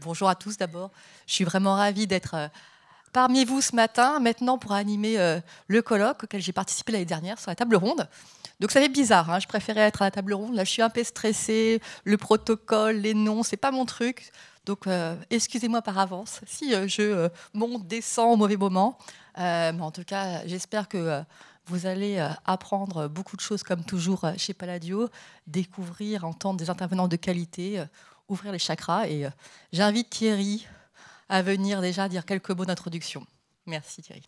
Bonjour à tous d'abord. Je suis vraiment ravie d'être euh, parmi vous ce matin, maintenant pour animer euh, le colloque auquel j'ai participé l'année dernière sur la table ronde. Donc ça fait bizarre, hein, je préférais être à la table ronde. Là, je suis un peu stressée, le protocole, les noms, c'est pas mon truc. Donc euh, excusez-moi par avance si je monte, descends au mauvais moment. mais en tout cas, j'espère que vous allez apprendre beaucoup de choses comme toujours chez Palladio, découvrir, entendre des intervenants de qualité ouvrir les chakras. Et euh, j'invite Thierry à venir déjà dire quelques mots d'introduction. Merci Thierry.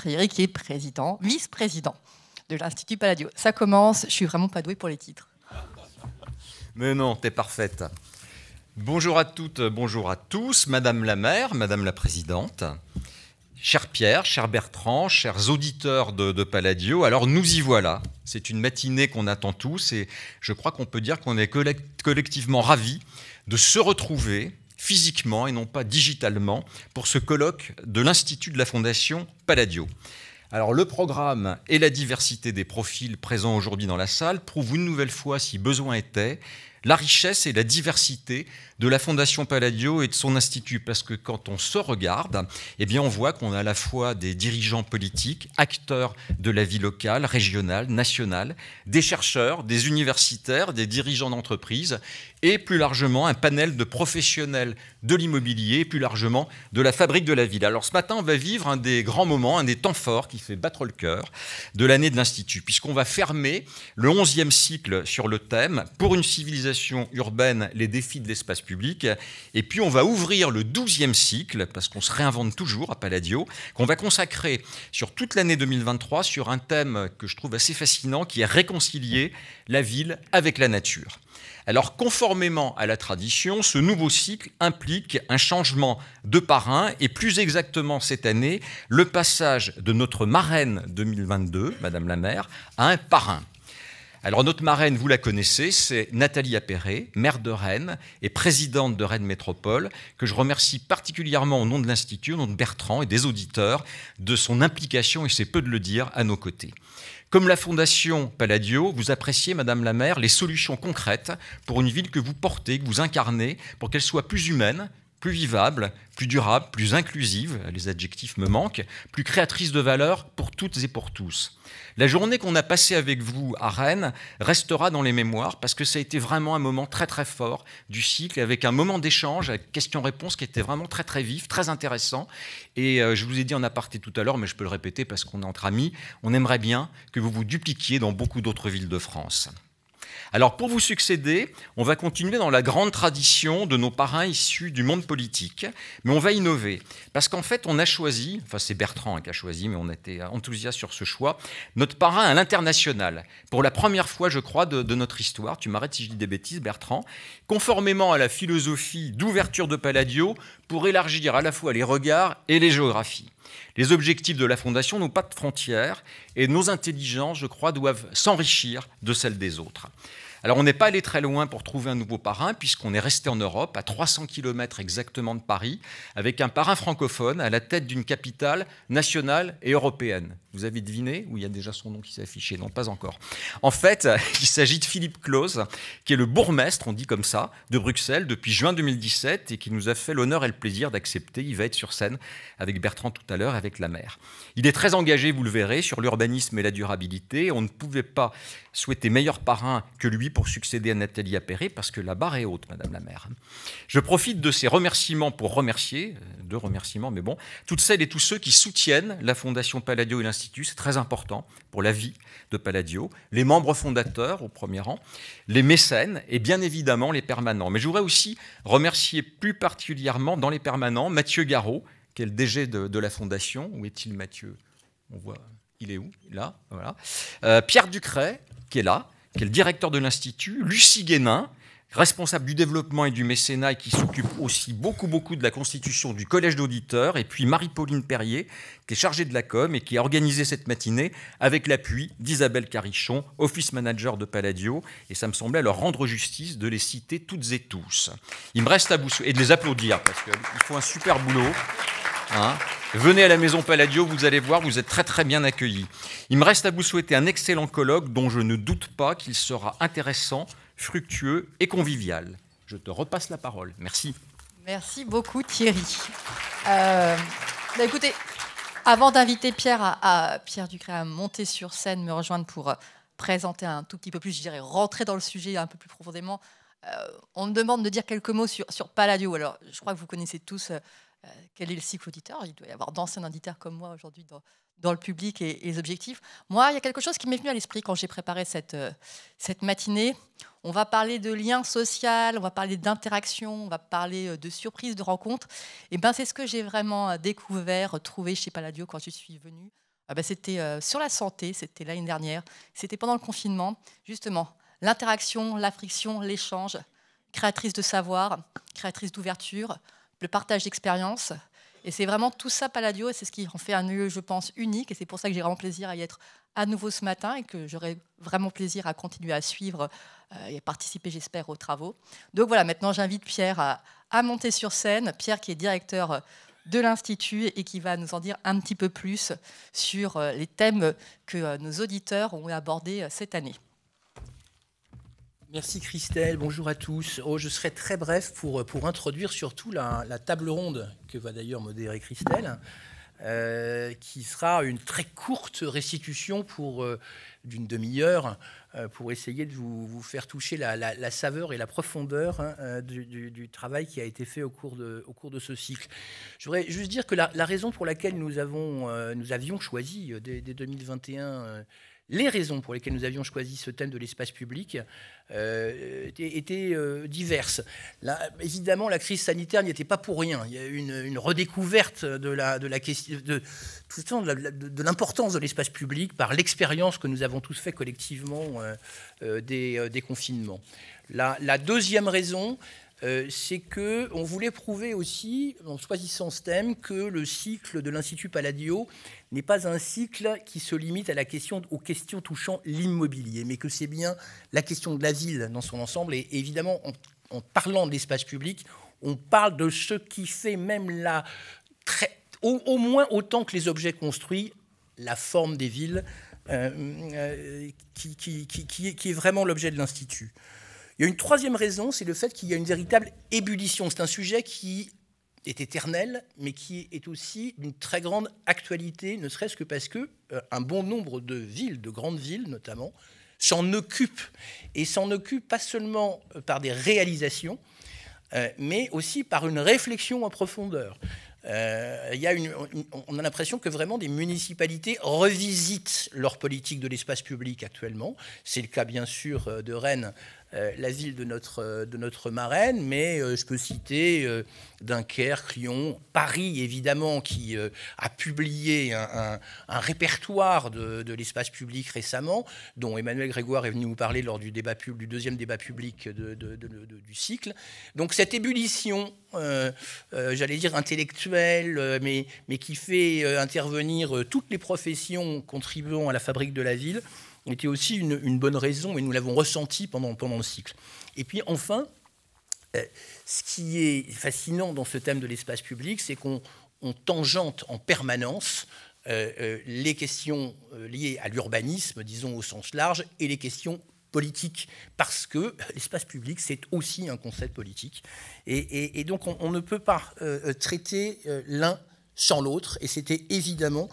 Thierry qui est président, vice-président de l'Institut Palladio. Ça commence, je suis vraiment pas douée pour les titres. Mais non, es parfaite. Bonjour à toutes, bonjour à tous, Madame la maire, Madame la présidente. Cher Pierre, cher Bertrand, chers auditeurs de, de Palladio, alors nous y voilà. C'est une matinée qu'on attend tous et je crois qu'on peut dire qu'on est collectivement ravis de se retrouver physiquement et non pas digitalement pour ce colloque de l'Institut de la Fondation Palladio. Alors le programme et la diversité des profils présents aujourd'hui dans la salle prouvent une nouvelle fois, si besoin était, la richesse et la diversité de la Fondation Palladio et de son institut, parce que quand on se regarde, eh bien on voit qu'on a à la fois des dirigeants politiques, acteurs de la vie locale, régionale, nationale, des chercheurs, des universitaires, des dirigeants d'entreprise, et plus largement un panel de professionnels de l'immobilier, et plus largement de la fabrique de la ville. Alors ce matin, on va vivre un des grands moments, un des temps forts qui fait battre le cœur de l'année de l'Institut, puisqu'on va fermer le 11e cycle sur le thème Pour une civilisation urbaine, les défis de l'espace Public Et puis on va ouvrir le 12e cycle, parce qu'on se réinvente toujours à Palladio, qu'on va consacrer sur toute l'année 2023 sur un thème que je trouve assez fascinant, qui est réconcilier la ville avec la nature. Alors, conformément à la tradition, ce nouveau cycle implique un changement de parrain et plus exactement cette année, le passage de notre marraine 2022, Madame la maire, à un parrain. Alors notre marraine, vous la connaissez, c'est Nathalie Appéré, maire de Rennes et présidente de Rennes Métropole, que je remercie particulièrement au nom de l'Institut, au nom de Bertrand et des auditeurs, de son implication, et c'est peu de le dire, à nos côtés. Comme la Fondation Palladio, vous appréciez, Madame la maire, les solutions concrètes pour une ville que vous portez, que vous incarnez, pour qu'elle soit plus humaine, plus vivable, plus durable, plus inclusive, les adjectifs me manquent, plus créatrice de valeur pour toutes et pour tous. La journée qu'on a passée avec vous à Rennes restera dans les mémoires parce que ça a été vraiment un moment très très fort du cycle avec un moment d'échange, avec questions-réponses qui était vraiment très très vif, très intéressant. Et euh, je vous ai dit en aparté tout à l'heure, mais je peux le répéter parce qu'on est entre amis, on aimerait bien que vous vous dupliquiez dans beaucoup d'autres villes de France. Alors pour vous succéder, on va continuer dans la grande tradition de nos parrains issus du monde politique, mais on va innover. Parce qu'en fait, on a choisi, enfin c'est Bertrand hein, qui a choisi, mais on était enthousiaste sur ce choix, notre parrain à l'international. Pour la première fois, je crois, de, de notre histoire, tu m'arrêtes si je dis des bêtises, Bertrand, conformément à la philosophie d'ouverture de Palladio, pour élargir à la fois les regards et les géographies. Les objectifs de la Fondation n'ont pas de frontières et nos intelligences, je crois, doivent s'enrichir de celles des autres. Alors on n'est pas allé très loin pour trouver un nouveau parrain, puisqu'on est resté en Europe, à 300 km exactement de Paris, avec un parrain francophone à la tête d'une capitale nationale et européenne. Vous avez deviné où il y a déjà son nom qui s'est affiché Non, pas encore. En fait, il s'agit de Philippe Claus, qui est le bourgmestre, on dit comme ça, de Bruxelles depuis juin 2017 et qui nous a fait l'honneur et le plaisir d'accepter. Il va être sur scène avec Bertrand tout à l'heure, avec la maire. Il est très engagé, vous le verrez, sur l'urbanisme et la durabilité. On ne pouvait pas souhaiter meilleur parrain que lui pour succéder à Nathalie Appéré, parce que la barre est haute, Madame la maire. Je profite de ces remerciements pour remercier, euh, deux remerciements, mais bon, toutes celles et tous ceux qui soutiennent la Fondation Palladio et l'Institut, c'est très important pour la vie de Palladio, les membres fondateurs au premier rang, les mécènes et bien évidemment les permanents. Mais je voudrais aussi remercier plus particulièrement dans les permanents Mathieu Garraud qui est le DG de, la Fondation. Où est-il Mathieu On voit, il est où Là, voilà. Euh, Pierre Ducret, qui est là, qui est le directeur de l'Institut, Lucie Guénin, responsable du développement et du mécénat et qui s'occupe aussi beaucoup, beaucoup de la constitution du collège d'auditeurs, et puis Marie-Pauline Perrier, qui est chargée de la com et qui a organisé cette matinée avec l'appui d'Isabelle Carichon, office manager de Palladio, et ça me semblait leur rendre justice de les citer toutes et tous. Il me reste à vous et de les applaudir parce qu'il font un super boulot. Hein. Venez à la maison Palladio, vous allez voir, vous êtes très très bien accueillis. Il me reste à vous souhaiter un excellent colloque dont je ne doute pas qu'il sera intéressant fructueux et convivial. Je te repasse la parole. Merci. Merci beaucoup Thierry. Euh, bah, écoutez, avant d'inviter Pierre, à, à, Pierre Ducré à monter sur scène, me rejoindre pour euh, présenter un tout petit peu plus, je dirais rentrer dans le sujet un peu plus profondément, euh, on me demande de dire quelques mots sur, sur Palladio. Alors, je crois que vous connaissez tous quel est le cycle auditeur. Il doit y avoir d'anciens auditeurs comme moi aujourd'hui dans, le public et, les objectifs. Moi, il y a quelque chose qui m'est venu à l'esprit quand j'ai préparé cette, cette matinée. On va parler de lien social, on va parler d'interaction, on va parler euh, de surprises, de rencontres. Et eh ben c'est ce que j'ai vraiment euh, découvert, trouvé chez Palladio quand je suis venue. Ah ben, c'était euh, sur la santé, c'était l'année dernière, c'était pendant le confinement, justement. L'interaction, la friction, l'échange, créatrice de savoir, créatrice d'ouverture, le partage d'expériences. Et c'est vraiment tout ça Palladio, et c'est ce qui en fait un lieu, je pense, unique. Et c'est pour ça que j'ai vraiment plaisir à y être à nouveau ce matin et que j'aurai vraiment plaisir à continuer à suivre euh, et à participer, j'espère, aux travaux. Donc voilà, maintenant j'invite Pierre à, à monter sur scène. Pierre qui est directeur de l'Institut et qui va nous en dire un petit peu plus sur euh, les thèmes que euh, nos auditeurs ont abordés cette année. Merci Christelle, bonjour à tous. Oh, je serai très bref pour, euh, pour introduire surtout la, table ronde que va d'ailleurs modérer Christelle, euh, qui sera une très courte restitution pour euh, d'une demi-heure pour essayer de vous, vous faire toucher la, la, saveur et la profondeur hein, du, du, travail qui a été fait au cours de, au cours de ce cycle. Je voudrais juste dire que la, raison pour laquelle nous, avons, nous avions choisi dès, dès 2021 les raisons pour lesquelles nous avions choisi ce thème de l'espace public euh, étaient, euh, diverses. Là, évidemment, la crise sanitaire n'y était pas pour rien. Il y a eu une, redécouverte de l'importance de l'espace public par l'expérience que nous avons tous fait collectivement euh, des, confinements. la deuxième raison, euh, c'est que on voulait prouver aussi, en choisissant ce thème, que le cycle de l'Institut Palladio n'est pas un cycle qui se limite à la question, aux questions touchant l'immobilier, mais que c'est bien la question de la ville dans son ensemble. Et évidemment, en, parlant de l'espace public, on parle de ce qui fait même la très, au, moins autant que les objets construits, la forme des villes, euh, euh, qui, est vraiment l'objet de l'Institut. Il y a une troisième raison, c'est le fait qu'il y a une véritable ébullition. C'est un sujet qui est éternel, mais qui est aussi d'une très grande actualité, ne serait-ce que parce que euh, un bon nombre de villes, de grandes villes notamment, s'en occupent et s'en occupent pas seulement euh, par des réalisations, euh, mais aussi par une réflexion en profondeur. Il y une, on a l'impression que vraiment des municipalités revisitent leur politique de l'espace public actuellement. C'est le cas bien sûr de Rennes euh, l'asile de notre, euh, de notre marraine, mais euh, je peux citer Dunkerque, Lyon, Paris évidemment, qui a publié un, répertoire de, l'espace public récemment, dont Emmanuel Grégoire est venu nous parler lors du, deuxième débat public du cycle. Donc cette ébullition, j'allais dire intellectuelle, mais, mais qui fait intervenir toutes les professions contribuant à la fabrique de la ville, était aussi une, bonne raison, et nous l'avons ressenti pendant, pendant le cycle. Et puis enfin, euh, ce qui est fascinant dans ce thème de l'espace public, c'est qu'on tangente en permanence euh, euh, les questions liées à l'urbanisme, disons au sens large, et les questions politiques, parce que l'espace public, c'est aussi un concept politique. Et, donc on, ne peut pas traiter l'un sans l'autre, et c'était évidemment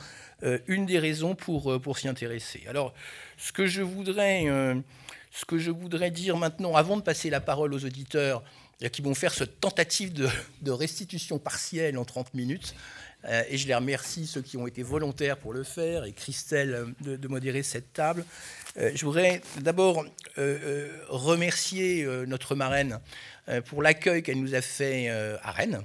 une des raisons pour, pour s'y intéresser. Alors, ce que je voudrais, euh, ce que je voudrais dire maintenant, avant de passer la parole aux auditeurs euh, qui vont faire cette tentative de, restitution partielle en 30 minutes, euh, et je les remercie, ceux qui ont été volontaires pour le faire, et Christelle de, modérer cette table. je voudrais d'abord remercier notre marraine pour l'accueil qu'elle nous a fait à Rennes.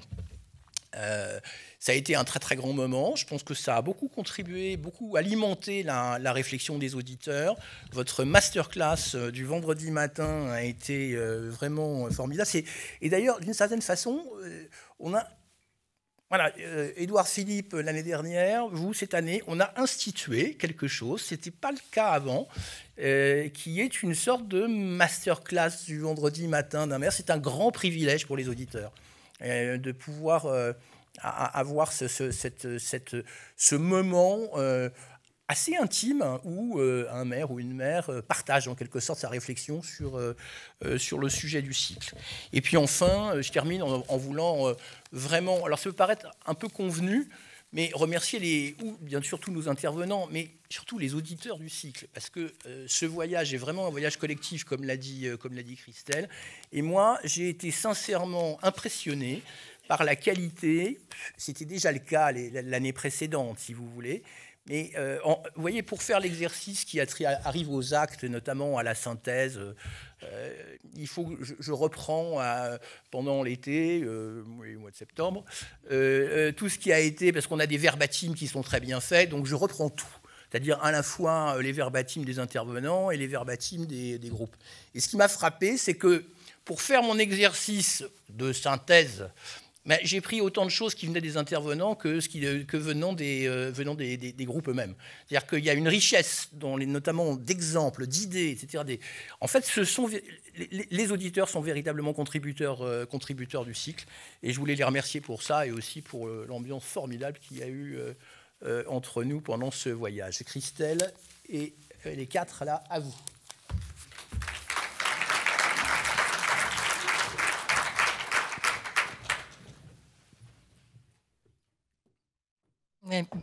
Ça a été un très très grand moment. Je pense que ça a beaucoup contribué, beaucoup alimenté la, la réflexion des auditeurs. Votre masterclass euh, du vendredi matin a été euh, vraiment euh, formidable. Et d'ailleurs, d'une certaine façon, on a voilà, Édouard Philippe l'année dernière, vous cette année, on a institué quelque chose, ce n'était pas le cas avant, qui est une sorte de masterclass du vendredi matin d'un maire. C'est un grand privilège pour les auditeurs de pouvoir à avoir ce, cette, ce moment euh, assez intime hein, où euh, un maire ou une mère euh, partage en quelque sorte sa réflexion sur, sur le sujet du cycle. Et puis enfin, je termine en, en voulant vraiment, alors ça peut paraître un peu convenu, mais remercier les, ou bien sûr tous nos intervenants, mais surtout les auditeurs du cycle, parce que ce voyage est vraiment un voyage collectif, comme l'a dit, comme l'a dit Christelle. Et moi, j'ai été sincèrement impressionné par la qualité. C'était déjà le cas l'année précédente, si vous voulez. Mais euh, en, vous voyez, pour faire l'exercice qui arrive aux actes, notamment à la synthèse, euh, euh, il faut, je, je reprends pendant l'été, euh, mois de septembre, tout ce qui a été, parce qu'on a des verbatimes qui sont très bien faits, donc je reprends tout. C'est-à-dire à la fois les verbatimes des intervenants et les verbatimes des, des groupes. Et ce qui m'a frappé, c'est que pour faire mon exercice de synthèse, mais j'ai pris autant de choses qui venaient des intervenants que, ce qui, euh, que venant euh, des, des, groupes eux-mêmes. C'est-à-dire qu'il y a une richesse, les, notamment d'exemples, d'idées, etc. en fait, ce sont, les, auditeurs sont véritablement contributeurs, euh, contributeurs du cycle, et je voulais les remercier pour ça et aussi pour l'ambiance formidable qu'il y a eu entre nous pendant ce voyage. Christelle et les quatre, là, à vous.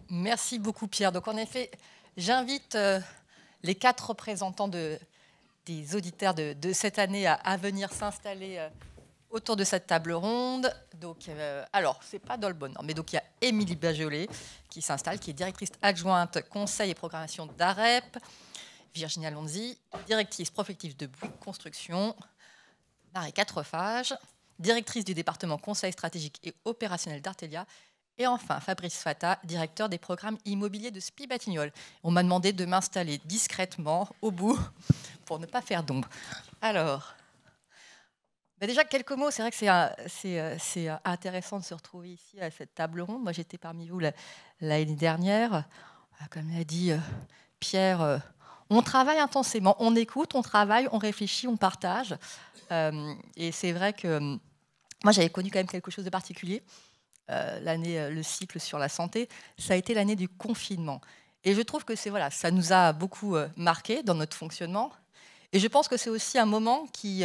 Merci beaucoup, Pierre. Donc, en effet, j'invite euh, les quatre représentants de, des auditeurs de, cette année à, venir s'installer euh, autour de cette table ronde. Donc, euh, alors, c'est pas ordre, mais donc il y a Émilie Bajolet qui s'installe, qui est directrice adjointe conseil et programmation d'AREP. Virginia Lonzi, directrice prospective de Bouygues Construction. Marie Quatrefages, directrice du département conseil stratégique et opérationnel d'Artelia. Et enfin, Fabrice Fata, directeur des programmes immobiliers de SPI batignol On m'a demandé de m'installer discrètement au bout pour ne pas faire d'ombre. Alors, bah déjà quelques mots. C'est vrai que c'est euh, euh, euh, intéressant de se retrouver ici à cette table ronde. Moi, j'étais parmi vous l'année dernière. Comme l'a dit Pierre, on travaille intensément. On écoute, on travaille, on réfléchit, on partage. et c'est vrai que moi, j'avais connu quand même quelque chose de particulier. Euh, l'année, euh, le cycle sur la santé, ça a été l'année du confinement. Et je trouve que c'est voilà, ça nous a beaucoup euh, marqué dans notre fonctionnement. Et je pense que c'est aussi un moment qui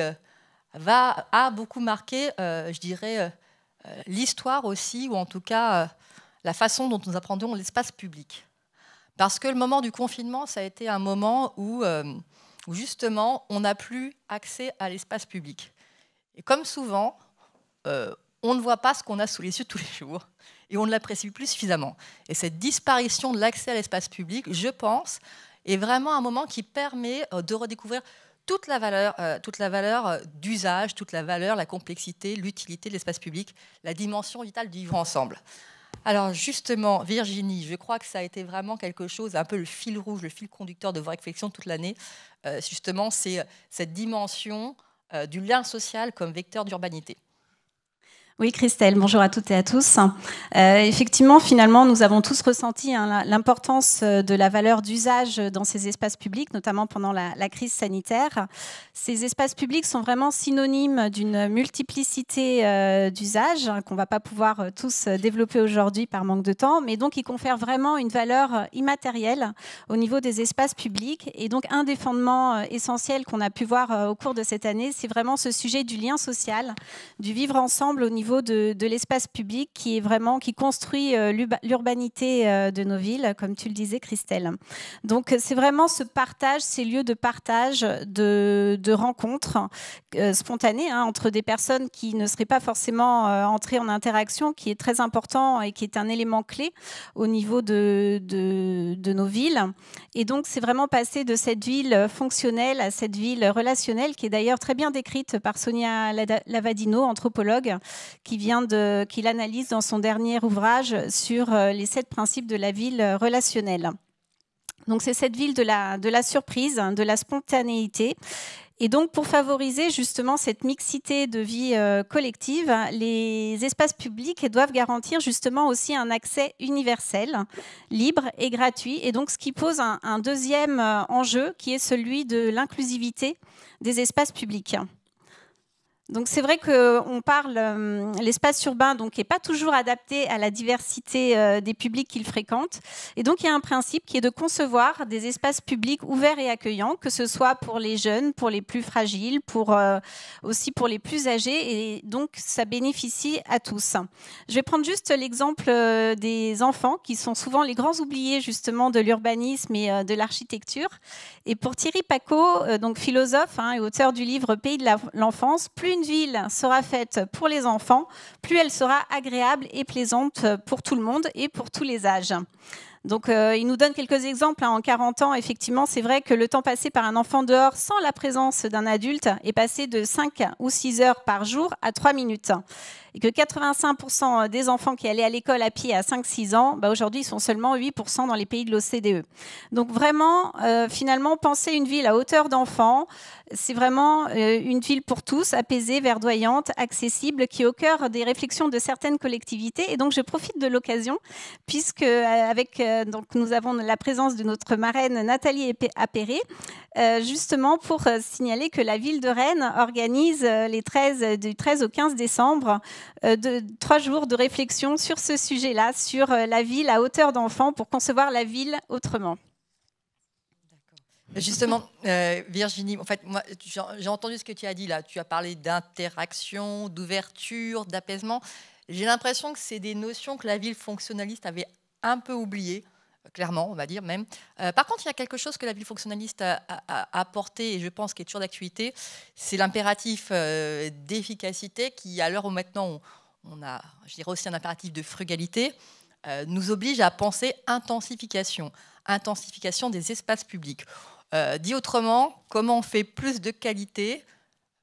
va a beaucoup marqué, je dirais, l'histoire aussi, ou en tout cas la façon dont nous apprendons l'espace public. Parce que le moment du confinement, ça a été un moment où, justement, on n'a plus accès à l'espace public. Et comme souvent, on ne voit pas ce qu'on a sous les yeux tous les jours et on ne l'apprécie plus suffisamment. Et cette disparition de l'accès à l'espace public, je pense, est vraiment un moment qui permet euh, de redécouvrir toute la valeur, euh, toute la valeur euh, d'usage, toute la valeur, la complexité, l'utilité de l'espace public, la dimension vitale du vivre ensemble. Alors justement, Virginie, je crois que ça a été vraiment quelque chose, un peu le fil rouge, le fil conducteur de vos réflexions toute l'année. justement, c'est cette dimension du lien social comme vecteur d'urbanité. Oui, Christelle, bonjour à toutes et à tous. Euh, effectivement, finalement, nous avons tous ressenti hein, l'importance euh, de la valeur d'usage dans ces espaces publics, notamment pendant la, crise sanitaire. Ces espaces publics sont vraiment synonymes d'une multiplicité euh, d'usages qu'on ne va pas pouvoir tous développer aujourd'hui par manque de temps, mais donc ils confèrent vraiment une valeur immatérielle au niveau des espaces publics. Et donc, un des fondements essentiels qu'on a pu voir au cours de cette année, c'est vraiment ce sujet du lien social, du vivre ensemble au niveau de, l'espace public qui est vraiment qui construit euh, l'urbanité euh, de nos villes, comme tu le disais, Christelle. Donc c'est vraiment ce partage, ces lieux de partage, de, de rencontres euh, spontanées hein, entre des personnes qui ne seraient pas forcément entrées en interaction, qui est très important et qui est un élément clé au niveau de, de, de nos villes. Et donc c'est vraiment passer de cette ville fonctionnelle à cette ville relationnelle, qui est d'ailleurs très bien décrite par Sonia Lavadino, anthropologue, qu'il analyse dans son dernier ouvrage sur euh, les sept principes de la ville euh, relationnelle. Donc c'est cette ville de la, surprise, hein, de la spontanéité. Et donc pour favoriser justement cette mixité de vie euh, collective, les espaces publics doivent garantir justement aussi un accès universel, libre et gratuit. Et donc ce qui pose un deuxième enjeu qui est celui de l'inclusivité des espaces publics. Donc c'est vrai qu'on parle, euh, l'espace urbain donc, n'est pas toujours adapté à la diversité euh, des publics qu'il fréquente. Et donc il y a un principe qui est de concevoir des espaces publics ouverts et accueillants, que ce soit pour les jeunes, pour les plus fragiles, pour, euh, aussi pour les plus âgés. Et donc ça bénéficie à tous. Je vais prendre juste l'exemple des enfants, qui sont souvent les grands oubliés justement de l'urbanisme et de l'architecture. Et pour Thierry Paco, donc philosophe hein, et auteur du livre Pays de l'enfance, plus ville sera faite pour les enfants, plus elle sera agréable et plaisante pour tout le monde et pour tous les âges. Donc, euh, il nous donne quelques exemples. Hein. En 40 ans, effectivement, c'est vrai que le temps passé par un enfant dehors sans la présence d'un adulte est passé de 5 ou 6 heures par jour à 3 minutes. Et que 85% euh, des enfants qui allaient à l'école à pied à 5-6 ans, bah, aujourd'hui, ils sont seulement 8% dans les pays de l'OCDE. Donc, vraiment, euh, finalement, penser une ville à hauteur d'enfants, c'est vraiment une ville pour tous, apaisée, verdoyante, accessible, qui est au cœur des réflexions de certaines collectivités. Et donc, je profite de l'occasion, puisque avec euh, donc nous avons la présence de notre marraine Nathalie Appéré, euh, justement pour euh, signaler que la ville de Rennes organise les 13, du 13 au 15 décembre de, trois jours de réflexion sur ce sujet-là, sur la ville à hauteur d'enfant pour concevoir la ville autrement. Justement, Virginie, en fait, moi, j'ai entendu ce que tu as dit là. Tu as parlé d'interaction, d'ouverture, d'apaisement. J'ai l'impression que c'est des notions que la ville fonctionnaliste avait un peu oublié, euh, clairement, on va dire même. Euh, par contre, il y a quelque chose que la ville fonctionnaliste a, apporté, et je pense qu'il est toujours d'actualité, c'est l'impératif euh, d'efficacité qui, à l'heure où maintenant on, a, je dirais aussi un impératif de frugalité, nous oblige à penser intensification, intensification des espaces publics. dit autrement, comment on fait plus de qualité,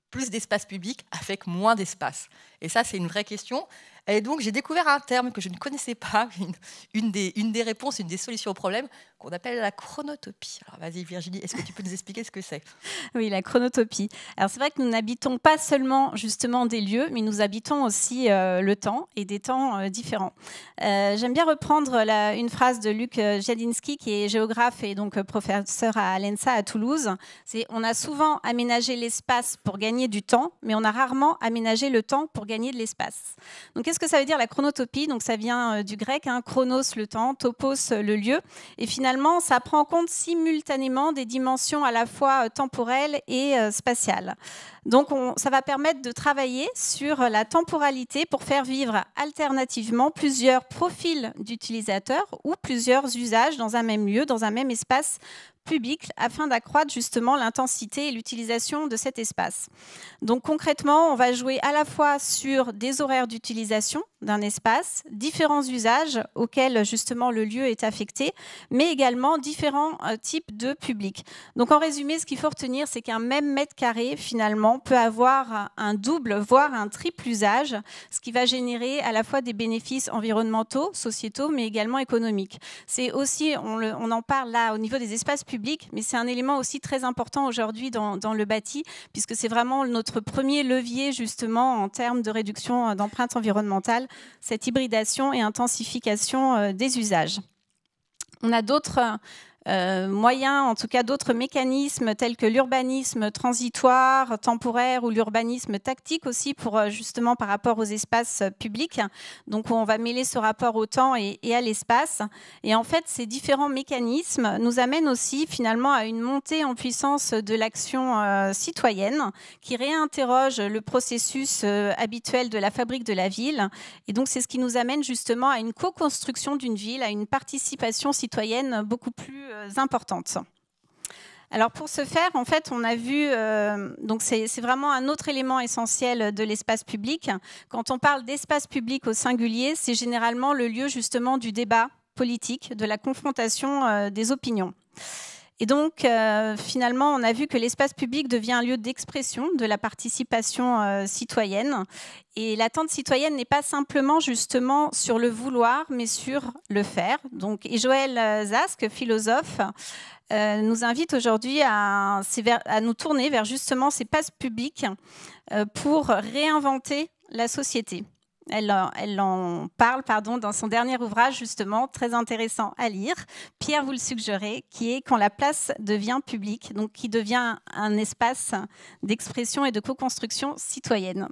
plus d'espace public avec moins d'espace Et ça, c'est une vraie question. Et donc, j'ai découvert un terme que je ne connaissais pas, une, des, une des, réponses, une des solutions au problème, qu'on appelle la chronotopie. Alors, vas-y, Virginie, est-ce que tu peux nous expliquer ce que c'est Oui, la chronotopie. Alors, c'est vrai que nous n'habitons pas seulement, justement, des lieux, mais nous habitons aussi euh, le temps et des temps euh, différents. Euh, j'aime bien reprendre une phrase de Luc Jadinski, qui est géographe et donc professeur à l'ENSA à Toulouse. C'est On a souvent aménagé l'espace pour gagner du temps, mais on a rarement aménagé le temps pour gagner de l'espace. Donc, qu'est-ce que ça veut dire la chronotopie Donc ça vient euh, du grec, hein, chronos le temps, topos euh, le lieu. Et finalement, ça prend en compte simultanément des dimensions à la fois euh, temporelles et spatiales. Donc ça va permettre de travailler sur la temporalité pour faire vivre alternativement plusieurs profils d'utilisateurs ou plusieurs usages dans un même lieu, dans un même espace public afin d'accroître justement l'intensité et l'utilisation de cet espace. Donc concrètement, on va jouer à la fois sur des horaires d'utilisation d'un espace, différents usages auxquels justement le lieu est affecté, mais également différents euh, types de publics. Donc en résumé, ce qu'il faut retenir, c'est qu'un même mètre carré finalement peut avoir un double, voire un triple usage, ce qui va générer à la fois des bénéfices environnementaux, sociétaux, mais également économiques. C'est aussi, on, on en parle là au niveau des espaces publics, mais c'est un élément aussi très important aujourd'hui dans, dans, le bâti, puisque c'est vraiment notre premier levier justement en termes de réduction euh, d'empreinte environnementale, cette hybridation et intensification euh, des usages. On a d'autres euh, moyens, en tout cas d'autres mécanismes tels que l'urbanisme transitoire, temporaire ou l'urbanisme tactique aussi pour euh, justement par rapport aux espaces euh, publics. Donc on va mêler ce rapport au temps et, à l'espace. Et en fait, ces différents mécanismes nous amènent aussi finalement à une montée en puissance de l'action citoyenne qui réinterroge le processus habituel de la fabrique de la ville. Et donc c'est ce qui nous amène justement à une co-construction d'une ville, à une participation citoyenne beaucoup plus euh, importantes. Alors pour ce faire, en fait, on a vu, euh, donc c'est vraiment un autre élément essentiel de l'espace public. Quand on parle d'espace public au singulier, c'est généralement le lieu justement du débat politique, de la confrontation euh, des opinions. Et donc, euh, finalement, on a vu que l'espace public devient un lieu d'expression de la participation euh, citoyenne. Et l'attente citoyenne n'est pas simplement justement sur le vouloir, mais sur le faire. Donc, et Joël euh, Zask, philosophe, nous invite aujourd'hui à, à, nous tourner vers justement ces passes publiques pour réinventer la société. Elle en, parle dans son dernier ouvrage, justement, très intéressant à lire. Pierre, vous le suggérez, qui est Quand la place devient publique, donc qui devient un espace d'expression et de co-construction citoyenne.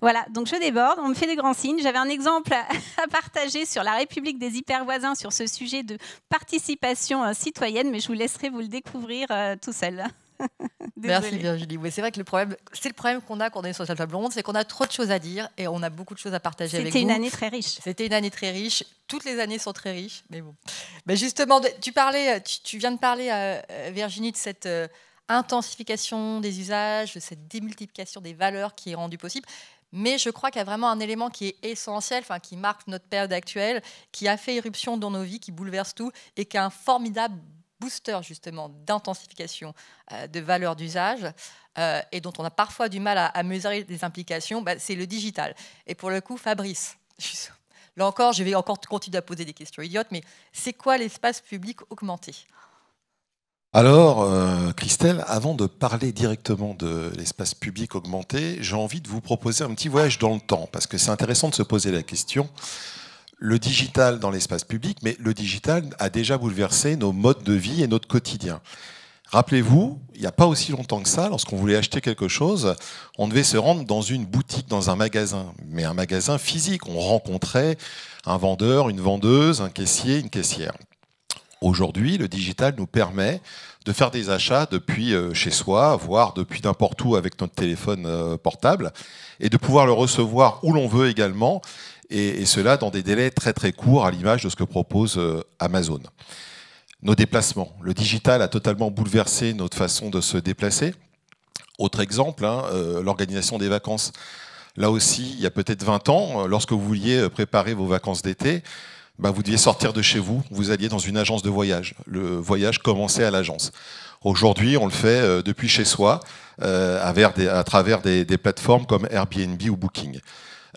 Voilà, donc je déborde, on me fait des grands signes. J'avais un exemple à partager sur la République des hyper-voisins, sur ce sujet de participation euh, citoyenne, mais je vous laisserai vous le découvrir euh, tout seul. Merci Virginie. Oui, c'est vrai que le problème, c'est le problème qu'on a quand on est sur la table ronde, c'est qu'on a trop de choses à dire et on a beaucoup de choses à partager avec vous. C'était une année très riche. C'était une année très riche. Toutes les années sont très riches, mais bon. Mais justement, tu parlais, tu, viens de parler à euh, euh, Virginie de cette euh, intensification des usages, de cette démultiplication des valeurs qui est rendue possible. Mais je crois qu'il y a vraiment un élément qui est essentiel, enfin, qui marque notre période actuelle, qui a fait éruption dans nos vies, qui bouleverse tout et qui a un formidable booster justement d'intensification euh, de valeur d'usage euh, et dont on a parfois du mal à, mesurer les implications, bah, c'est le digital. Et pour le coup, Fabrice, là encore, je vais encore continuer à poser des questions idiotes, mais c'est quoi l'espace public augmenté alors, euh, Christelle, avant de parler directement de l'espace public augmenté, j'ai envie de vous proposer un petit voyage dans le temps, parce que c'est intéressant de se poser la question le digital dans l'espace public, mais le digital a déjà bouleversé nos modes de vie et notre quotidien. Rappelez-vous, il n'y a pas aussi longtemps que ça, lorsqu'on voulait acheter quelque chose, on devait se rendre dans une boutique, dans un magasin, mais un magasin physique. On rencontrait un vendeur, une vendeuse, un caissier, une caissière. Aujourd'hui, le digital nous permet de faire des achats depuis euh, chez soi, voire depuis n'importe où avec notre téléphone euh, portable, et de pouvoir le recevoir où l'on veut également, et, cela dans des délais très très courts à l'image de ce que propose euh, Amazon. Nos déplacements. Le digital a totalement bouleversé notre façon de se déplacer. Autre exemple, hein, euh, l'organisation des vacances. Là aussi, il y a peut-être 20 ans, euh, lorsque vous vouliez préparer vos vacances d'été, bah, vous deviez sortir de chez vous, vous alliez dans une agence de voyage. Le voyage commençait à l'agence. Aujourd'hui, on le fait depuis chez soi, à, travers des plateformes comme Airbnb ou Booking.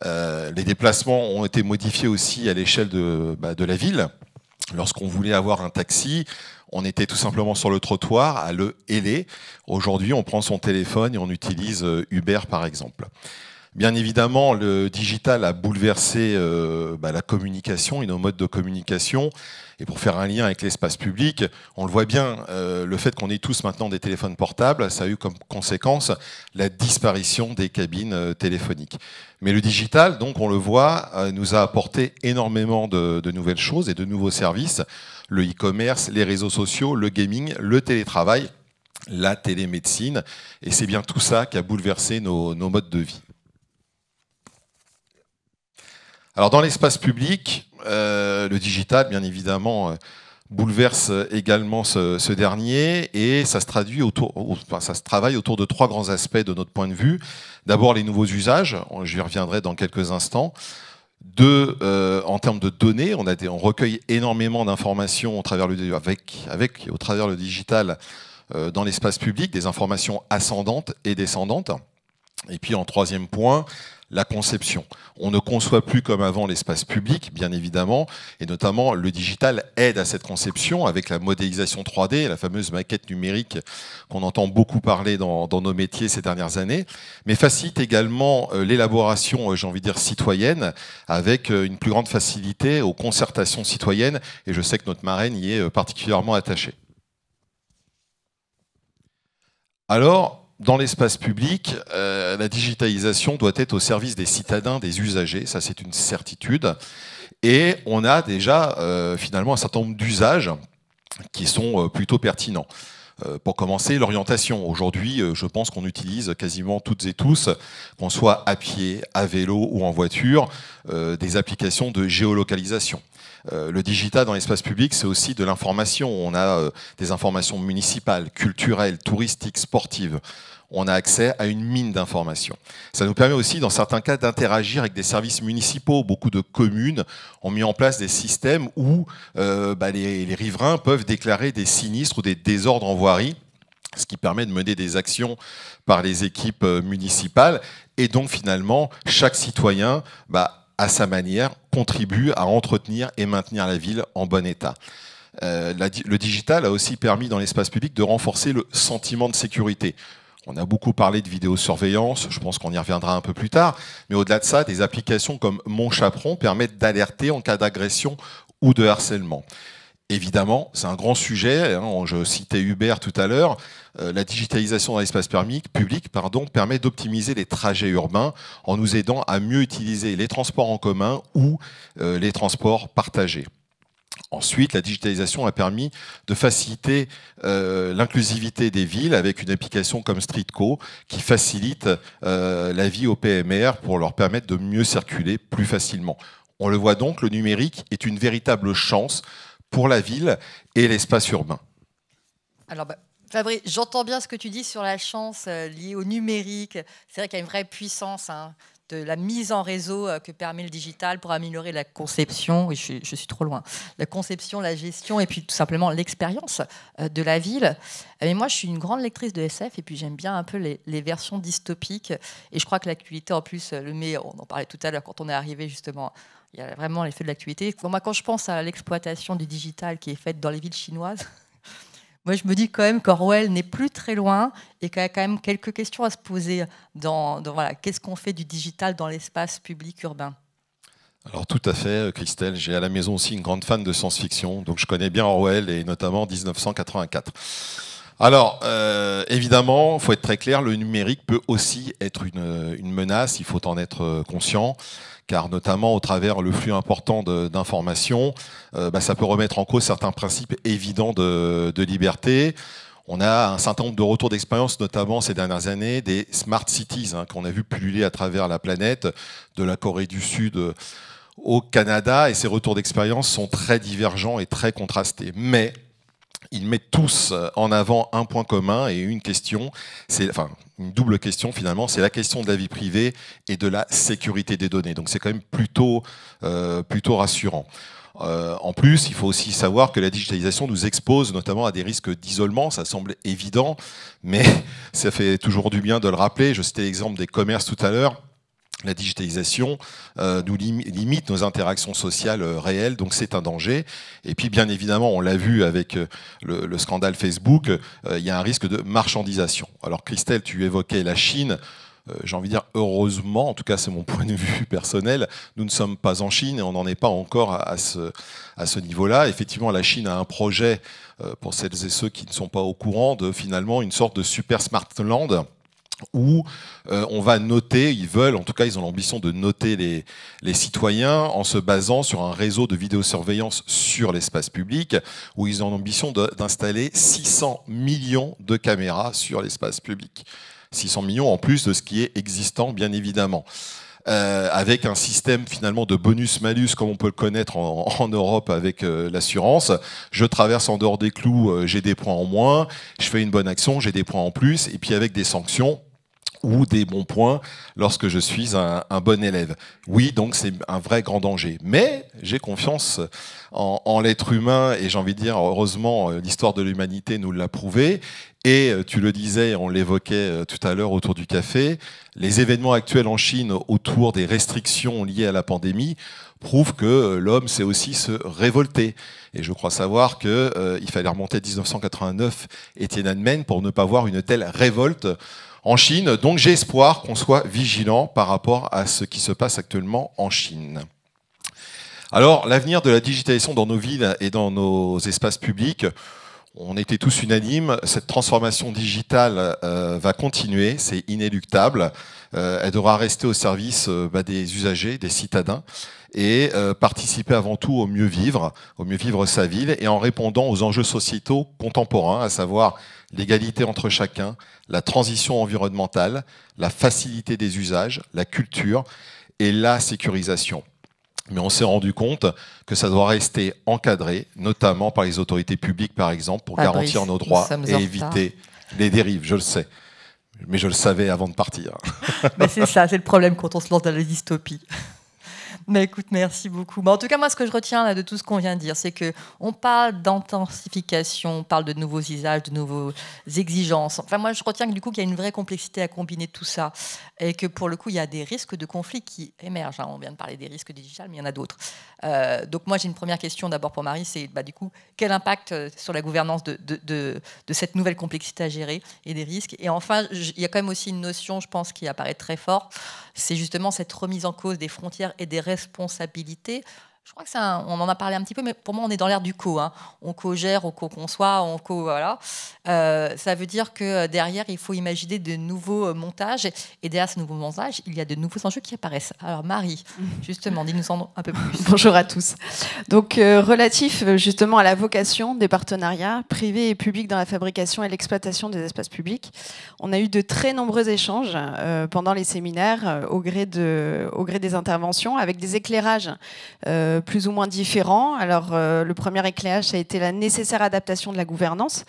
Euh, les déplacements ont été modifiés aussi à l'échelle bah, de, la ville. Lorsqu'on voulait avoir un taxi, on était tout simplement sur le trottoir à le héler. Aujourd'hui, on prend son téléphone et on utilise euh, Uber par exemple. Bien évidemment, le digital a bouleversé euh, bah, la communication et nos modes de communication. Et pour faire un lien avec l'espace public, on le voit bien, euh, le fait qu'on ait tous maintenant des téléphones portables, ça a eu comme conséquence la disparition des cabines euh, téléphoniques. Mais le digital, donc on le voit, nous a apporté énormément de, nouvelles choses et de nouveaux services. Le e-commerce, les réseaux sociaux, le gaming, le télétravail, la télémédecine. Et c'est bien tout ça qui a bouleversé nos modes de vie. Alors dans l'espace public, euh, le digital, bien évidemment, euh, bouleverse également ce, dernier et ça se, traduit autour, ça se travaille autour de trois grands aspects de notre point de vue. D'abord les nouveaux usages, j'y reviendrai dans quelques instants. Deux, euh, en termes de données, on, a recueille énormément d'informations avec, avec, au travers le digital dans l'espace public, des informations ascendantes et descendantes. Et puis en troisième point, la conception. On ne conçoit plus comme avant l'espace public, bien évidemment, et notamment le digital aide à cette conception avec la modélisation 3D, la fameuse maquette numérique qu'on entend beaucoup parler dans, nos métiers ces dernières années, mais facilite également euh, l'élaboration, euh, j'ai envie de dire, citoyenne, avec euh, une plus grande facilité aux concertations citoyennes, et je sais que notre marraine y est particulièrement attachée. Alors, dans l'espace public, euh, la digitalisation doit être au service des citadins, des usagers, ça c'est une certitude. Et on a déjà euh, finalement un certain nombre d'usages qui sont euh, plutôt pertinents. pour commencer, l'orientation. Aujourd'hui, je pense qu'on utilise quasiment toutes et tous, qu'on soit à pied, à vélo ou en voiture, des applications de géolocalisation. Euh, le digital dans l'espace public, c'est aussi de l'information. On a euh, des informations municipales, culturelles, touristiques, sportives. On a accès à une mine d'informations. Ça nous permet aussi, dans certains cas, d'interagir avec des services municipaux. Beaucoup de communes ont mis en place des systèmes où euh, bah, les, riverains peuvent déclarer des sinistres ou des désordres en voirie ce qui permet de mener des actions par les équipes municipales. Et donc finalement, chaque citoyen bah, à sa manière, contribue à entretenir et maintenir la ville en bon état. Euh, le digital a aussi permis dans l'espace public de renforcer le sentiment de sécurité. On a beaucoup parlé de vidéosurveillance, je pense qu'on y reviendra un peu plus tard, mais au-delà de ça, des applications comme Mon Chaperon permettent d'alerter en cas d'agression ou de harcèlement. Évidemment, c'est un grand sujet. Hein, je citais hubert tout à l'heure. Euh, la digitalisation dans l'espace public pardon, permet d'optimiser les trajets urbains en nous aidant à mieux utiliser les transports en commun ou euh, les transports partagés. Ensuite, la digitalisation a permis de faciliter euh, l'inclusivité des villes avec une application comme StreetCo qui facilite la vie au PMR pour leur permettre de mieux circuler plus facilement. On le voit donc, le numérique est une véritable chance pour la ville et l'espace urbain. Alors, bah, Fabrice, j'entends bien ce que tu dis sur la chance euh, liée au numérique. C'est vrai qu'il y a une vraie puissance hein, de la mise en réseau euh, que permet le digital pour améliorer la conception, je, je suis trop loin, la conception, la gestion et puis tout simplement l'expérience euh, de la ville. Euh, mais moi, je suis une grande lectrice de SF et puis j'aime bien un peu les, les, versions dystopiques. Et je crois que l'actualité, en plus, le met, on en parlait tout à l'heure quand on est arrivé justement, il y a vraiment l'effet de l'actualité. Moi, quand je pense à l'exploitation du digital qui est faite dans les villes chinoises, Moi, je me dis quand même qu'Orwell n'est plus très loin et qu'il y a quand même quelques questions à se poser dans, voilà, qu'est-ce qu'on fait du digital dans l'espace public urbain alors tout à fait, euh, Christelle. J'ai à la maison aussi une grande fan de science-fiction, donc je connais bien Orwell et notamment 1984. Alors, euh, évidemment, il faut être très clair, le numérique peut aussi être une, euh, une menace, il faut en être conscient car notamment au travers le flux important d'informations, euh, bah, ça peut remettre en cause certains principes évidents de, liberté. On a un certain nombre de retours d'expérience, notamment ces dernières années, des smart cities hein, qu'on a vu pulluler à travers la planète, de la Corée du Sud euh, au Canada, et ces retours d'expérience sont très divergents et très contrastés. Mais ils mettent tous en avant un point commun et une question, c'est enfin une double question finalement, c'est la question de la vie privée et de la sécurité des données. Donc c'est quand même plutôt, euh, plutôt rassurant. Euh, en plus, il faut aussi savoir que la digitalisation nous expose notamment à des risques d'isolement, ça semble évident, mais ça fait toujours du bien de le rappeler. Je citais l'exemple des commerces tout à l'heure la digitalisation euh, nous limite nos interactions sociales euh, réelles, donc c'est un danger. Et puis bien évidemment, on l'a vu avec euh, le, scandale Facebook, euh, il y a un risque de marchandisation. Alors Christelle, tu évoquais la Chine j'ai envie de dire heureusement, en tout cas c'est mon point de vue personnel, nous ne sommes pas en Chine et on n'en est pas encore à ce, à ce niveau-là. Effectivement, la Chine a un projet, pour celles et ceux qui ne sont pas au courant, de finalement une sorte de super smart land où euh, on va noter, ils veulent, en tout cas ils ont l'ambition de noter les, les, citoyens en se basant sur un réseau de vidéosurveillance sur l'espace public, où ils ont l'ambition d'installer 600 millions de caméras sur l'espace public. 600 millions en plus de ce qui est existant, bien évidemment. Euh, avec un système finalement de bonus-malus comme on peut le connaître en, Europe avec euh, l'assurance. Je traverse en dehors des clous, j'ai des points en moins, je fais une bonne action, j'ai des points en plus, et puis avec des sanctions, ou des bons points lorsque je suis un, bon élève. Oui, donc c'est un vrai grand danger. Mais j'ai confiance en, l'être humain et j'ai envie de dire, heureusement, euh, l'histoire de l'humanité nous l'a prouvé. Et euh, tu le disais, on l'évoquait euh, tout à l'heure autour du café, les événements actuels en Chine autour des restrictions liées à la pandémie prouvent que l'homme sait aussi se révolter. Et je crois savoir qu'il il fallait remonter à 1989 et Tiananmen pour ne pas voir une telle révolte en Chine. Donc j'ai espoir qu'on soit vigilant par rapport à ce qui se passe actuellement en Chine. Alors l'avenir de la digitalisation dans nos villes et dans nos espaces publics, on était tous unanimes, cette transformation digitale euh, va continuer, c'est inéluctable. Euh, elle devra rester au service euh, bah, des usagers, des citadins, et participer avant tout au mieux vivre, au mieux vivre sa ville, et en répondant aux enjeux sociétaux contemporains, à savoir l'égalité entre chacun, la transition environnementale, la facilité des usages, la culture et la sécurisation. Mais on s'est rendu compte que ça doit rester encadré, notamment par les autorités publiques, par exemple, pour ah, bah garantir nos droits et éviter les dérives, je le sais. Mais je le savais avant de partir. c'est ça, c'est le problème quand on se lance dans la dystopie. Mais écoute, merci beaucoup. en tout cas, moi, ce que je retiens là, de tout ce qu'on vient de dire, c'est qu'on parle d'intensification, on parle de nouveaux usages, de nouvelles exigences. Enfin, moi, je retiens du coup, qu'il y a une vraie complexité à combiner tout ça, et que pour le coup, il y a des risques de conflits qui émergent. Hein. On vient de parler des risques digitales, mais il y en a d'autres. Euh, donc moi j'ai une première question d'abord pour Marie, c'est bah, du coup quel impact euh, sur la gouvernance de, de, cette nouvelle complexité à gérer et des risques. Et enfin il y a quand même aussi une notion, je pense, qui apparaît très fort, c'est justement cette remise en cause des frontières et des responsabilités je crois que ça, on en a parlé un petit peu, mais pour moi, on est dans l'ère du co. Hein. On co-gère, on co-conçoit, on co. Voilà. Euh, ça veut dire que euh, derrière, il faut imaginer de nouveaux euh, montages. Et derrière ce nouveau montage, il y a de nouveaux enjeux qui apparaissent. Alors, Marie, justement, dis-nous un peu plus. Bonjour à tous. Donc, relatif justement à la vocation des partenariats privés et publics dans la fabrication et l'exploitation des espaces publics, on a eu de très nombreux échanges pendant les séminaires au, gré de, au gré des interventions avec des éclairages plus ou moins différents. Alors, euh, le premier éclairage, a été la nécessaire adaptation de la gouvernance,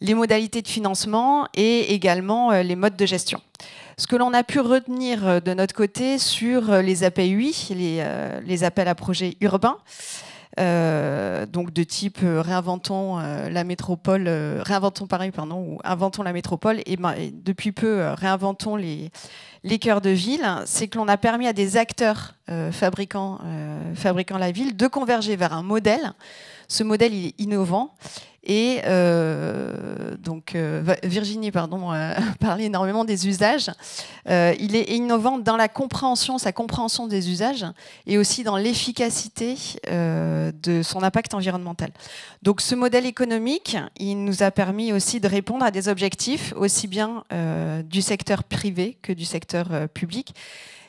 les modalités de financement et également euh, les modes de gestion. Ce que l'on a pu retenir euh, de notre côté sur les APUI, les, les appels à projets urbains, euh, donc de type euh, réinventons euh, la métropole, réinventons Paris, pardon, ou inventons la métropole, et, ben, depuis peu réinventons les, les cœurs de ville, c'est que l'on a permis à des acteurs fabriquant la ville de converger vers un modèle ce modèle est innovant. Et euh, donc euh, Virginie, pardon, euh, parlait énormément des usages. il est innovant dans la compréhension, sa compréhension des usages, et aussi dans l'efficacité de son impact environnemental. Donc ce modèle économique, il nous a permis aussi de répondre à des objectifs aussi bien du secteur privé que du secteur public.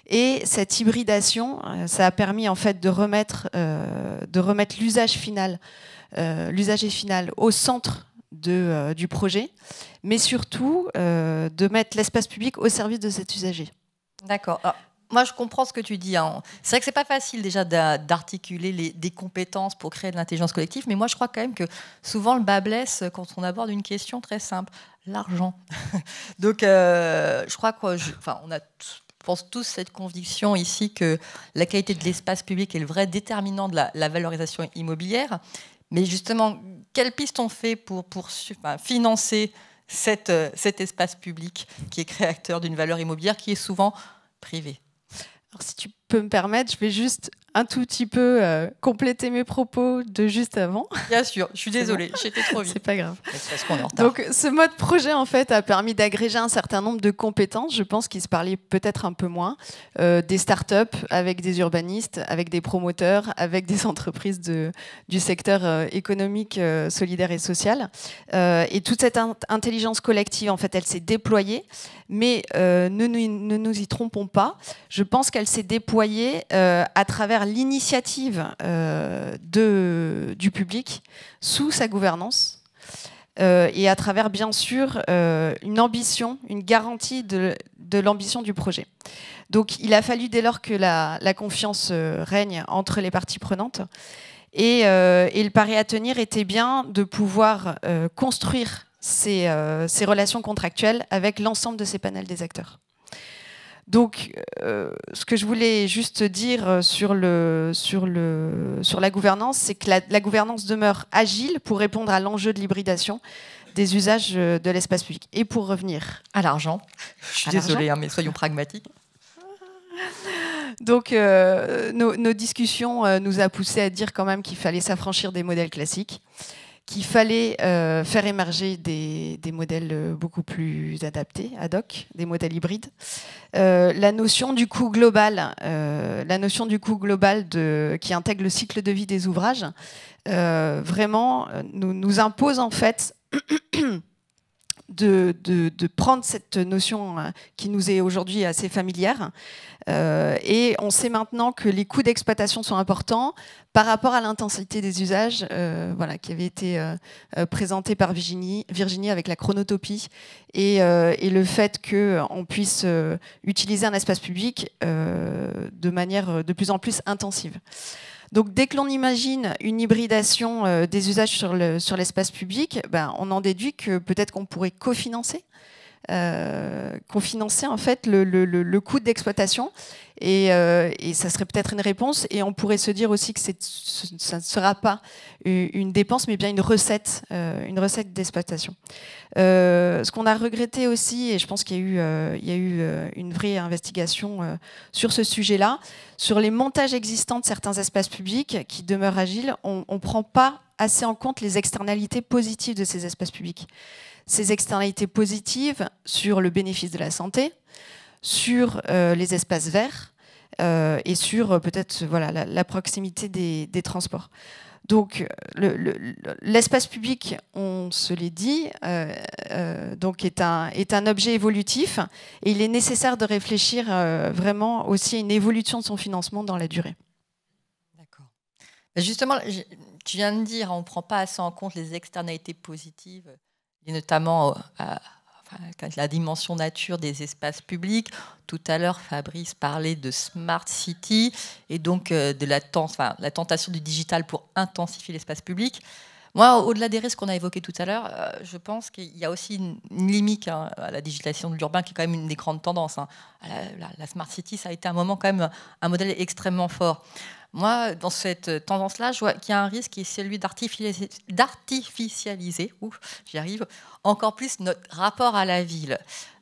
Et cette hybridation, euh, ça a permis en fait de remettre, euh, de remettre l'usage final, euh, l'usager final au centre de, du projet, mais surtout de mettre l'espace public au service de cet usager. D'accord. Ah, moi, je comprends ce que tu dis. Hein. C'est vrai que c'est pas facile déjà d'articuler des compétences pour créer de l'intelligence collective, mais moi, je crois quand même que souvent le bas blesse quand on aborde une question très simple l'argent. Donc, je crois qu'on enfin, a pense tous cette conviction ici que la qualité de l'espace public est le vrai déterminant de la, valorisation immobilière. Mais justement, quelle pistes on fait pour, pour financer euh, cet espace public qui est créateur d'une valeur immobilière qui est souvent privée Alors, si tu me permettre, je vais juste un tout petit peu euh, compléter mes propos de juste avant. Bien sûr, je suis désolée, j'étais trop vite. C'est pas grave. Donc ce mode projet en fait a permis d'agréger un certain nombre de compétences, je pense qu'il se parlait peut-être un peu moins, euh, des startups avec des urbanistes, avec des promoteurs, avec des entreprises de, du secteur euh, économique, euh, solidaire et social. et toute cette intelligence collective en fait, elle s'est déployée, mais ne nous, ne nous y trompons pas, je pense qu'elle s'est déployée euh, à travers l'initiative euh, du public sous sa gouvernance. Euh, et à travers bien sûr une ambition, une garantie de, l'ambition du projet. Donc il a fallu dès lors que la, confiance règne entre les parties prenantes et, il le pari à tenir était bien de pouvoir construire ces relations contractuelles avec l'ensemble de ces panels des acteurs. Donc, euh, ce que je voulais juste dire euh, sur, le, sur, la gouvernance, c'est que la, gouvernance demeure agile pour répondre à l'enjeu de l'hybridation des usages euh, de l'espace public. Et pour revenir à l'argent, je suis désolée, hein, mais soyons pragmatiques. Donc, nos, discussions nous a poussé à dire quand même qu'il fallait s'affranchir des modèles classiques qu'il fallait euh, faire émerger des, modèles euh, beaucoup plus adaptés, ad hoc, des modèles hybrides. Euh, la notion du coût global, la notion du coût global qui intègre le cycle de vie des ouvrages, vraiment nous impose en fait de, prendre cette notion euh, qui nous est aujourd'hui assez familière. Euh, et on sait maintenant que les coûts d'exploitation sont importants par rapport à l'intensité des usages, euh, voilà, qui avait été présenté par Virginie, Virginie avec la chronotopie et, et le fait qu'on puisse utiliser un espace public de manière de plus en plus intensive. Donc dès que l'on imagine une hybridation euh, des usages sur l'espace public, ben, on en déduit que peut-être qu'on pourrait cofinancer euh, qu'on finançait en fait le, coût d'exploitation. Euh, et, ça serait peut-être une réponse. Et on pourrait se dire aussi que ça ne sera pas une dépense, mais bien une recette, euh, une recette d'exploitation. ce qu'on a regretté aussi, et je pense qu'il y a eu, il y a eu une vraie investigation sur ce sujet-là, sur les montages existants de certains espaces publics qui demeurent agiles, on ne prend pas assez en compte les externalités positives de ces espaces publics ces externalités positives sur le bénéfice de la santé, sur euh, les espaces verts euh, et sur euh, peut-être voilà, la, proximité des, transports. Donc l'espace le, public, on se l'est dit, donc est, un, est un objet évolutif et il est nécessaire de réfléchir vraiment aussi à une évolution de son financement dans la durée. D'accord. Justement, tu viens de dire, on ne prend pas assez en compte les externalités positives et notamment euh, la dimension nature des espaces publics. Tout à l'heure, Fabrice parlait de smart city et donc euh, de la, enfin, la tentation du digital pour intensifier l'espace public. Moi, au-delà des risques qu'on a évoqués tout à l'heure, euh, je pense qu'il y a aussi une, limite hein, à la digitalisation de l'urbain, qui est quand même une des grandes tendances. Hein. La, la, Smart City, ça a été un moment quand même un modèle extrêmement fort. Moi, dans cette tendance-là, je vois qu'il y a un risque qui est celui d'artificialiser, j'y arrive, encore plus notre rapport à la ville.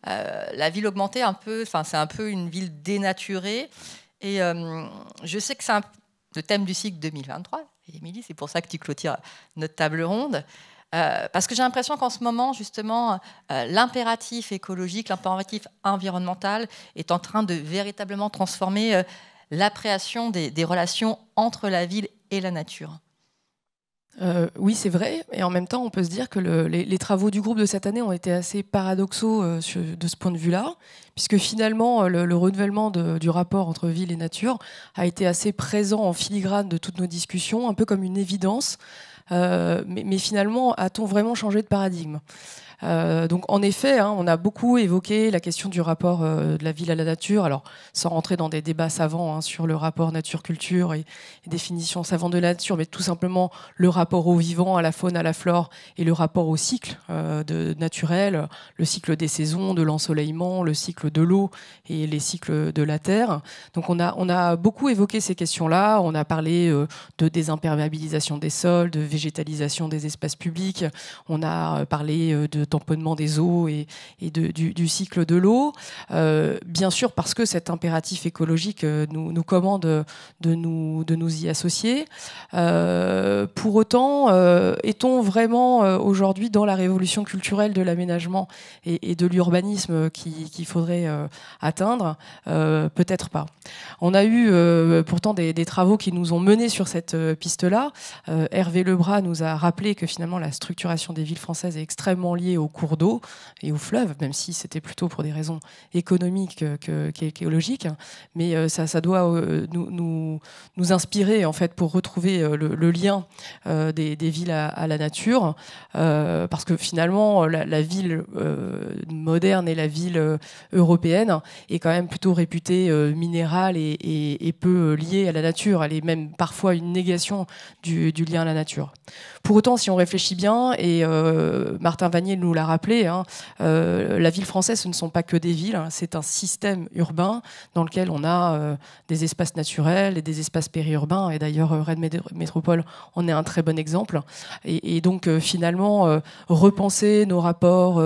Euh, la ville augmentée, un peu, c'est un peu une ville dénaturée. Et euh, je sais que c'est le thème du cycle 2023. Émilie, c'est pour ça que tu clôtures notre table ronde. Euh, parce que j'ai l'impression qu'en ce moment, justement, l'impératif écologique, l'impératif environnemental est en train de véritablement transformer l'appréhension des, des, relations entre la ville et la nature. Euh, oui, c'est vrai. Et en même temps, on peut se dire que les, travaux du groupe de cette année ont été assez paradoxaux euh, de ce point de vue-là, puisque finalement, euh, le, renouvellement du rapport entre ville et nature a été assez présent en filigrane de toutes nos discussions, un peu comme une évidence. mais, finalement, a-t-on vraiment changé de paradigme euh, donc en effet, hein, on a beaucoup évoqué la question du rapport euh, de la ville à la nature, alors sans rentrer dans des débats savants hein, sur le rapport nature-culture et, définition savante de la nature, mais tout simplement le rapport au vivant, à la faune, à la flore et le rapport au cycle euh, de, naturel, le cycle des saisons, de l'ensoleillement, le cycle de l'eau et les cycles de la terre. Donc on a, on a beaucoup évoqué ces questions-là, on a parlé euh, de désimperméabilisation des sols, de végétalisation des espaces publics, on a parlé de tamponnement des eaux et, du, cycle de l'eau. Euh, bien sûr, parce que cet impératif écologique euh, nous, commande de nous, y associer. Euh, pour autant, est-on vraiment aujourd'hui dans la révolution culturelle de l'aménagement et, de l'urbanisme qu'il faudrait atteindre Peut-être pas. On a eu pourtant des, travaux qui nous ont menés sur cette piste-là. Hervé Lebras nous a rappelé que finalement la structuration des villes françaises est extrêmement liée aux cours d'eau et aux fleuve, même si c'était plutôt pour des raisons économiques qu'écologiques. Mais euh, ça, ça doit euh, nous, nous, inspirer en fait pour retrouver euh, le, lien des, villes à, la nature, parce que finalement la, ville moderne et la ville européenne est quand même plutôt réputée minérale et, peu liée à la nature. Elle est même parfois une négation du, du lien à la nature. Pour autant, si on réfléchit bien, et Martin Vanier nous l'a rappelé, hein, euh, la ville française, ce ne sont pas que des villes, hein, c'est un système urbain dans lequel on a euh, des espaces naturels et des espaces périurbains. Et d'ailleurs, euh, Rennes Métropole en est un très bon exemple. Et, donc, finalement, repenser nos rapports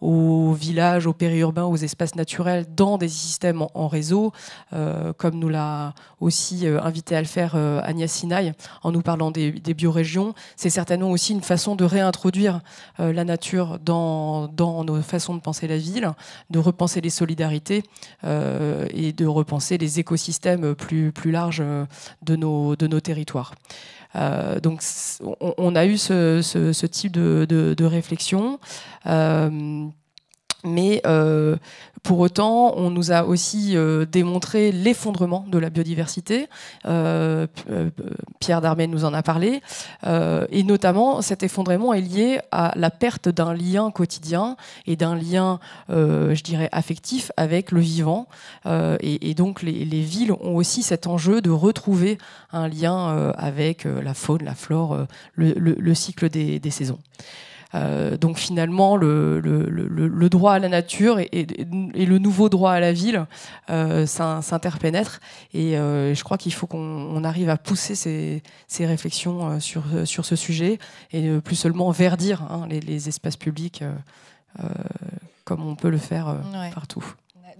aux villages, aux périurbains, aux espaces naturels dans des systèmes en, réseau, comme nous l'a aussi invité à le faire Agnès Sinaï en nous parlant des, biorégions, c'est certainement aussi une façon de réintroduire la nature dans, nos façons de penser la ville, de repenser les solidarités euh, et de repenser les écosystèmes plus, plus larges de nos, de nos territoires. Euh, donc on, a eu ce, type de, réflexion. Euh, mais euh, pour autant, on nous a aussi euh, démontré l'effondrement de la biodiversité. Euh, Pierre Darmet nous en a parlé. et notamment, cet effondrement est lié à la perte d'un lien quotidien et d'un lien, je dirais, affectif avec le vivant. Et, donc, les, villes ont aussi cet enjeu de retrouver un lien avec la faune, la flore, le, cycle des saisons. Euh, donc finalement, le, droit à la nature et, le nouveau droit à la ville euh, s'interpénètrent. Et euh, je crois qu'il faut qu'on arrive à pousser ces, réflexions sur, sur, ce sujet et plus seulement verdir hein, les, espaces publics comme on peut le faire partout.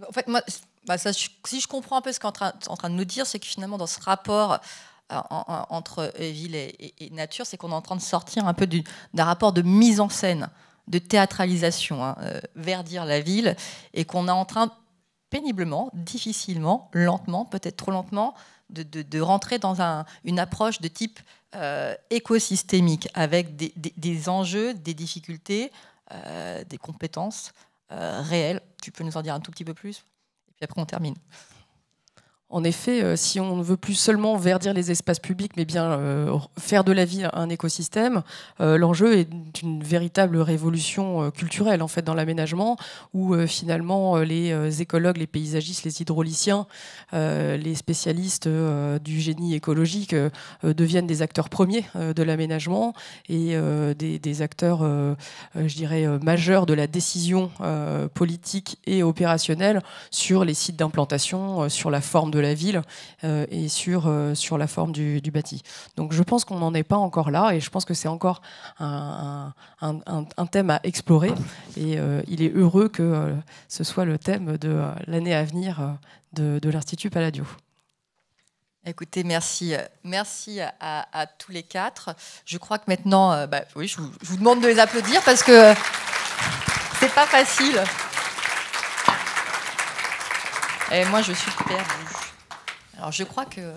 En fait, moi, bah, si je comprends un peu ce qu'est est en train de nous dire, c'est que finalement, dans ce rapport entre euh, ville et, nature, c'est qu'on est en train de sortir un peu d'un rapport de mise en scène, de théâtralisation, hein, euh, verdir la ville, et qu'on est en train péniblement, difficilement, lentement, peut-être trop lentement, de, rentrer dans une approche de type euh, écosystémique, avec des, enjeux, des difficultés, des compétences réelles. Tu peux nous en dire un tout petit peu plus Et puis après, on termine. En effet, euh, si on ne veut plus seulement verdir les espaces publics, mais bien euh, faire de la vie un écosystème, euh, l'enjeu est une véritable révolution culturelle en fait dans l'aménagement, où finalement les écologues, les paysagistes, les hydrauliciens, les spécialistes du génie écologique deviennent des acteurs premiers de l'aménagement et des, acteurs, je dirais, majeurs de la décision politique et opérationnelle sur les sites d'implantation, sur la forme de la ville euh, et sur, euh, sur la forme du, bâti. Donc je pense qu'on n'en est pas encore là et je pense que c'est encore un, thème à explorer et euh, il est heureux que ce soit le thème de l'année à venir de, l'Institut Palladio. Écoutez, merci, merci à, tous les quatre. Je crois que maintenant, bah, oui, je vous, demande de les applaudir parce que c'est pas facile. Et moi, je suis perdue. Alors je crois que...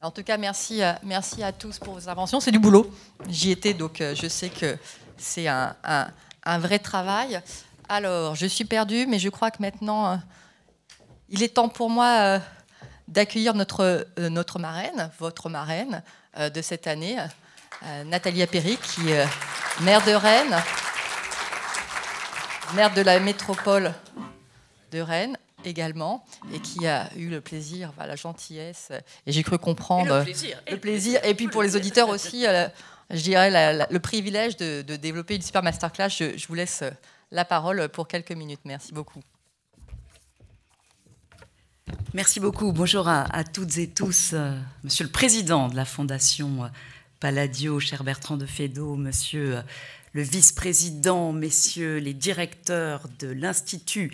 En tout cas, merci, merci à tous pour vos inventions, C'est du boulot. J'y étais, donc euh, je sais que c'est un, vrai travail. Alors, je suis perdue, mais je crois que maintenant, euh, il est temps pour moi euh, d'accueillir notre, notre marraine, votre marraine de cette année, Nathalie Perry, qui est maire de Rennes, maire de la métropole de Rennes, également et qui a eu le plaisir, la gentillesse, et j'ai cru comprendre le, plaisir, et puis pour les auditeurs aussi, euh, je dirais le privilège de, développer une super masterclass. Je, vous laisse euh, la parole pour quelques minutes. Merci beaucoup. Merci beaucoup. Bonjour à, toutes et tous. Euh, monsieur le Président de la Fondation Palladio, cher Bertrand de Fédot, Monsieur le vice-président, messieurs les directeurs de l'Institut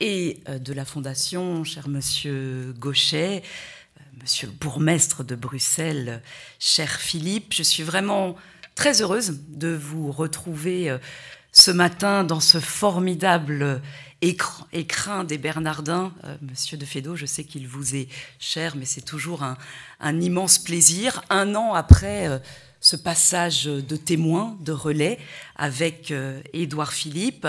et euh, de la Fondation, cher monsieur Gauchet, euh, monsieur le bourgmestre de Bruxelles, cher Philippe. Je suis vraiment très heureuse de vous retrouver euh, ce matin dans ce formidable écrin des Bernardins. Monsieur de Fédot, je sais qu'il vous est cher, mais c'est toujours un, un, immense plaisir. Un an après ce passage de témoin, de relais avec euh, Édouard Philippe.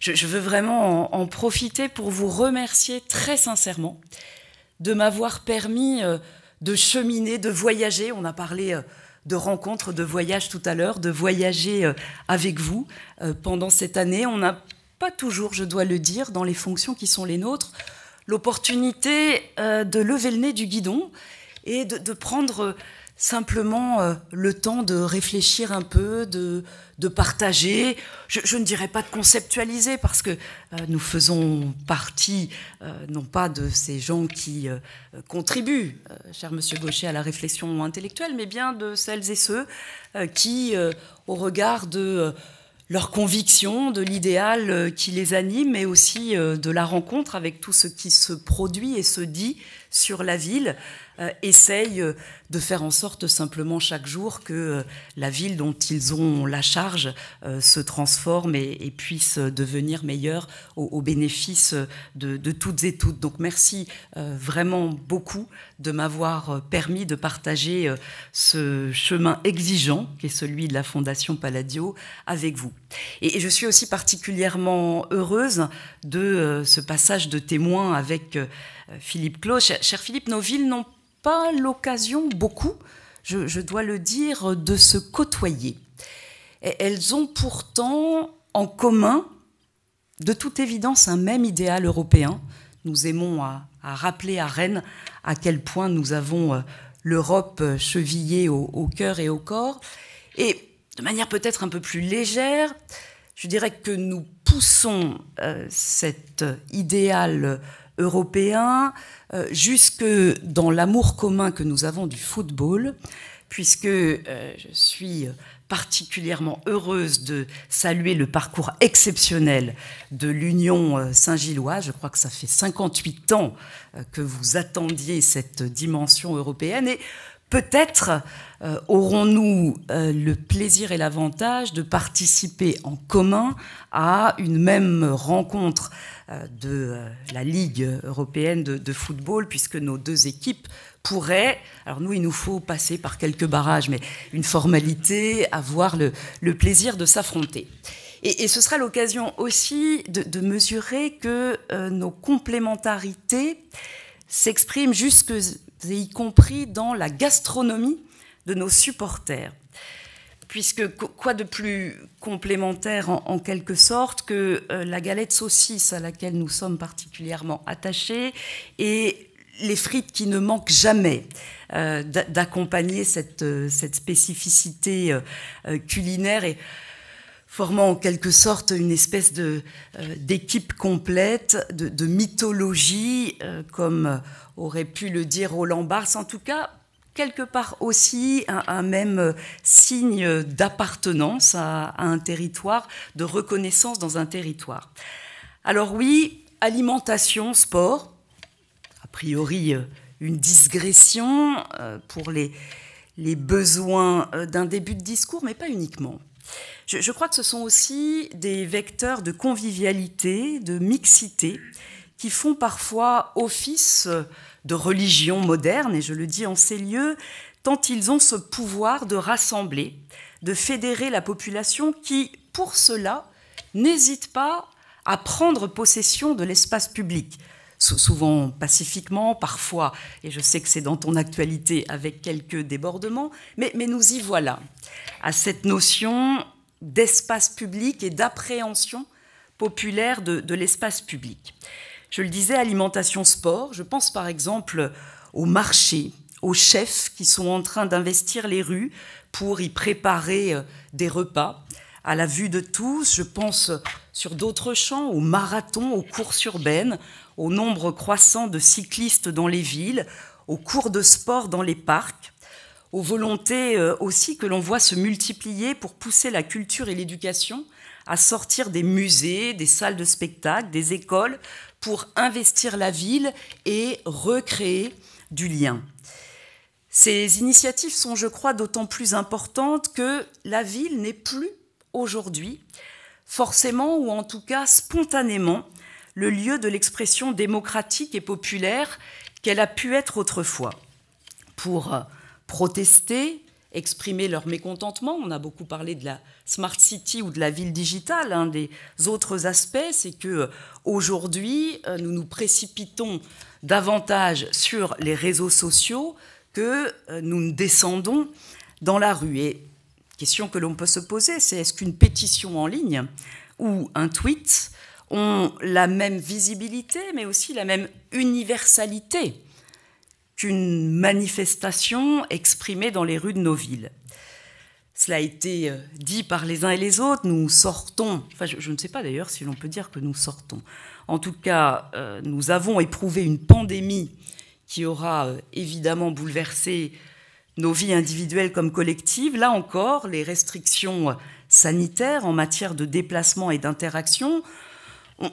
Je, veux vraiment en, profiter pour vous remercier très sincèrement de m'avoir permis euh, de cheminer, de voyager. On a parlé euh, de rencontres, de voyages tout à l'heure, de voyager avec vous pendant cette année. On n'a pas toujours, je dois le dire, dans les fonctions qui sont les nôtres, l'opportunité de lever le nez du guidon et de, de prendre simplement euh, le temps de réfléchir un peu, de, partager. Je, ne dirais pas de conceptualiser parce que euh, nous faisons partie euh, non pas de ces gens qui contribuent, cher Monsieur Gaucher, à la réflexion intellectuelle, mais bien de celles et ceux qui, au regard de leurs conviction, de l'idéal qui les anime, mais aussi de la rencontre avec tout ce qui se produit et se dit, sur la ville, euh, essayent euh, de faire en sorte simplement chaque jour que euh, la ville dont ils ont la charge euh, se transforme et, puisse devenir meilleure au, bénéfice de, de, toutes et toutes. Donc merci vraiment beaucoup de m'avoir permis de partager ce chemin exigeant qui est celui de la Fondation Palladio avec vous. Et, je suis aussi particulièrement heureuse de euh, ce passage de témoin avec euh, Philippe Clos. Cher, Philippe, nos villes n'ont pas l'occasion, beaucoup, je, dois le dire, de se côtoyer. elles ont pourtant en commun, de toute évidence, un même idéal européen. Nous aimons à, rappeler à Rennes à quel point nous avons euh, l'Europe chevillée au, au cœur et au corps. Et de manière peut-être un peu plus légère, je dirais que nous poussons euh, cet idéal européen euh, jusque dans l'amour commun que nous avons du football, puisque euh, je suis particulièrement heureuse de saluer le parcours exceptionnel de l'Union Saint-Gilloise. Je crois que ça fait 58 ans que vous attendiez cette dimension européenne. Et peut-être euh, aurons-nous euh, le plaisir et l'avantage de participer en commun à une même rencontre euh, de la Ligue européenne de, football, puisque nos deux équipes pourraient, alors nous il nous faut passer par quelques barrages, mais une formalité, avoir le, plaisir de s'affronter. Et, ce sera l'occasion aussi de, de mesurer que nos complémentarités s'exprime jusque, y compris dans la gastronomie de nos supporters. Puisque quoi de plus complémentaire en, quelque sorte que euh, la galette saucisse à laquelle nous sommes particulièrement attachés et les frites qui ne manquent jamais euh, d'accompagner cette, euh, cette, spécificité culinaire et formant en quelque sorte une espèce de euh, d'équipe complète de, mythologie, euh, comme aurait pu le dire Roland Barthes, en tout cas quelque part aussi un, même euh, signe d'appartenance à, un territoire, de reconnaissance dans un territoire. Alors oui, alimentation, sport, a priori une digression pour les, les besoins d'un début de discours, mais pas uniquement. Je, crois que ce sont aussi des vecteurs de convivialité, de mixité, qui font parfois office de religion moderne, et je le dis en ces lieux, tant ils ont ce pouvoir de rassembler, de fédérer la population qui, pour cela, n'hésite pas à prendre possession de l'espace public souvent pacifiquement, parfois, et je sais que c'est dans ton actualité, avec quelques débordements, mais, nous y voilà, à cette notion d'espace public et d'appréhension populaire de, l'espace public. Je le disais, alimentation sport, je pense par exemple aux marchés, aux chefs qui sont en train d'investir les rues pour y préparer euh, des repas à la vue de tous. Je pense sur d'autres champs, aux marathons, aux courses urbaines, au nombre croissant de cyclistes dans les villes, aux cours de sport dans les parcs, aux volontés euh, aussi que l'on voit se multiplier pour pousser la culture et l'éducation à sortir des musées, des salles de spectacle, des écoles, pour investir la ville et recréer du lien. Ces initiatives sont, je crois, d'autant plus importantes que la ville n'est plus aujourd'hui forcément ou en tout cas spontanément le lieu de l'expression démocratique et populaire qu'elle a pu être autrefois. Pour euh, protester, exprimer leur mécontentement, on a beaucoup parlé de la smart city ou de la ville digitale, un hein, des autres aspects, c'est que euh, aujourd'hui, euh, nous nous précipitons davantage sur les réseaux sociaux que nous ne descendons dans la rue. Et question que l'on peut se poser, c'est est-ce qu'une pétition en ligne ou un tweet ont la même visibilité, mais aussi la même universalité qu'une manifestation exprimée dans les rues de nos villes. Cela a été euh, dit par les uns et les autres, nous sortons, enfin je, ne sais pas d'ailleurs si l'on peut dire que nous sortons, en tout cas euh, nous avons éprouvé une pandémie qui aura euh, évidemment bouleversé nos vies individuelles comme collectives. Là encore, les restrictions sanitaires en matière de déplacement et d'interaction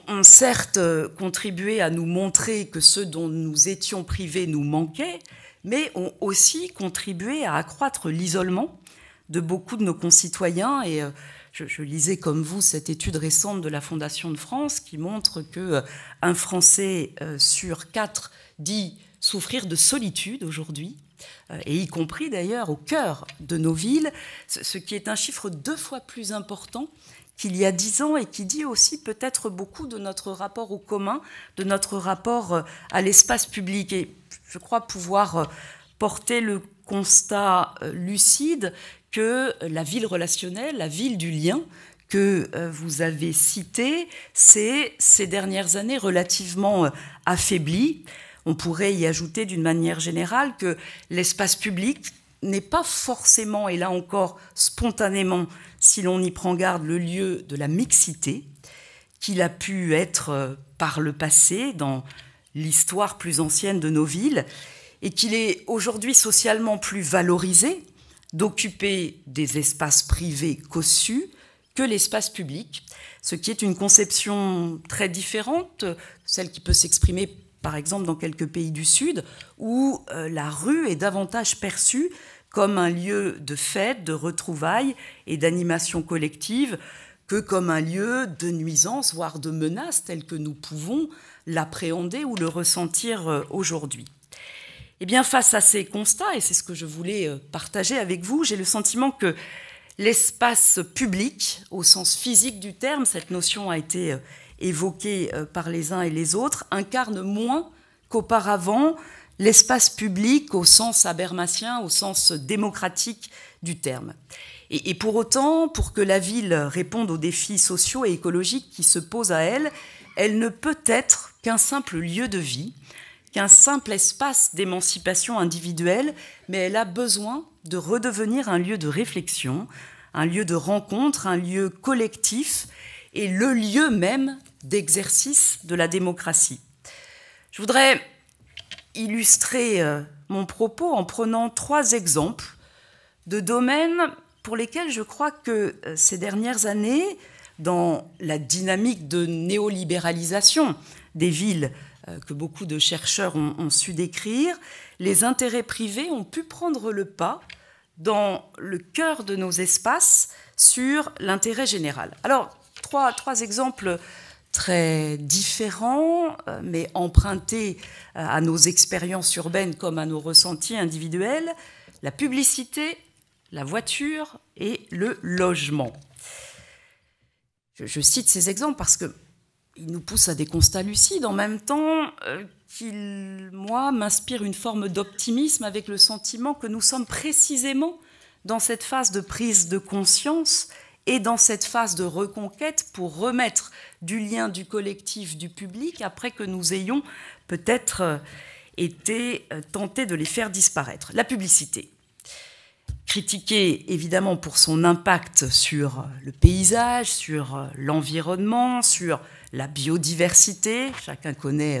ont certes euh, contribué à nous montrer que ce dont nous étions privés nous manquait, mais ont aussi contribué à accroître l'isolement de beaucoup de nos concitoyens. Et euh, je, je, lisais comme vous cette étude récente de la Fondation de France qui montre que euh, un Français sur quatre dit souffrir de solitude aujourd'hui, et y compris d'ailleurs au cœur de nos villes, ce qui est un chiffre deux fois plus important qu'il y a dix ans et qui dit aussi peut-être beaucoup de notre rapport au commun, de notre rapport euh, à l'espace public. Et je crois pouvoir euh, porter le constat euh, lucide que la ville relationnelle, la ville du lien, que vous avez citée, c'est ces dernières années relativement affaiblie. On pourrait y ajouter d'une manière générale que l'espace public, n'est pas forcément, et là encore spontanément, si l'on y prend garde, le lieu de la mixité, qu'il a pu être euh, par le passé, dans l'histoire plus ancienne de nos villes, et qu'il est aujourd'hui socialement plus valorisé d'occuper des espaces privés cossus que l'espace public, ce qui est une conception très différente, celle qui peut s'exprimer par exemple dans quelques pays du Sud, où euh, la rue est davantage perçue comme un lieu de fête, de retrouvailles et d'animation collective, que comme un lieu de nuisance, voire de menace, tel que nous pouvons l'appréhender ou le ressentir euh, aujourd'hui. Eh bien, face à ces constats, et c'est ce que je voulais euh, partager avec vous, j'ai le sentiment que l'espace public, au sens physique du terme, cette notion a été évoquées euh, par les uns et les autres, incarne moins qu'auparavant l'espace public au sens habermasien, au sens démocratique du terme. Et, pour autant, pour que la ville réponde aux défis sociaux et écologiques qui se posent à elle, elle ne peut être qu'un simple lieu de vie, qu'un simple espace d'émancipation individuelle, mais elle a besoin de redevenir un lieu de réflexion, un lieu de rencontre, un lieu collectif, et le lieu même d'exercice de la démocratie. Je voudrais illustrer euh, mon propos en prenant trois exemples de domaines pour lesquels je crois que euh, ces dernières années, dans la dynamique de néolibéralisation des villes euh, que beaucoup de chercheurs ont, su décrire, les intérêts privés ont pu prendre le pas dans le cœur de nos espaces sur l'intérêt général. Alors, trois, trois exemples très différents, euh, mais empruntés euh, à nos expériences urbaines comme à nos ressentis individuels, la publicité, la voiture et le logement. Je, cite ces exemples parce qu'ils nous poussent à des constats lucides en même temps euh, qu'ils, moi, m'inspirent une forme d'optimisme avec le sentiment que nous sommes précisément dans cette phase de prise de conscience et dans cette phase de reconquête, pour remettre du lien du collectif, du public, après que nous ayons peut-être euh, été euh, tentés de les faire disparaître. La publicité critiquée évidemment pour son impact sur euh, le paysage, sur l'environnement, sur la biodiversité. Chacun connaît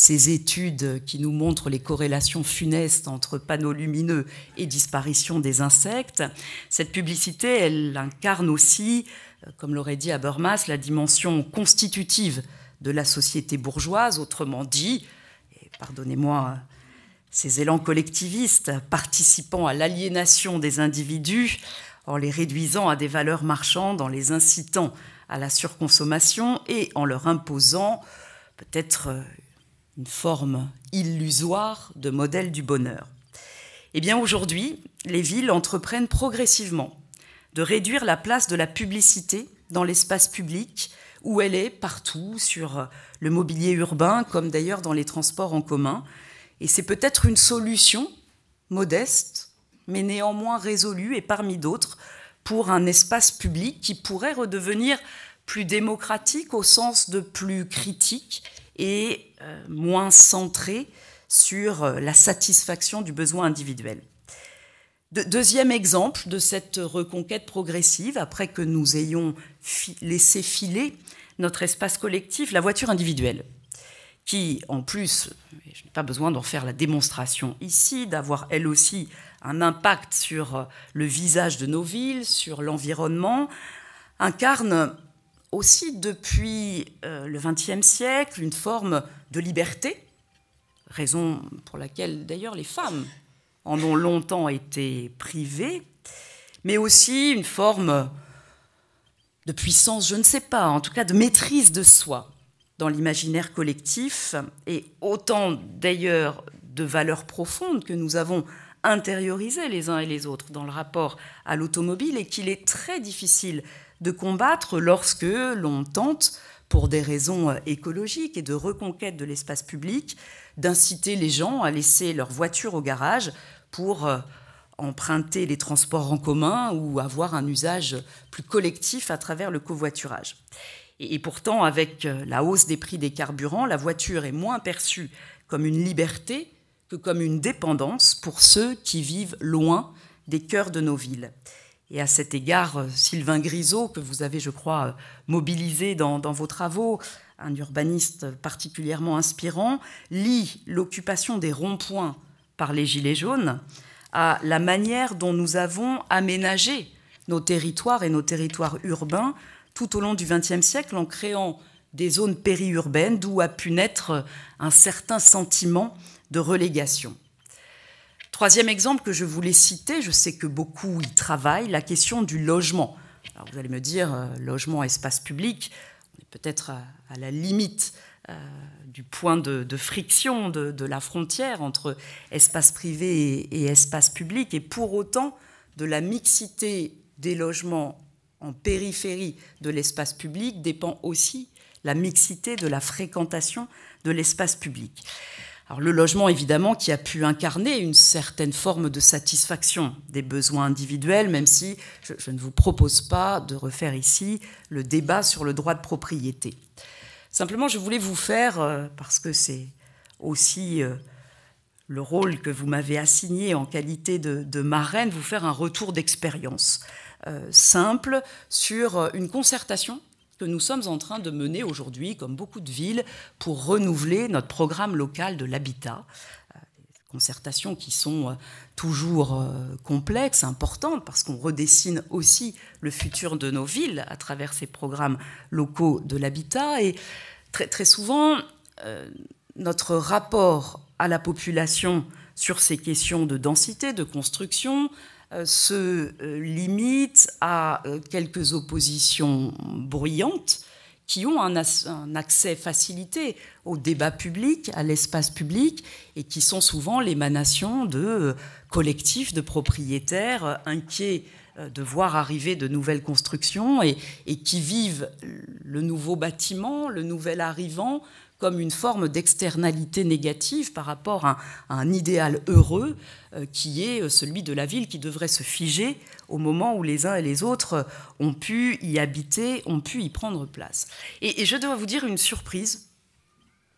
ces études qui nous montrent les corrélations funestes entre panneaux lumineux et disparition des insectes. Cette publicité, elle incarne aussi, euh, comme l'aurait dit Habermas, la dimension constitutive de la société bourgeoise, autrement dit, et pardonnez-moi ces élans collectivistes participant à l'aliénation des individus en les réduisant à des valeurs marchandes, en les incitant à la surconsommation et en leur imposant peut-être euh, une forme illusoire de modèle du bonheur. Eh bien aujourd'hui, les villes entreprennent progressivement de réduire la place de la publicité dans l'espace public, où elle est partout, sur le mobilier urbain, comme d'ailleurs dans les transports en commun. Et c'est peut-être une solution modeste, mais néanmoins résolue et parmi d'autres, pour un espace public qui pourrait redevenir plus démocratique au sens de plus critique et euh, moins centré sur euh, la satisfaction du besoin individuel. De, deuxième exemple de cette reconquête progressive, après que nous ayons laissé filer notre espace collectif, la voiture individuelle, qui en plus, je n'ai pas besoin d'en faire la démonstration ici, d'avoir elle aussi un impact sur euh, le visage de nos villes, sur l'environnement, incarne aussi depuis euh, le XXe siècle une forme de liberté, raison pour laquelle d'ailleurs les femmes en ont longtemps été privées, mais aussi une forme de puissance, je ne sais pas, en tout cas de maîtrise de soi dans l'imaginaire collectif, et autant d'ailleurs de valeurs profondes que nous avons intériorisées les uns et les autres dans le rapport à l'automobile, et qu'il est très difficile de combattre lorsque l'on tente, pour des raisons euh, écologiques et de reconquête de l'espace public, d'inciter les gens à laisser leur voiture au garage pour euh, emprunter les transports en commun ou avoir un usage plus collectif à travers le covoiturage. Et pourtant, avec euh, la hausse des prix des carburants, la voiture est moins perçue comme une liberté que comme une dépendance pour ceux qui vivent loin des cœurs de nos villes. Et à cet égard, euh, Sylvain Grisot, que vous avez, je crois, euh, mobilisé dans, vos travaux, un urbaniste particulièrement inspirant, lie l'occupation des ronds-points par les Gilets jaunes à la manière dont nous avons aménagé nos territoires et nos territoires urbains tout au long du XXe siècle en créant des zones périurbaines d'où a pu naître un certain sentiment de relégation. Troisième exemple que je voulais citer, je sais que beaucoup y travaillent, la question du logement. Alors vous allez me dire, euh, logement, espace public, on est peut-être euh, à, la limite euh, du point de, friction de, la frontière entre espace privé et, et, espace public, et pour autant de la mixité des logements en périphérie de l'espace public dépend aussi la mixité de la fréquentation de l'espace public. Alors le logement, évidemment, qui a pu incarner une certaine forme de satisfaction des besoins individuels, même si je, ne vous propose pas de refaire ici le débat sur le droit de propriété. Simplement, je voulais vous faire, euh, parce que c'est aussi euh, le rôle que vous m'avez assigné en qualité de, marraine, vous faire un retour d'expérience euh, simple sur une concertation que nous sommes en train de mener aujourd'hui, comme beaucoup de villes, pour renouveler notre programme local de l'habitat. Euh, concertations qui sont euh, toujours euh, complexes, importantes, parce qu'on redessine aussi le futur de nos villes à travers ces programmes locaux de l'habitat. Et très, très souvent, notre rapport à la population sur ces questions de densité, de construction, euh, se euh, limite à euh, quelques oppositions bruyantes qui ont un, accès facilité au débat public, à l'espace public, et qui sont souvent l'émanation de collectifs de propriétaires inquiets de voir arriver de nouvelles constructions et qui vivent le nouveau bâtiment, le nouvel arrivant, comme une forme d'externalité négative par rapport à un, idéal heureux euh, qui est euh, celui de la ville qui devrait se figer au moment où les uns et les autres euh, ont pu y habiter, ont pu y prendre place. et je dois vous dire une surprise,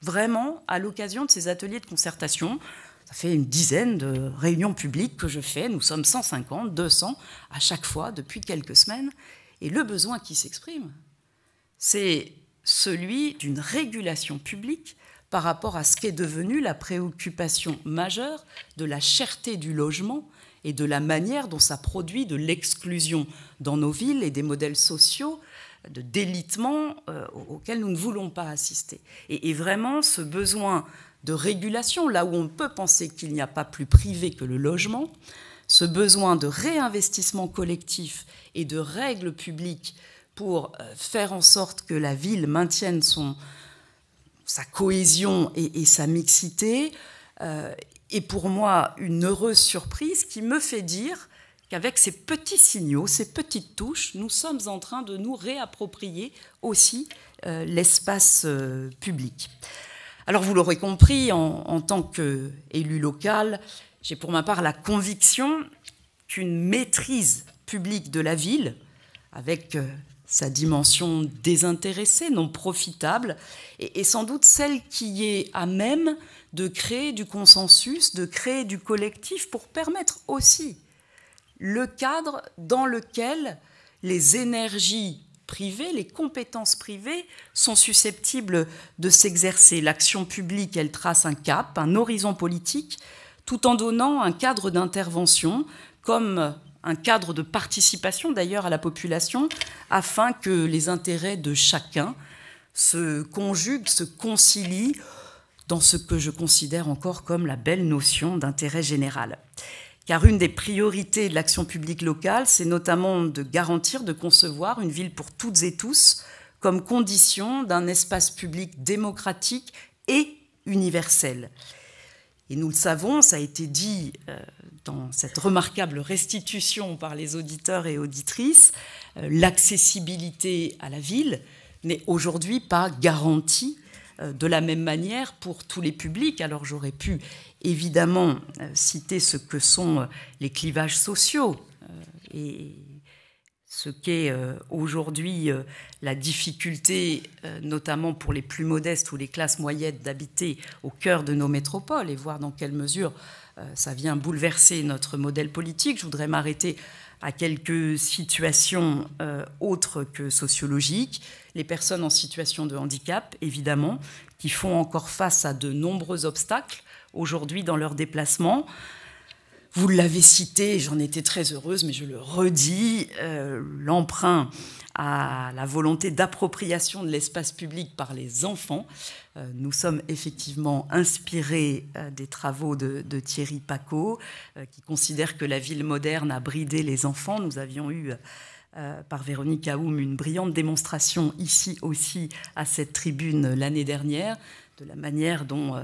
vraiment, à l'occasion de ces ateliers de concertation. Ça fait une dizaine de réunions publiques que je fais. Nous sommes 150, 200 à chaque fois depuis quelques semaines. Et le besoin qui s'exprime, c'est celui d'une régulation publique par rapport à ce qu'est devenu la préoccupation majeure de la cherté du logement et de la manière dont ça produit de l'exclusion dans nos villes et des modèles sociaux de délitement euh, auxquels nous ne voulons pas assister. Et, et vraiment, ce besoin de régulation, là où on peut penser qu'il n'y a pas plus privé que le logement, ce besoin de réinvestissement collectif et de règles publiques pour euh, faire en sorte que la ville maintienne son, sa cohésion et, sa mixité euh, est pour moi une heureuse surprise qui me fait dire qu'avec ces petits signaux, ces petites touches, nous sommes en train de nous réapproprier aussi euh, l'espace euh, public. Alors vous l'aurez compris, en, en tant qu'élu local, j'ai pour ma part la conviction qu'une maîtrise publique de la ville, avec sa dimension désintéressée, non profitable, et, sans doute celle qui est à même de créer du consensus, de créer du collectif pour permettre aussi le cadre dans lequel les énergies privées, les compétences privées sont susceptibles de s'exercer. L'action publique, elle trace un cap, un horizon politique, tout en donnant un cadre d'intervention comme un cadre de participation d'ailleurs à la population, afin que les intérêts de chacun se conjuguent, se concilient dans ce que je considère encore comme la belle notion d'intérêt général. Car une des priorités de l'action publique locale, c'est notamment de garantir, de concevoir une ville pour toutes et tous comme condition d'un espace public démocratique et universel. Et nous le savons, ça a été dit euh, dans cette remarquable restitution par les auditeurs et auditrices, euh, l'accessibilité à la ville n'est aujourd'hui pas garantie euh, de la même manière pour tous les publics. Alors j'aurais pu évidemment citer ce que sont les clivages sociaux et ce qu'est euh, aujourd'hui euh, la difficulté, euh, notamment pour les plus modestes ou les classes moyennes, d'habiter au cœur de nos métropoles et voir dans quelle mesure ça vient bouleverser notre modèle politique. Je voudrais m'arrêter à quelques situations autres que sociologiques. Les personnes en situation de handicap, évidemment, qui font encore face à de nombreux obstacles aujourd'hui dans leurs déplacements vous l'avez cité, j'en étais très heureuse, mais je le redis, euh, l'emprunt à la volonté d'appropriation de l'espace public par les enfants. Euh, nous sommes effectivement inspirés euh, des travaux de, Thierry Paco, qui considère que la ville moderne a bridé les enfants. Nous avions eu... par Véronique Aoum une brillante démonstration ici aussi à cette tribune l'année dernière de la manière dont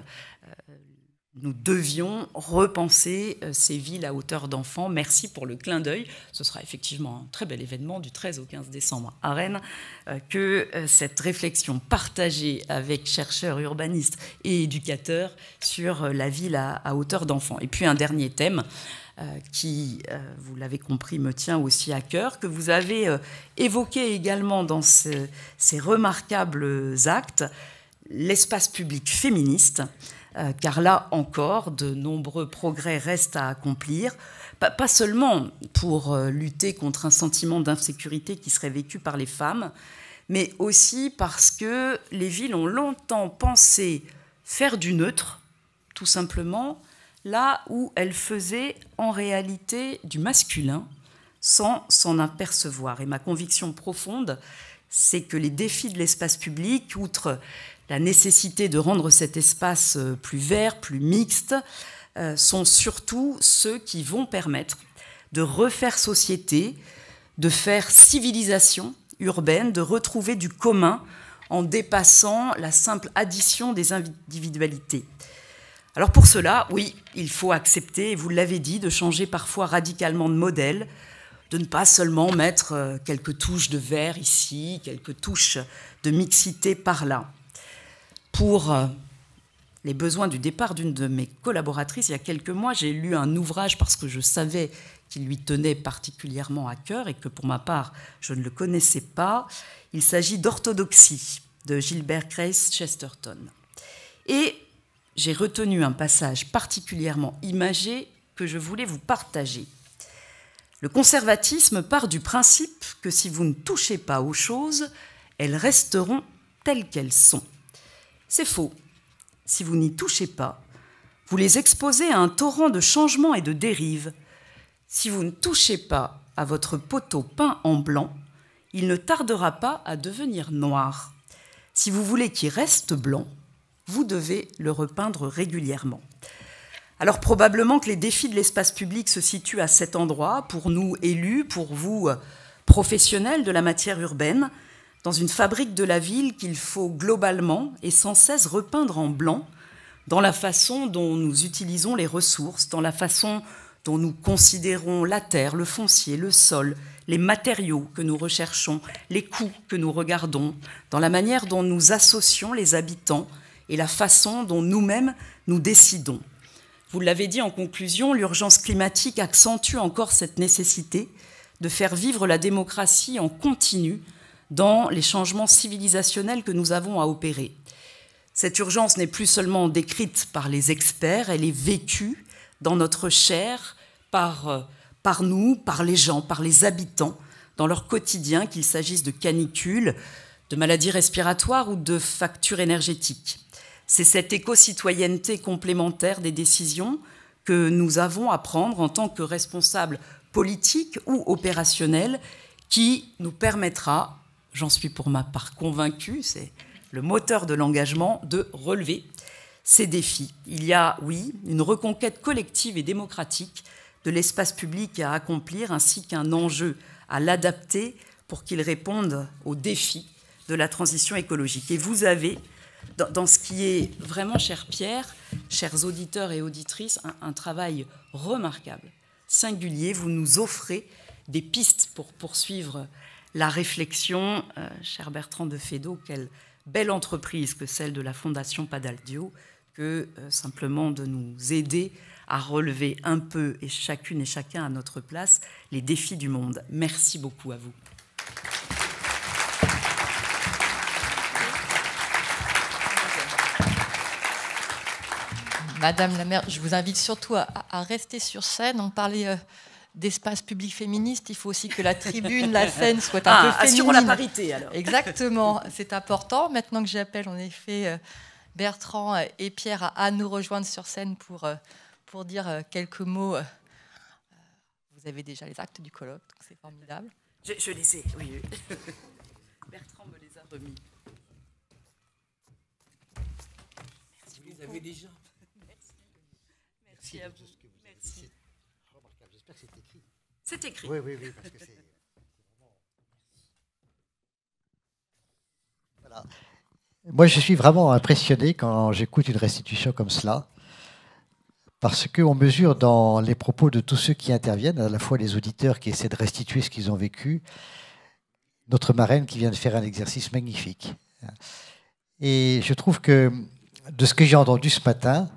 nous devions repenser euh, ces villes à hauteur d'enfants. Merci pour le clin d'œil. Ce sera effectivement un très bel événement du 13 au 15 décembre à Rennes euh, que euh, cette réflexion partagée avec chercheurs, urbanistes et éducateurs sur la ville à, hauteur d'enfants. Et puis un dernier thème qui, vous l'avez compris, me tient aussi à cœur, que vous avez évoqué également dans ces remarquables actes, l'espace public féministe. Euh, car là encore, de nombreux progrès restent à accomplir, pas, seulement pour euh, lutter contre un sentiment d'insécurité qui serait vécu par les femmes, mais aussi parce que les villes ont longtemps pensé faire du neutre, tout simplement, là où elles faisaient en réalité du masculin sans s'en apercevoir. Et ma conviction profonde, c'est que les défis de l'espace public, outre la nécessité de rendre cet espace euh, plus vert, plus mixte, euh, sont surtout ceux qui vont permettre de refaire société, de faire civilisation urbaine, de retrouver du commun en dépassant la simple addition des individualités. Alors pour cela, oui, il faut accepter, vous l'avez dit, de changer parfois radicalement de modèle, de ne pas seulement mettre euh, quelques touches de vert ici, quelques touches de mixité par là pour euh, les besoins du départ d'une de mes collaboratrices, il y a quelques mois, j'ai lu un ouvrage parce que je savais qu'il lui tenait particulièrement à cœur et que pour ma part, je ne le connaissais pas. Il s'agit d'Orthodoxie de Gilbert Grace Chesterton. Et j'ai retenu un passage particulièrement imagé que je voulais vous partager. Le conservatisme part du principe que si vous ne touchez pas aux choses, elles resteront telles qu'elles sont. C'est faux. Si vous n'y touchez pas, vous les exposez à un torrent de changements et de dérives. Si vous ne touchez pas à votre poteau peint en blanc, il ne tardera pas à devenir noir. Si vous voulez qu'il reste blanc, vous devez le repeindre régulièrement. Alors probablement que les défis de l'espace public se situent à cet endroit, pour nous élus, pour vous euh, professionnels de la matière urbaine, dans une fabrique de la ville qu'il faut globalement et sans cesse repeindre en blanc dans la façon dont nous utilisons les ressources, dans la façon dont nous considérons la terre, le foncier, le sol, les matériaux que nous recherchons, les coûts que nous regardons, dans la manière dont nous associons les habitants et la façon dont nous-mêmes nous décidons. Vous l'avez dit en conclusion, l'urgence climatique accentue encore cette nécessité de faire vivre la démocratie en continu dans les changements civilisationnels que nous avons à opérer. Cette urgence n'est plus seulement décrite par les experts, elle est vécue dans notre chair par, euh, par nous, par les gens, par les habitants, dans leur quotidien, qu'il s'agisse de canicules, de maladies respiratoires ou de factures énergétiques. C'est cette éco-citoyenneté complémentaire des décisions que nous avons à prendre en tant que responsables politiques ou opérationnels qui nous permettra j'en suis pour ma part convaincue, c'est le moteur de l'engagement, de relever ces défis. Il y a, oui, une reconquête collective et démocratique de l'espace public à accomplir, ainsi qu'un enjeu à l'adapter pour qu'il réponde aux défis de la transition écologique. Et vous avez, dans, ce qui est vraiment, cher Pierre, chers auditeurs et auditrices, un travail remarquable, singulier. Vous nous offrez des pistes pour poursuivre la réflexion, euh, cher Bertrand de Fédot, quelle belle entreprise que celle de la Fondation Padaldio, que euh, simplement de nous aider à relever un peu, et chacune et chacun à notre place, les défis du monde. Merci beaucoup à vous. Madame la maire, je vous invite surtout à, rester sur scène. On parlait euh, d'espace public féministe, il faut aussi que la tribune, la scène soit un ah, peu féminine. Assurons la parité alors. Exactement, c'est important. Maintenant que j'appelle en effet euh, Bertrand et Pierre à nous rejoindre sur scène pour, euh, pour dire euh, quelques mots. Vous avez déjà les actes du colloque, c'est formidable. Je, les ai, oui. Bertrand me les a remis. vous les avez déjà. Merci. Merci à vous. Merci c'est écrit. Oui, oui, oui, Moi, je suis vraiment impressionné quand j'écoute une restitution comme cela, parce qu'on mesure dans les propos de tous ceux qui interviennent, à la fois les auditeurs qui essaient de restituer ce qu'ils ont vécu, notre marraine qui vient de faire un exercice magnifique. Et je trouve que de ce que j'ai entendu ce matin,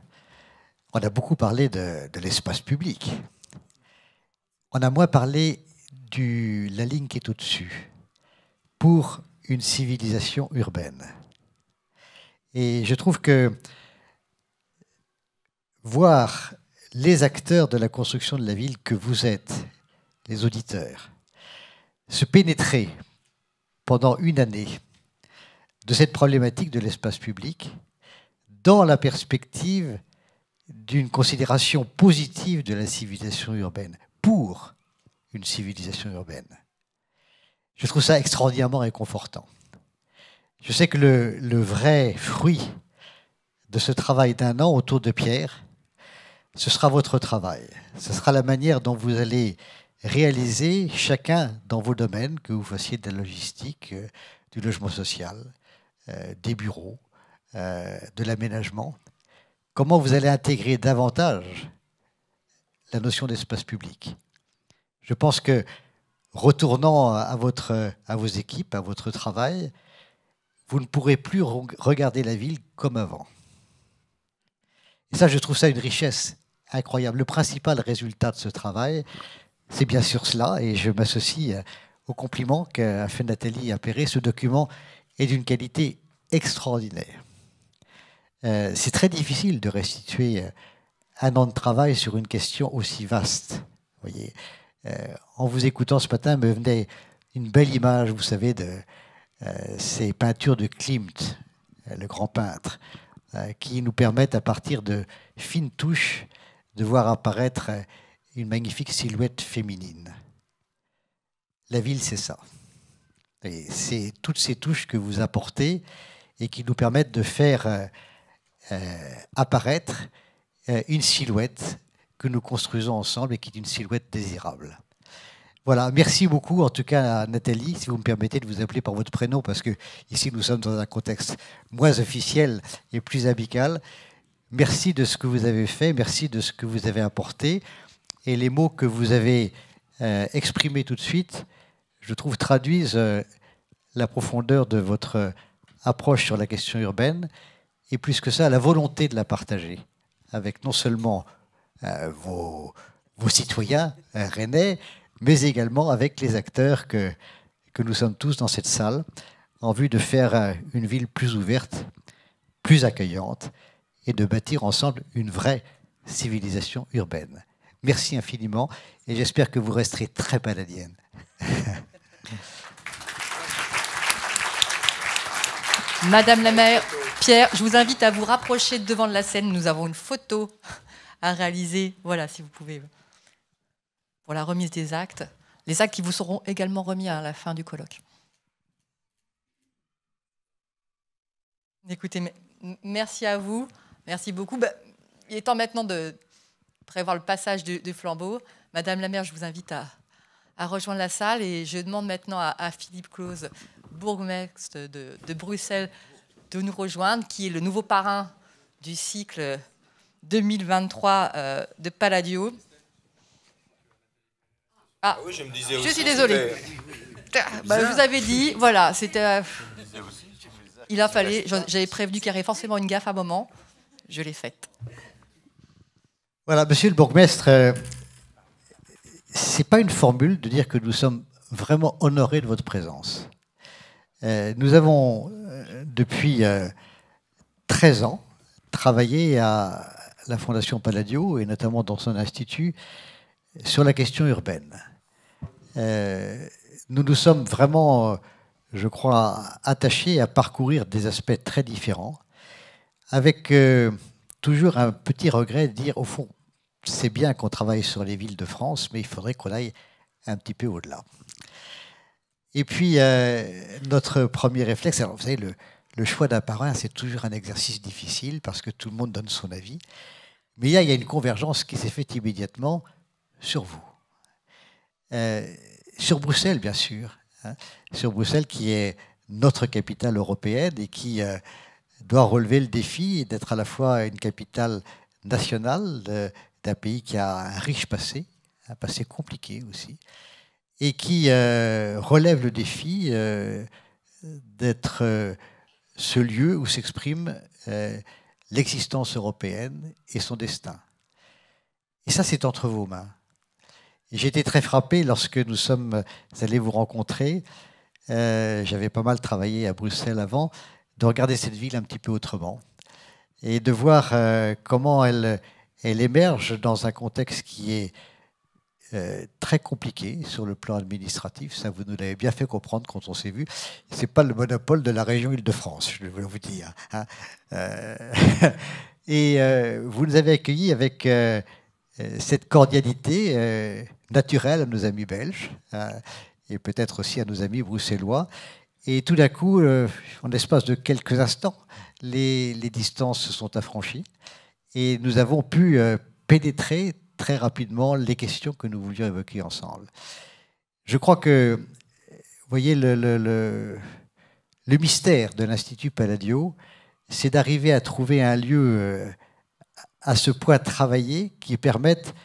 on a beaucoup parlé de l'espace public. On a moins parlé de la ligne qui est au-dessus pour une civilisation urbaine. Et je trouve que voir les acteurs de la construction de la ville que vous êtes, les auditeurs, se pénétrer pendant une année de cette problématique de l'espace public dans la perspective d'une considération positive de la civilisation urbaine pour une civilisation urbaine. Je trouve ça extraordinairement réconfortant. Je sais que le, vrai fruit de ce travail d'un an autour de Pierre, ce sera votre travail. Ce sera la manière dont vous allez réaliser chacun dans vos domaines, que vous fassiez de la logistique, euh, du logement social, euh, des bureaux, euh, de l'aménagement, comment vous allez intégrer davantage la notion d'espace public. Je pense que, retournant à, votre, à vos équipes, à votre travail, vous ne pourrez plus regarder la ville comme avant. Et ça, je trouve ça une richesse incroyable. Le principal résultat de ce travail, c'est bien sûr cela, et je m'associe euh, aux compliments qu'a fait Nathalie Appéré. Ce document est d'une qualité extraordinaire. Euh, c'est très difficile de restituer euh, un an de travail sur une question aussi vaste. Voyez. Euh, en vous écoutant ce matin, me venait une belle image, vous savez, de euh, ces peintures de Klimt, euh, le grand peintre, qui nous permettent à partir de fines touches de voir apparaître une magnifique silhouette féminine. La ville, c'est ça. C'est toutes ces touches que vous apportez et qui nous permettent de faire apparaître euh, une silhouette que nous construisons ensemble et qui est une silhouette désirable. Voilà, merci beaucoup en tout cas à Nathalie, si vous me permettez de vous appeler par votre prénom, parce que ici nous sommes dans un contexte moins officiel et plus amical. Merci de ce que vous avez fait, merci de ce que vous avez apporté. Et les mots que vous avez euh, exprimés tout de suite, je trouve, traduisent euh, la profondeur de votre approche sur la question urbaine, et plus que ça, la volonté de la partager avec non seulement euh, vos, vos, citoyens René, euh, rennais, mais également avec les acteurs que, que nous sommes tous dans cette salle, en vue de faire euh, une ville plus ouverte, plus accueillante, et de bâtir ensemble une vraie civilisation urbaine. Merci infiniment, et j'espère que vous resterez très paladienne. Madame la maire, Pierre, je vous invite à vous rapprocher devant de la scène. Nous avons une photo à réaliser. Voilà, si vous pouvez. Pour la remise des actes. Les actes qui vous seront également remis à la fin du colloque. Écoutez, merci à vous. Merci beaucoup. Bah, il est temps maintenant de prévoir le passage du, flambeau. Madame la maire, je vous invite à, rejoindre la salle et je demande maintenant à, Philippe Claus, bourgmestre de Bruxelles, de nous rejoindre, qui est le nouveau parrain du cycle 2023 euh, de Palladio. Ah, ah, oui, je, me disais je suis désolée. Ah, bah, je vous avais dit, voilà, c'était. Euh, il a fallu, j'avais prévenu qu'il y aurait forcément une gaffe à un moment. Je l'ai faite. Voilà, monsieur le bourgmestre, euh, c'est pas une formule de dire que nous sommes vraiment honorés de votre présence. Euh, nous avons, euh, depuis 13 euh, ans, travaillé à la Fondation Palladio, et notamment dans son institut, sur la question urbaine. nous nous sommes vraiment, je crois, attachés à parcourir des aspects très différents, avec toujours un petit regret de dire, au fond, c'est bien qu'on travaille sur les villes de France, mais il faudrait qu'on aille un petit peu au-delà. Et puis, euh, notre premier réflexe, alors vous savez, le, choix d'un parrain, c'est toujours un exercice difficile parce que tout le monde donne son avis. Mais il y a une convergence qui s'est faite immédiatement sur vous. Euh, sur Bruxelles, bien sûr. Hein. sur Bruxelles, qui est notre capitale européenne et qui euh, doit relever le défi d'être à la fois une capitale nationale d'un pays qui a un riche passé, un passé compliqué aussi, et qui euh, relève le défi euh, d'être euh, ce lieu où s'exprime l'existence européenne et son destin. Et ça, c'est entre vos mains. J'ai été très frappé lorsque nous sommes allés vous rencontrer. J'avais pas mal travaillé à Bruxelles avant, de regarder cette ville un petit peu autrement et de voir comment elle, elle émerge dans un contexte qui est euh, très compliqué sur le plan administratif. Ça, vous nous l'avez bien fait comprendre quand on s'est vu. Ce n'est pas le monopole de la région Île-de-France, je voulais vous dire. Hein. Euh, et euh, vous nous avez accueillis avec cette cordialité naturelle à nos amis belges hein, et peut-être aussi à nos amis bruxellois. Et tout d'un coup, en l'espace de quelques instants, les, les, distances se sont affranchies et nous avons pu pénétrer très rapidement les questions que nous voulions évoquer ensemble. Je crois que, vous voyez, le, le, le mystère de l'Institut Palladio, c'est d'arriver à trouver un lieu euh, à ce point travaillé qui permette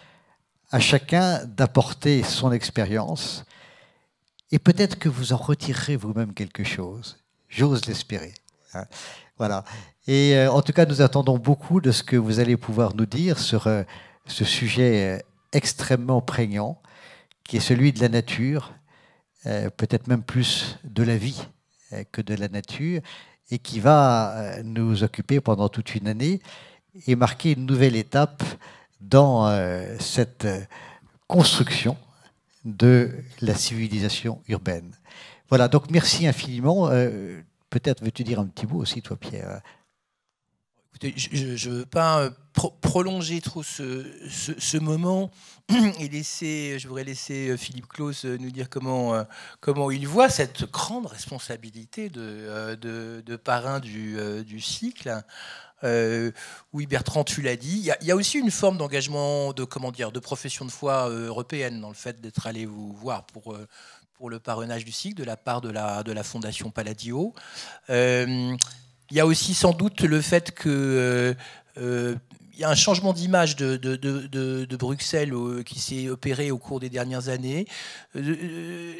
à chacun d'apporter son expérience. Et peut-être que vous en retirerez vous-même quelque chose. J'ose l'espérer. Hein. Voilà. Et euh, en tout cas, nous attendons beaucoup de ce que vous allez pouvoir nous dire sur euh, ce sujet euh, extrêmement prégnant, qui est celui de la nature, euh, peut-être même plus de la vie euh, que de la nature, et qui va nous occuper pendant toute une année et marquer une nouvelle étape dans cette construction de la civilisation urbaine. Voilà, donc merci infiniment. Peut-être veux-tu dire un petit mot aussi, toi, Pierre je ne veux pas euh, prolonger trop ce, ce, moment et laisser, je voudrais laisser euh, Philippe Claus euh, nous dire comment, comment il voit cette grande responsabilité de, de, parrain du, cycle. oui, Bertrand, tu l'as dit. Il y, a aussi une forme d'engagement, de comment dire, de profession de foi européenne dans le fait d'être allé vous voir pour pour le parrainage du cycle de la part de la, de la Fondation Palladio. Euh, il y a aussi sans doute le fait que euh, euh, il y a un changement d'image de, de, Bruxelles qui s'est opéré au cours des dernières années. Euh, euh,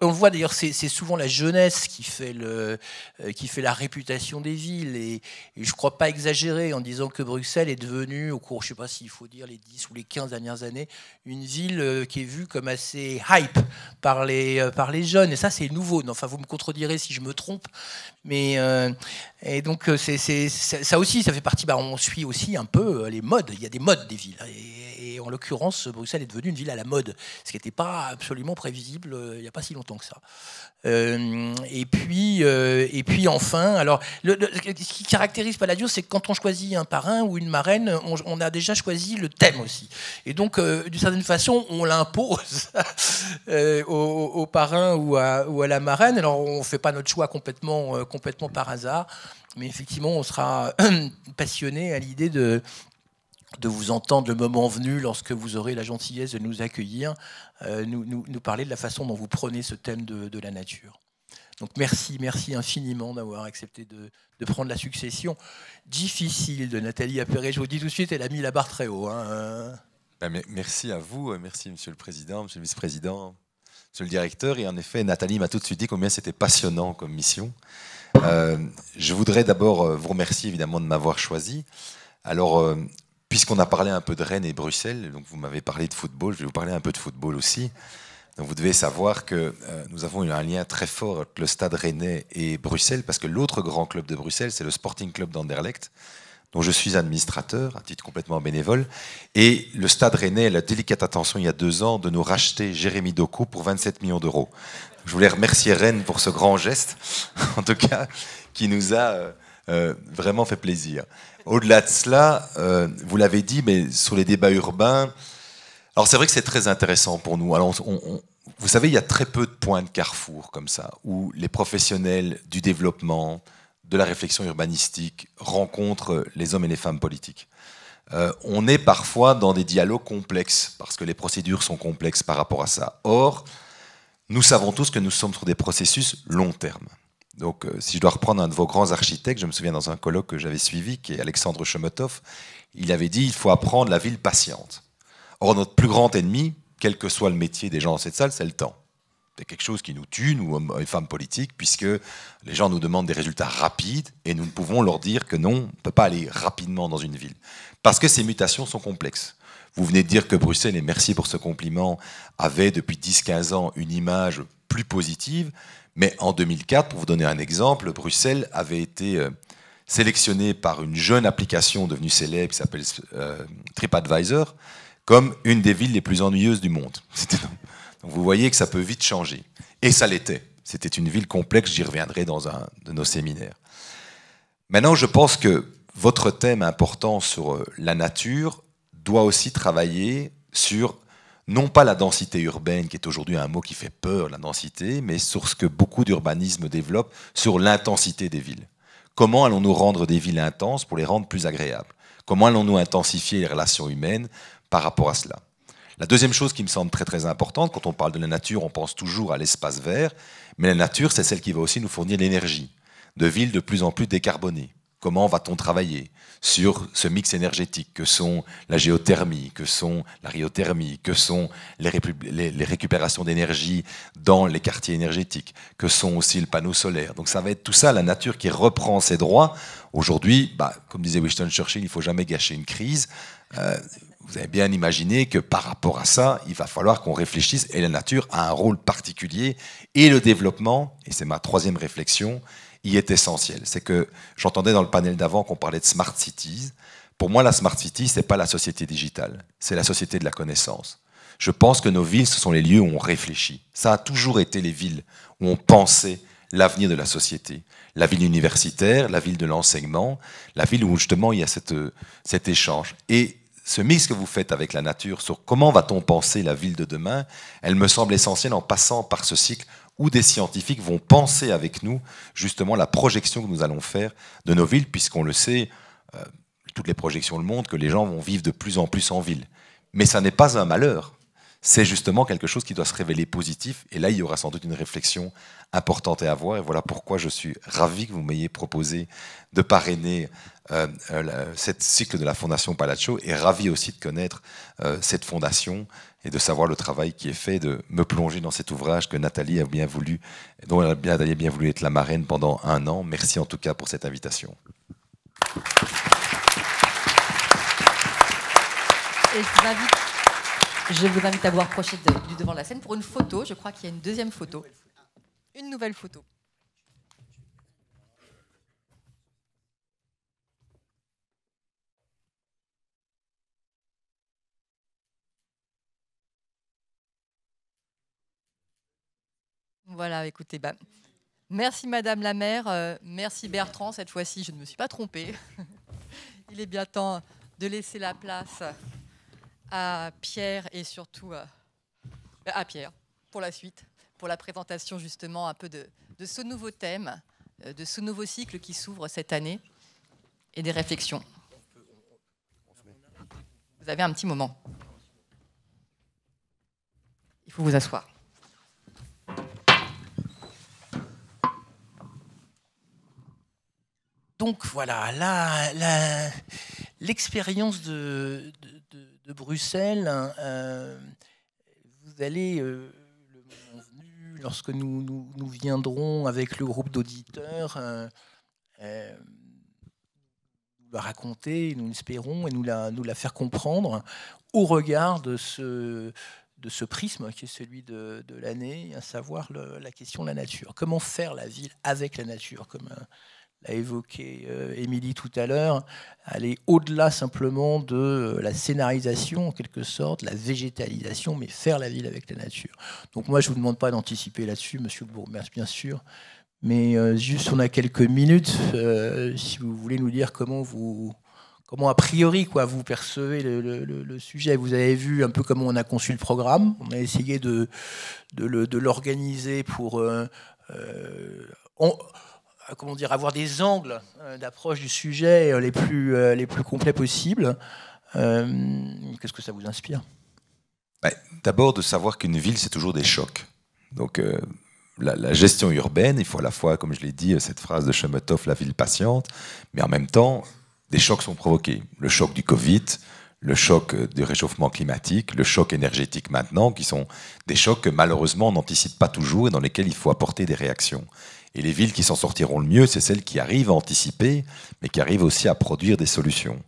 on voit d'ailleurs, c'est souvent la jeunesse qui fait, le, euh, qui fait la réputation des villes. Et, je ne crois pas exagérer en disant que Bruxelles est devenue, au cours, je ne sais pas s'il faut dire les 10 ou les 15 dernières années, une ville qui est vue comme assez hype par les, par les jeunes. Et ça, c'est nouveau. Enfin, vous me contredirez si je me trompe. Mais, et donc, ça aussi, ça fait partie. Bah, on suit aussi un peu euh, les modes. Il y a des modes des villes. Et, en l'occurrence, Bruxelles est devenue une ville à la mode, ce qui n'était pas absolument prévisible euh, il n'y a pas si longtemps que ça. Euh, et, puis, et puis enfin, alors, le, ce qui caractérise Palladio, c'est que quand on choisit un parrain ou une marraine, on, a déjà choisi le thème aussi. Et donc, d'une certaine façon, on l'impose au, parrain ou à, ou à, la marraine. Alors, on ne fait pas notre choix complètement, complètement par hasard. Mais effectivement, on sera passionné à l'idée de, de vous entendre le moment venu, lorsque vous aurez la gentillesse de nous accueillir, euh, nous, nous, parler de la façon dont vous prenez ce thème de, de la nature. Donc merci, merci infiniment d'avoir accepté de, de, prendre la succession difficile de Nathalie Appéré. Je vous dis tout de suite, elle a mis la barre très haut. Hein. Bah, merci à vous, euh, merci Monsieur le Président, Monsieur le Vice-président, Monsieur le Directeur. Et en effet, Nathalie m'a tout de suite dit combien c'était passionnant comme mission. Euh, je voudrais d'abord euh, vous remercier évidemment de m'avoir choisi. Alors, euh, puisqu'on a parlé un peu de Rennes et Bruxelles, donc vous m'avez parlé de football, je vais vous parler un peu de football aussi. Donc vous devez savoir que nous avons eu un lien très fort entre le stade rennais et Bruxelles, parce que l'autre grand club de Bruxelles, c'est le Sporting Club d'Anderlecht, dont je suis administrateur, à titre complètement bénévole. Et le Stade Rennais a la délicate attention, il y a deux ans, de nous racheter Jérémy Doku pour 27 millions d'euros je voulais remercier Rennes pour ce grand geste, en tout cas, qui nous a euh, euh, vraiment fait plaisir. Au-delà de cela, euh, vous l'avez dit, mais sur les débats urbains, alors c'est vrai que c'est très intéressant pour nous. Alors, vous savez, il y a très peu de points de carrefour comme ça, où les professionnels du développement, de la réflexion urbanistique rencontrent les hommes et les femmes politiques. on est parfois dans des dialogues complexes, parce que les procédures sont complexes par rapport à ça. Or, nous savons tous que nous sommes sur des processus long terme. Donc, euh, si je dois reprendre un de vos grands architectes, je me souviens dans un colloque que j'avais suivi, qui est Alexandre Chomotov, il avait dit il faut apprendre la ville patiente. Or, notre plus grand ennemi, quel que soit le métier des gens dans cette salle, c'est le temps. C'est quelque chose qui nous tue, nous, hommes et femmes politiques, puisque les gens nous demandent des résultats rapides et nous ne pouvons leur dire que non, on ne peut pas aller rapidement dans une ville. Parce que ces mutations sont complexes. Vous venez de dire que Bruxelles, et merci pour ce compliment, avait depuis 10-15 ans une image plus positive, mais en 2004, pour vous donner un exemple, Bruxelles avait été euh, sélectionnée par une jeune application devenue célèbre qui s'appelle euh, TripAdvisor comme une des villes les plus ennuyeuses du monde. Donc vous voyez que ça peut vite changer. Et ça l'était. C'était une ville complexe, j'y reviendrai dans un de nos séminaires. Maintenant, je pense que votre thème important sur euh, la nature doit aussi travailler sur non pas la densité urbaine, qui est aujourd'hui un mot qui fait peur, la densité, mais sur ce que beaucoup d'urbanisme développe, sur l'intensité des villes. Comment allons-nous rendre des villes intenses pour les rendre plus agréables Comment allons-nous intensifier les relations humaines par rapport à cela La deuxième chose qui me semble très très importante, quand on parle de la nature, on pense toujours à l'espace vert, mais la nature, c'est celle qui va aussi nous fournir l'énergie de villes de plus en plus décarbonées comment va-t-on travailler sur ce mix énergétique que sont la géothermie, que sont la riothermie, que sont les, récupérations d'énergie dans les quartiers énergétiques, que sont aussi le panneau solaire. Donc ça va être tout ça, la nature qui reprend ses droits. Aujourd'hui, bah, comme disait Winston Churchill, il ne faut jamais gâcher une crise. Euh, vous avez bien imaginé que par rapport à ça, il va falloir qu'on réfléchisse et la nature a un rôle particulier et le développement, et c'est ma troisième réflexion, il est essentiel. C'est que j'entendais dans le panel d'avant qu'on parlait de smart cities. Pour moi, la smart city, c'est pas la société digitale, c'est la société de la connaissance. Je pense que nos villes, ce sont les lieux où on réfléchit. Ça a toujours été les villes où on pensait l'avenir de la société. La ville universitaire, la ville de l'enseignement, la ville où justement il y a cette, cet échange. Et ce mix que vous faites avec la nature sur comment va-t-on penser la ville de demain, elle me semble essentielle en passant par ce cycle où des scientifiques vont penser avec nous justement la projection que nous allons faire de nos villes, puisqu'on le sait, euh, toutes les projections le montrent, que les gens vont vivre de plus en plus en ville. Mais ça n'est pas un malheur, c'est justement quelque chose qui doit se révéler positif, et là il y aura sans doute une réflexion importante à voir Et voilà pourquoi je suis ravi que vous m'ayez proposé de parrainer ce euh, euh, cette cycle de la Fondation Palaccio et ravi aussi de connaître euh, cette fondation et de savoir le travail qui est fait, de me plonger dans cet ouvrage que Nathalie a bien voulu, dont elle a bien voulu être la marraine pendant un an. Merci en tout cas pour cette invitation. je, vous invite, à vous rapprocher du devant de la scène pour une photo. Je crois qu'il y a une deuxième photo une nouvelle photo. Voilà, écoutez, bah, merci Madame la maire, euh, merci Bertrand, cette fois-ci je ne me suis pas trompée. Il est bien temps de laisser la place à Pierre et surtout à Pierre pour la suite pour la présentation justement un peu de, ce nouveau thème, euh, de ce nouveau cycle qui s'ouvre cette année et des réflexions. Vous avez un petit moment. Il faut vous asseoir. Donc voilà, là, l'expérience de, Bruxelles, hein, euh, vous allez... Euh, lorsque nous, viendrons avec le groupe d'auditeurs euh, euh, nous la raconter, nous l'espérons, et nous la, faire comprendre au regard de ce, prisme qui est celui de, l'année, à savoir la question de la nature. Comment faire la ville avec la nature comme l'a évoqué euh, Émilie tout à l'heure, aller au-delà simplement de euh, la scénarisation, en quelque sorte, la végétalisation, mais faire la ville avec la nature. Donc moi, je ne vous demande pas d'anticiper là-dessus, monsieur le bien sûr, mais euh, juste on a quelques minutes, si vous voulez nous dire comment vous... Comment a priori quoi vous percevez le, sujet Vous avez vu un peu comment on a conçu le programme. On a essayé de, de l'organiser pour euh, comment dire, avoir des angles euh, d'approche du sujet euh, les plus, les plus complets possibles. Qu'est-ce que ça vous inspire bah, D'abord de savoir qu'une ville, c'est toujours des chocs. Donc la, gestion urbaine, il faut à la fois, comme je l'ai dit, cette phrase de Chemetov, la ville patiente, mais en même temps, des chocs sont provoqués. Le choc du Covid, le choc du réchauffement climatique, le choc énergétique maintenant, qui sont des chocs que malheureusement on n'anticipe pas toujours et dans lesquels il faut apporter des réactions. Et les villes qui s'en sortiront le mieux, c'est celles qui arrivent à anticiper, mais qui arrivent aussi à produire des solutions.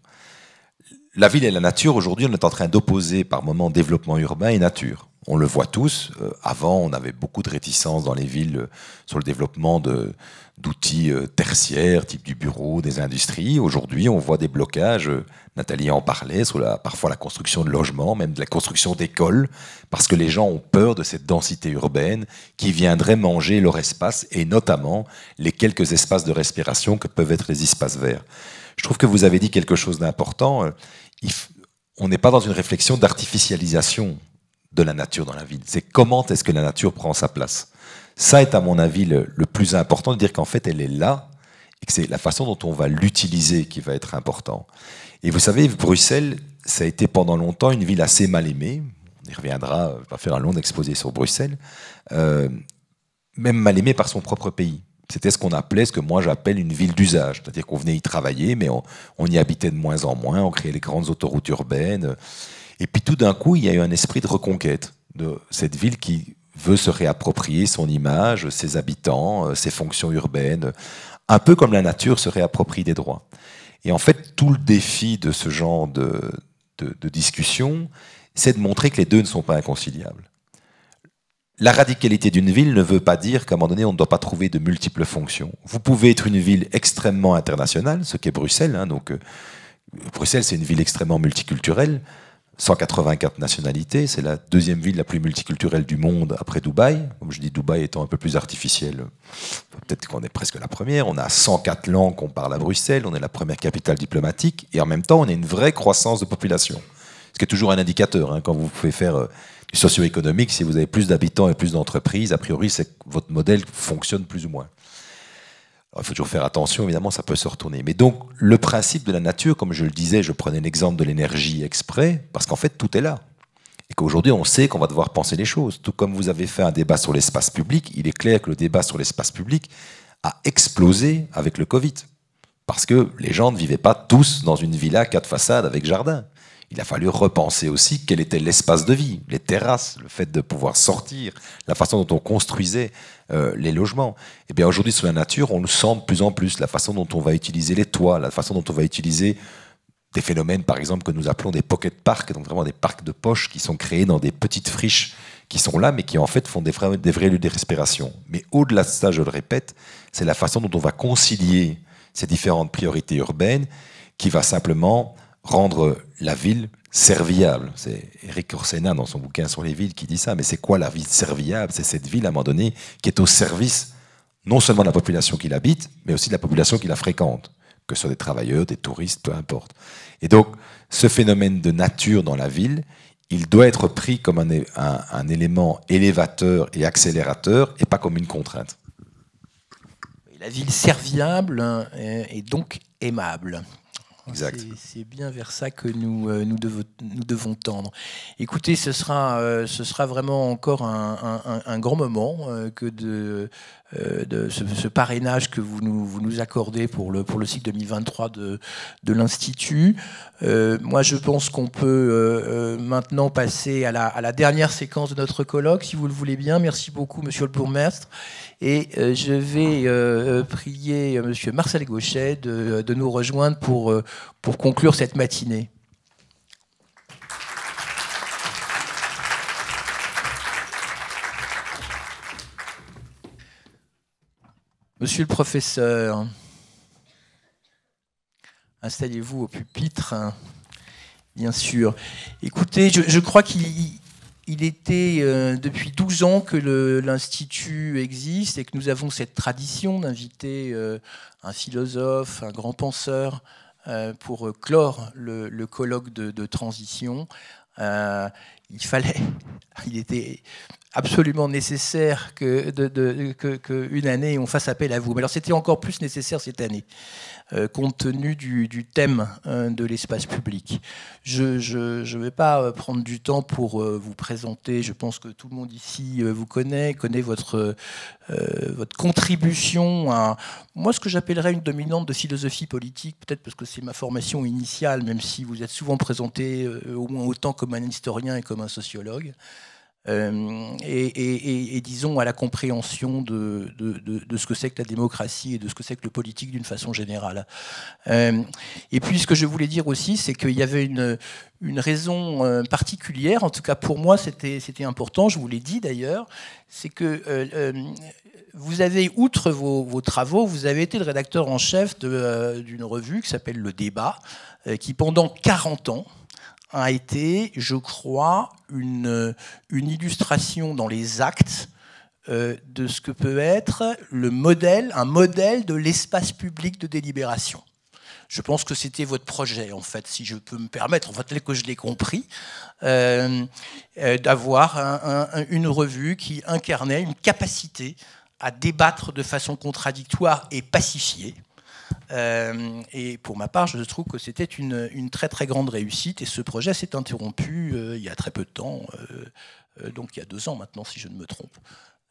La ville et la nature, aujourd'hui, on est en train d'opposer par moments développement urbain et nature on le voit tous. Euh, avant, on avait beaucoup de réticences dans les villes euh, sur le développement d'outils euh, tertiaires, type du bureau, des industries. Aujourd'hui, on voit des blocages. Nathalie en parlait parfois la construction de logements, même de la construction d'écoles, parce que les gens ont peur de cette densité urbaine qui viendrait manger leur espace et notamment les quelques espaces de respiration que peuvent être les espaces verts. Je trouve que vous avez dit quelque chose d'important. On n'est pas dans une réflexion d'artificialisation de la nature dans la ville. C'est comment est-ce que la nature prend sa place. Ça est, à mon avis, le, plus important, de dire qu'en fait, elle est là et que c'est la façon dont on va l'utiliser qui va être important. Et vous savez, Bruxelles, ça a été pendant longtemps une ville assez mal aimée. On y reviendra, on faire un long exposé sur Bruxelles. Euh, même mal aimée par son propre pays. C'était ce qu'on appelait, ce que moi j'appelle une ville d'usage. C'est-à-dire qu'on venait y travailler, mais on, y habitait de moins en moins, on créait les grandes autoroutes urbaines. Et puis tout d'un coup, il y a eu un esprit de reconquête de cette ville qui veut se réapproprier son image, ses habitants, euh, ses fonctions urbaines, un peu comme la nature se réapproprie des droits. Et en fait, tout le défi de ce genre de, de, discussion, c'est de montrer que les deux ne sont pas inconciliables. La radicalité d'une ville ne veut pas dire qu'à un moment donné, on ne doit pas trouver de multiples fonctions. Vous pouvez être une ville extrêmement internationale, ce qu'est Bruxelles. Hein, donc, euh, Bruxelles, c'est une ville extrêmement multiculturelle, 184 nationalités, c'est la deuxième ville la plus multiculturelle du monde après Dubaï. Comme je dis, Dubaï étant un peu plus artificiel, peut-être qu'on est presque la première. On a 104 langues qu'on parle à Bruxelles, on est la première capitale diplomatique, et en même temps, on a une vraie croissance de population. Ce qui est toujours un indicateur, hein, quand vous pouvez faire euh, du socio-économique, si vous avez plus d'habitants et plus d'entreprises, a priori, c'est que votre modèle fonctionne plus ou moins il faut toujours faire attention, évidemment, ça peut se retourner. Mais donc, le principe de la nature, comme je le disais, je prenais l'exemple de l'énergie exprès, parce qu'en fait, tout est là. Et qu'aujourd'hui, on sait qu'on va devoir penser les choses. Tout comme vous avez fait un débat sur l'espace public, il est clair que le débat sur l'espace public a explosé avec le Covid. Parce que les gens ne vivaient pas tous dans une villa quatre façades avec jardin il a fallu repenser aussi quel était l'espace de vie, les terrasses, le fait de pouvoir sortir, la façon dont on construisait euh, les logements. Et eh bien aujourd'hui, sur la nature, on nous sent de plus en plus la façon dont on va utiliser les toits, la façon dont on va utiliser des phénomènes, par exemple, que nous appelons des pocket parks, donc vraiment des parcs de poche qui sont créés dans des petites friches qui sont là, mais qui en fait font des vrais, des vrais lieux de respiration. Mais au-delà de ça, je le répète, c'est la façon dont on va concilier ces différentes priorités urbaines qui va simplement rendre la ville serviable. C'est Eric Orsena dans son bouquin sur les villes qui dit ça, mais c'est quoi la ville serviable C'est cette ville à un moment donné qui est au service non seulement de la population qui l'habite, mais aussi de la population qui la fréquente, que ce soit des travailleurs, des touristes, peu importe. Et donc ce phénomène de nature dans la ville, il doit être pris comme un élément élévateur et accélérateur et pas comme une contrainte. La ville serviable hein, est donc aimable. C'est bien vers ça que nous, euh, nous, devons, nous devons tendre. Écoutez, ce sera, euh, ce sera vraiment encore un, grand moment euh, que de, de ce, parrainage que vous nous, vous nous accordez pour le, pour le cycle 2023 de, de l'Institut. moi, je pense qu'on peut maintenant passer à la, à la dernière séquence de notre colloque, si vous le voulez bien. Merci beaucoup, monsieur le bourgmestre. Et euh, je vais euh, euh, prier M. Marcel Gauchet de, nous rejoindre pour, pour conclure cette matinée. Monsieur le professeur, installez-vous au pupitre, hein, bien sûr. Écoutez, je crois qu'il il était euh, depuis 12 ans que l'Institut existe et que nous avons cette tradition d'inviter euh, un philosophe, un grand penseur euh, pour clore le, colloque de, de transition. il fallait, il était absolument nécessaire que, une année on fasse appel à vous. Mais alors c'était encore plus nécessaire cette année, euh, compte tenu du, thème hein, de l'espace public. Je ne vais pas euh, prendre du temps pour euh, vous présenter. Je pense que tout le monde ici vous connaît, connaît votre, votre contribution à, moi, ce que j'appellerais une dominante de philosophie politique, peut-être parce que c'est ma formation initiale, même si vous êtes souvent présenté au moins autant comme un historien et comme un sociologue. Euh, et, disons à la compréhension de, de, ce que c'est que la démocratie et de ce que c'est que le politique d'une façon générale. Euh, et puis ce que je voulais dire aussi, c'est qu'il y avait une, une, raison euh, particulière, en tout cas pour moi c'était important, je vous l'ai dit d'ailleurs, c'est que vous avez, outre vos, vos, travaux, vous avez été le rédacteur en chef d'une revue qui s'appelle Le Débat, qui pendant 40 ans, a été, je crois, une, illustration dans les actes euh, de ce que peut être le modèle, un modèle de l'espace public de délibération. Je pense que c'était votre projet, en fait, si je peux me permettre, en tel que je l'ai compris, euh, euh, d'avoir une revue qui incarnait une capacité à débattre de façon contradictoire et pacifiée, euh, et pour ma part, je trouve que c'était une, très très grande réussite. Et ce projet s'est interrompu euh, il y a très peu de temps, euh, donc il y a deux ans maintenant, si je ne me trompe.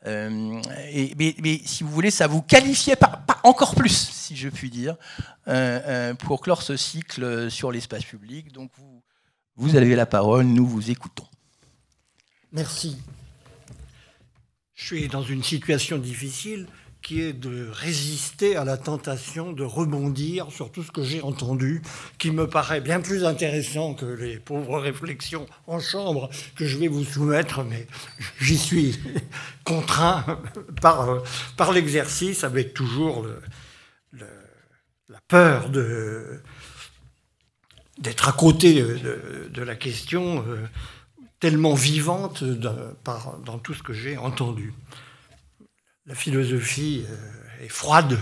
Et, mais, si vous voulez, ça vous qualifiait pas, pas encore plus, si je puis dire, pour clore ce cycle sur l'espace public. Donc vous, vous avez la parole, nous vous écoutons. Merci. Je suis dans une situation difficile de résister à la tentation de rebondir sur tout ce que j'ai entendu, qui me paraît bien plus intéressant que les pauvres réflexions en chambre que je vais vous soumettre, mais j'y suis contraint par, l'exercice, avec toujours la peur d'être à côté de, la question euh, tellement vivante dans tout ce que j'ai entendu la philosophie euh, est froide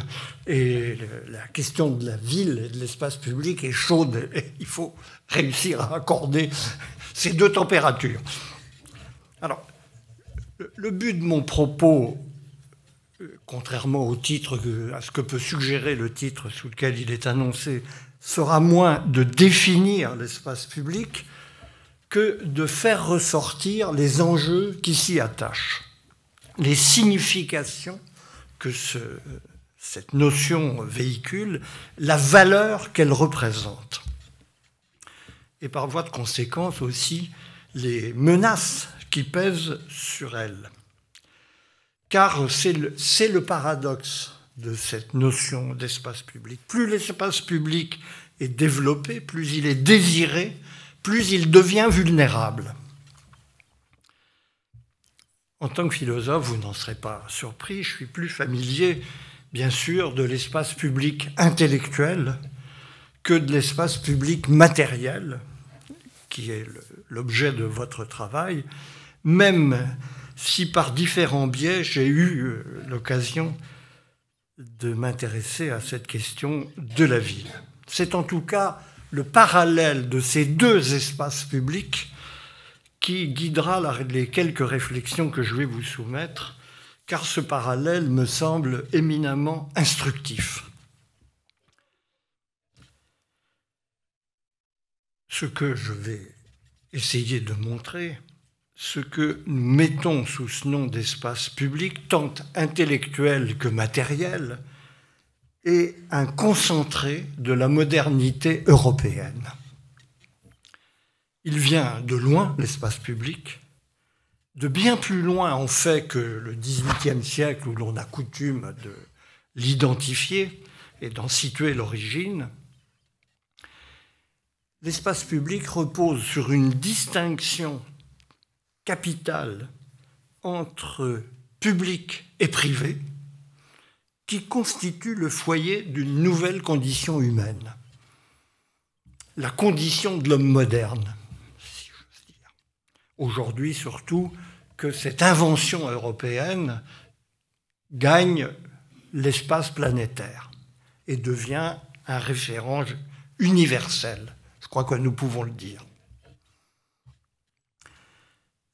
et la question de la ville et de l'espace public est chaude. il faut réussir à accorder ces deux températures. Alors, le but de mon propos, euh, contrairement au titre, à ce que peut suggérer le titre sous lequel il est annoncé, sera moins de définir l'espace public que de faire ressortir les enjeux qui s'y attachent les significations que cette notion véhicule, la valeur qu'elle représente. Et par voie de conséquence aussi les menaces qui pèsent sur elle. Car c'est le paradoxe de cette notion d'espace public. Plus l'espace public est développé, plus il est désiré, plus il devient vulnérable. En tant que philosophe, vous n'en serez pas surpris, je suis plus familier, bien sûr, de l'espace public intellectuel que de l'espace public matériel, qui est l'objet de votre travail, même si par différents biais j'ai eu euh, l'occasion de m'intéresser à cette question de la ville. C'est en tout cas le parallèle de ces deux espaces publics qui guidera les quelques réflexions que je vais vous soumettre, car ce parallèle me semble éminemment instructif. Ce que je vais essayer de montrer, ce que nous mettons sous ce nom d'espace public, tant intellectuel que matériel, est un concentré de la modernité européenne. Il vient de loin, l'espace public, de bien plus loin en fait que le XVIIIe siècle où l'on a coutume de l'identifier et d'en situer l'origine. L'espace public repose sur une distinction capitale entre public et privé qui constitue le foyer d'une nouvelle condition humaine, la condition de l'homme moderne aujourd'hui surtout, que cette invention européenne gagne l'espace planétaire et devient un référent universel. Je crois que nous pouvons le dire.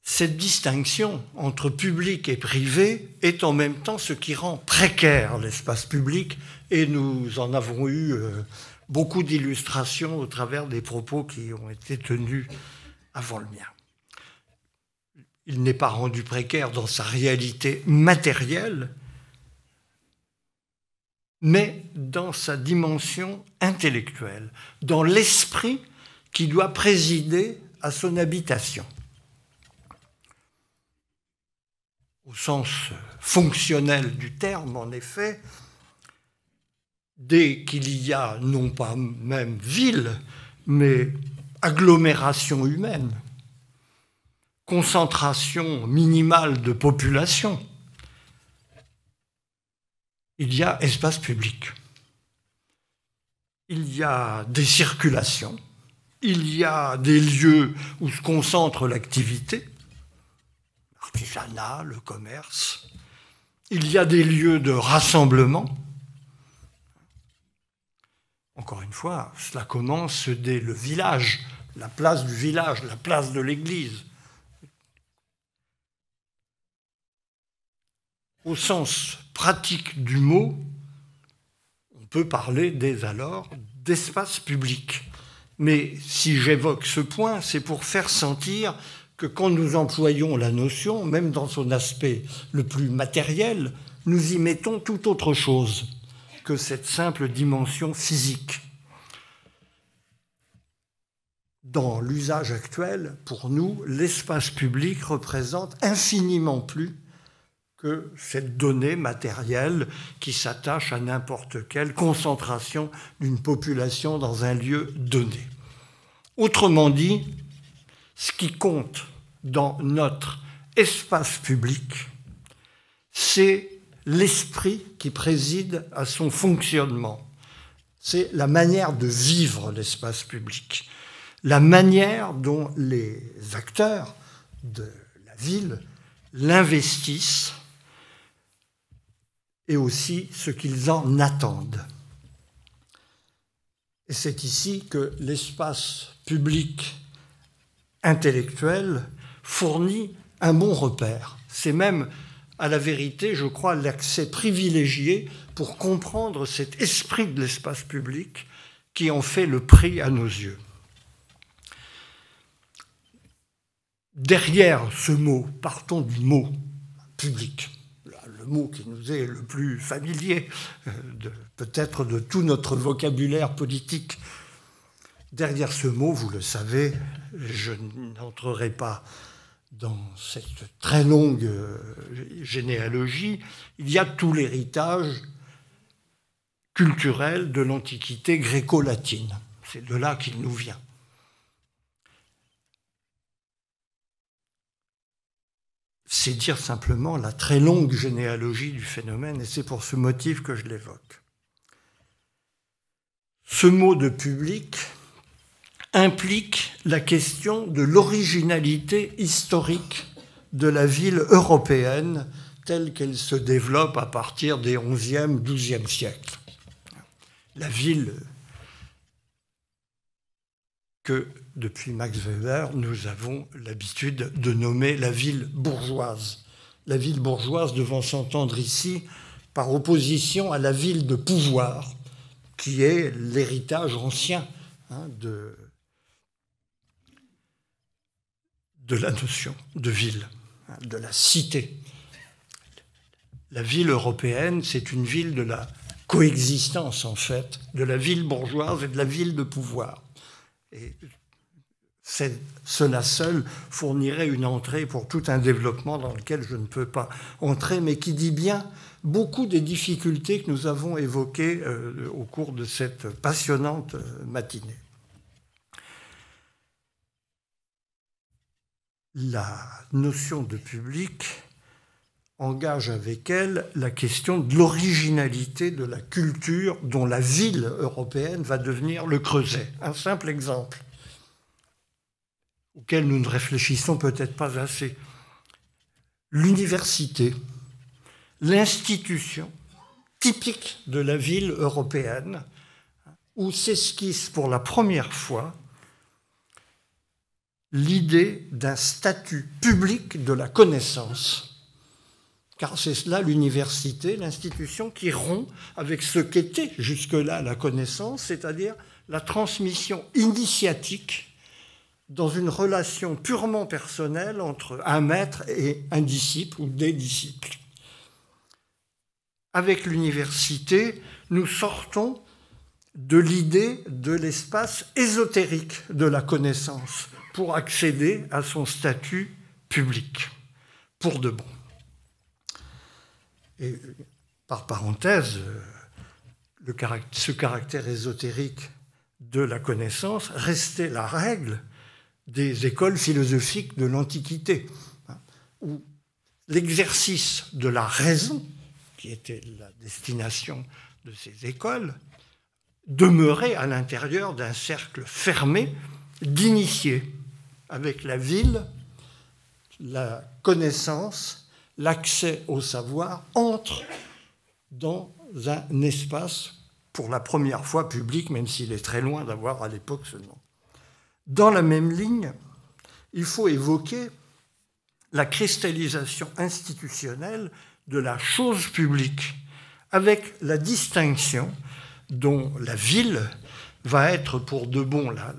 Cette distinction entre public et privé est en même temps ce qui rend précaire l'espace public, et nous en avons eu euh, beaucoup d'illustrations au travers des propos qui ont été tenus avant le mien il n'est pas rendu précaire dans sa réalité matérielle, mais dans sa dimension intellectuelle, dans l'esprit qui doit présider à son habitation. Au sens fonctionnel du terme, en effet, dès qu'il y a non pas même ville, mais agglomération humaine, concentration minimale de population, il y a espace public, il y a des circulations, il y a des lieux où se concentre l'activité, l'artisanat, le commerce, il y a des lieux de rassemblement. Encore une fois, cela commence dès le village, la place du village, la place de l'église au sens pratique du mot, on peut parler dès alors d'espace public. Mais si j'évoque ce point, c'est pour faire sentir que quand nous employons la notion, même dans son aspect le plus matériel, nous y mettons tout autre chose que cette simple dimension physique. Dans l'usage actuel, pour nous, l'espace public représente infiniment plus que cette donnée matérielle qui s'attache à n'importe quelle concentration d'une population dans un lieu donné. Autrement dit, ce qui compte dans notre espace public, c'est l'esprit qui préside à son fonctionnement. C'est la manière de vivre l'espace public, la manière dont les acteurs de la ville l'investissent et aussi ce qu'ils en attendent. Et c'est ici que l'espace public intellectuel fournit un bon repère. C'est même, à la vérité, je crois, l'accès privilégié pour comprendre cet esprit de l'espace public qui en fait le prix à nos yeux. Derrière ce mot, partons du mot public, mot qui nous est le plus familier, euh, peut-être de tout notre vocabulaire politique. Derrière ce mot, vous le savez, je n'entrerai pas dans cette très longue euh, généalogie, il y a tout l'héritage culturel de l'antiquité gréco-latine. C'est de là qu'il nous vient. c'est dire simplement la très longue généalogie du phénomène, et c'est pour ce motif que je l'évoque. Ce mot de public implique la question de l'originalité historique de la ville européenne telle qu'elle se développe à partir des 11e, 12e siècles. La ville que depuis Max Weber, nous avons l'habitude de nommer la ville bourgeoise. La ville bourgeoise devant s'entendre ici par opposition à la ville de pouvoir, qui est l'héritage ancien hein, de, la notion de ville, hein, de la cité. La ville européenne, c'est une ville de la coexistence, en fait, de la ville bourgeoise et de la ville de pouvoir. Et cela seul fournirait une entrée pour tout un développement dans lequel je ne peux pas entrer, mais qui dit bien beaucoup des difficultés que nous avons évoquées euh, au cours de cette passionnante euh, matinée. La notion de public engage avec elle la question de l'originalité de la culture dont la ville européenne va devenir le creuset. Un simple exemple auquel nous ne réfléchissons peut-être pas assez. L'université, l'institution typique de la ville européenne, où s'esquisse pour la première fois l'idée d'un statut public de la connaissance. Car c'est cela l'université, l'institution qui rompt avec ce qu'était jusque-là la connaissance, c'est-à-dire la transmission initiatique dans une relation purement personnelle entre un maître et un disciple ou des disciples. Avec l'université, nous sortons de l'idée de l'espace ésotérique de la connaissance pour accéder à son statut public, pour de bon. Et par parenthèse, ce caractère ésotérique de la connaissance restait la règle des écoles philosophiques de l'Antiquité, hein, où l'exercice de la raison, qui était la destination de ces écoles, demeurait à l'intérieur d'un cercle fermé d'initiés, avec la ville, la connaissance, l'accès au savoir entre dans un espace pour la première fois public, même s'il est très loin d'avoir à l'époque ce nom. Dans la même ligne, il faut évoquer la cristallisation institutionnelle de la chose publique, avec la distinction dont la ville va être pour de bon la,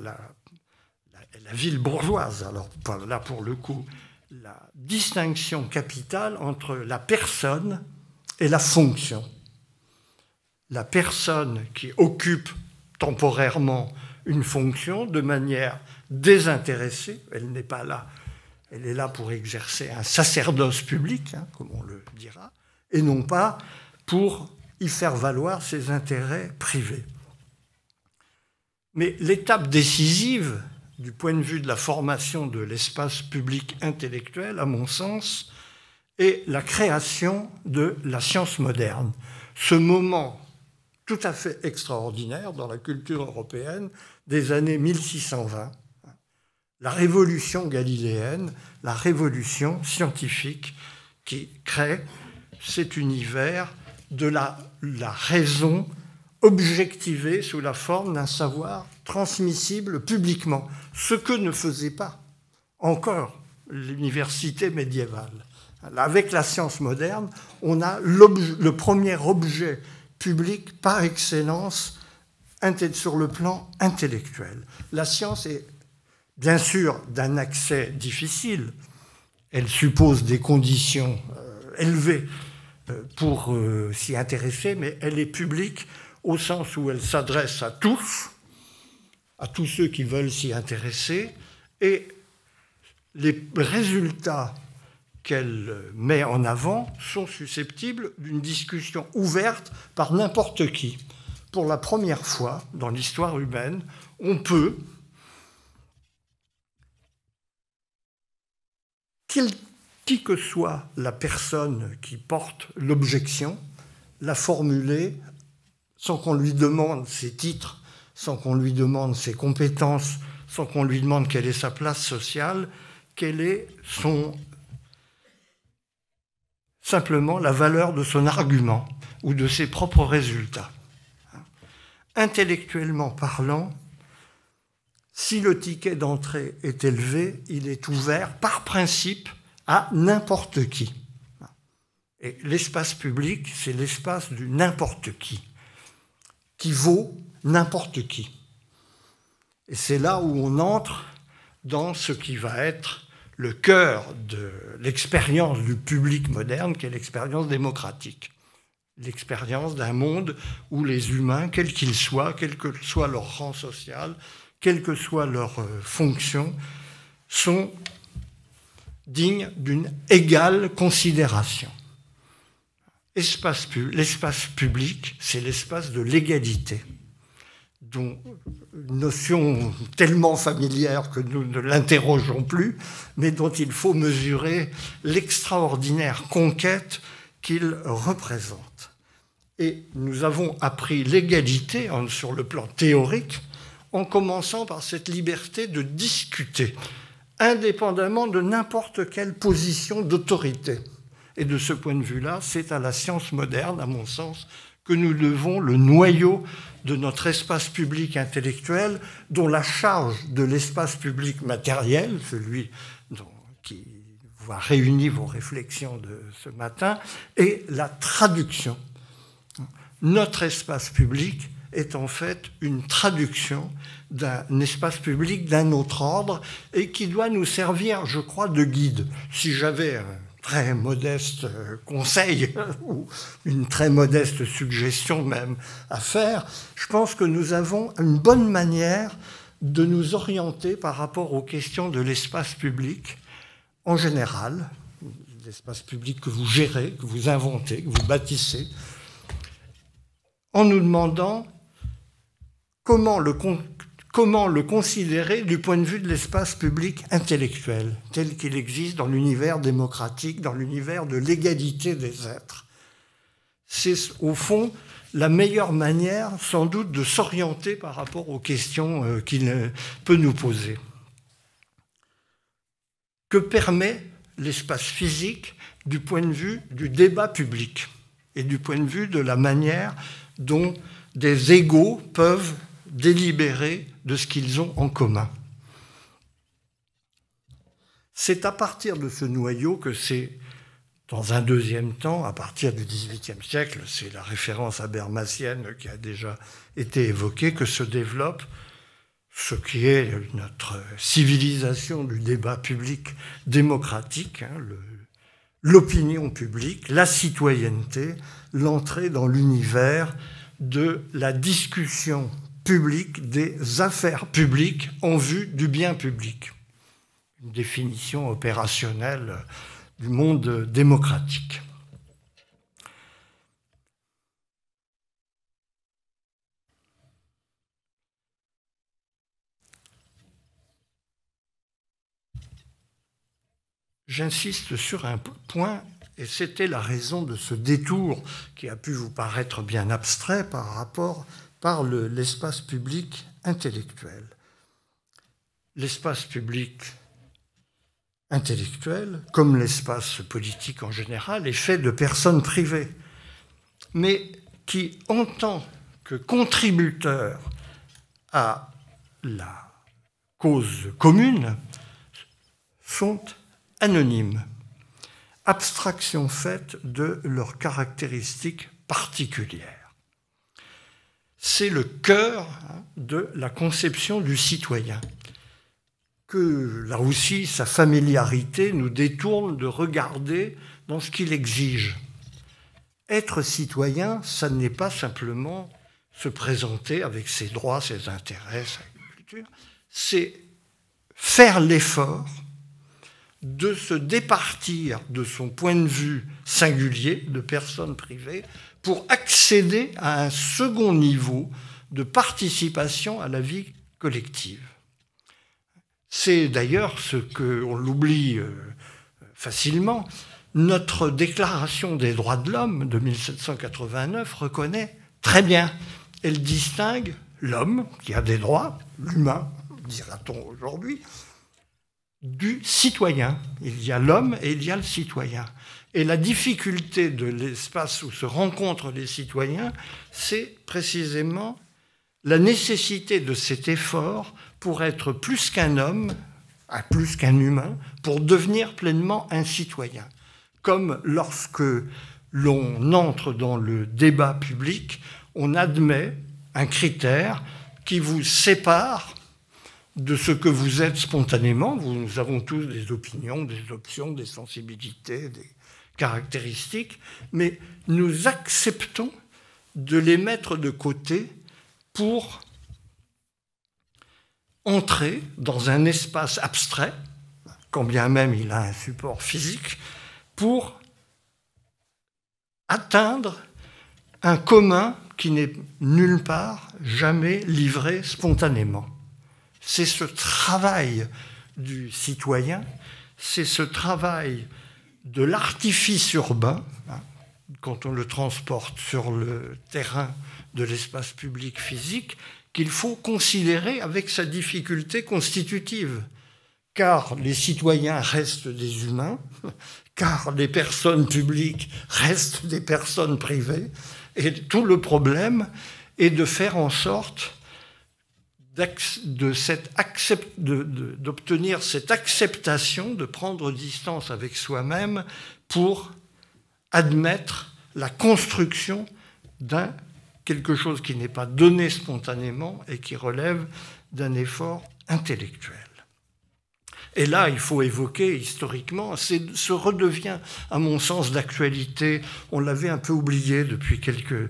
ville bourgeoise, alors là pour le coup, la distinction capitale entre la personne et la fonction. La personne qui occupe temporairement une fonction de manière désintéressée. Elle n'est pas là. Elle est là pour exercer un sacerdoce public, hein, comme on le dira, et non pas pour y faire valoir ses intérêts privés. Mais l'étape décisive du point de vue de la formation de l'espace public intellectuel, à mon sens, est la création de la science moderne. Ce moment tout à fait extraordinaire dans la culture européenne des années 1620, la révolution galiléenne, la révolution scientifique qui crée cet univers de la, raison objectivée sous la forme d'un savoir transmissible publiquement, ce que ne faisait pas encore l'université médiévale. Avec la science moderne, on a le premier objet public par excellence sur le plan intellectuel. La science est bien sûr d'un accès difficile. Elle suppose des conditions euh, élevées euh, pour euh, s'y intéresser, mais elle est publique au sens où elle s'adresse à tous, à tous ceux qui veulent s'y intéresser, et les résultats qu'elle met en avant sont susceptibles d'une discussion ouverte par n'importe qui pour la première fois dans l'histoire humaine, on peut qui que soit la personne qui porte l'objection, la formuler sans qu'on lui demande ses titres, sans qu'on lui demande ses compétences, sans qu'on lui demande quelle est sa place sociale, quelle est son simplement la valeur de son argument ou de ses propres résultats intellectuellement parlant, si le ticket d'entrée est élevé, il est ouvert par principe à n'importe qui. Et l'espace public, c'est l'espace du n'importe qui, qui vaut n'importe qui. Et c'est là où on entre dans ce qui va être le cœur de l'expérience du public moderne, qui est l'expérience démocratique l'expérience d'un monde où les humains, quels qu'ils soient, quel que soit leur rang social, quelle que soit leur euh, fonction, sont dignes d'une égale considération. L'espace public, c'est l'espace de l'égalité, dont une notion tellement familière que nous ne l'interrogeons plus, mais dont il faut mesurer l'extraordinaire conquête qu'il représente. Et nous avons appris l'égalité hein, sur le plan théorique en commençant par cette liberté de discuter, indépendamment de n'importe quelle position d'autorité. Et de ce point de vue-là, c'est à la science moderne, à mon sens, que nous devons le noyau de notre espace public intellectuel, dont la charge de l'espace public matériel, celui qui va réunir vos réflexions de ce matin, est la traduction notre espace public est en fait une traduction d'un espace public d'un autre ordre et qui doit nous servir, je crois, de guide. Si j'avais un très modeste euh, conseil ou une très modeste suggestion même à faire, je pense que nous avons une bonne manière de nous orienter par rapport aux questions de l'espace public en général, l'espace public que vous gérez, que vous inventez, que vous bâtissez, en nous demandant comment le, considérer du point de vue de l'espace public intellectuel, tel qu'il existe dans l'univers démocratique, dans l'univers de l'égalité des êtres. C'est au fond la meilleure manière sans doute de s'orienter par rapport aux questions euh, qu'il peut nous poser. Que permet l'espace physique du point de vue du débat public et du point de vue de la manière dont des égaux peuvent délibérer de ce qu'ils ont en commun. C'est à partir de ce noyau que c'est, dans un deuxième temps, à partir du XVIIIe siècle, c'est la référence habermasienne qui a déjà été évoquée, que se développe ce qui est notre civilisation du débat public démocratique, hein, l'opinion publique, la citoyenneté, l'entrée dans l'univers de la discussion publique des affaires publiques en vue du bien public. Une définition opérationnelle du monde démocratique. J'insiste sur un point et c'était la raison de ce détour qui a pu vous paraître bien abstrait par rapport par l'espace public intellectuel. L'espace public intellectuel, comme l'espace politique en général, est fait de personnes privées, mais qui, en tant que contributeurs à la cause commune, sont anonymes abstraction faite de leurs caractéristiques particulières. C'est le cœur hein, de la conception du citoyen, que là aussi sa familiarité nous détourne de regarder dans ce qu'il exige. Être citoyen, ça n'est pas simplement se présenter avec ses droits, ses intérêts, sa culture, c'est faire l'effort de se départir de son point de vue singulier de personne privée pour accéder à un second niveau de participation à la vie collective. C'est d'ailleurs ce que, on l'oublie euh, facilement, notre déclaration des droits de l'homme de 1789 reconnaît très bien. Elle distingue l'homme qui a des droits, l'humain, dira-t-on aujourd'hui, du citoyen. Il y a l'homme et il y a le citoyen. Et la difficulté de l'espace où se rencontrent les citoyens, c'est précisément la nécessité de cet effort pour être plus qu'un homme, à plus qu'un humain, pour devenir pleinement un citoyen. Comme lorsque l'on entre dans le débat public, on admet un critère qui vous sépare de ce que vous êtes spontanément. nous avons tous des opinions, des options, des sensibilités, des caractéristiques, mais nous acceptons de les mettre de côté pour entrer dans un espace abstrait, quand bien même il a un support physique, pour atteindre un commun qui n'est nulle part jamais livré spontanément. C'est ce travail du citoyen, c'est ce travail de l'artifice urbain, hein, quand on le transporte sur le terrain de l'espace public physique, qu'il faut considérer avec sa difficulté constitutive. Car les citoyens restent des humains, car les personnes publiques restent des personnes privées, et tout le problème est de faire en sorte d'obtenir cette, acceptation, de prendre distance avec soi-même pour admettre la construction d'un quelque chose qui n'est pas donné spontanément et qui relève d'un effort intellectuel. Et là, il faut évoquer historiquement, ce redevient, à mon sens, d'actualité. On l'avait un peu oublié depuis quelques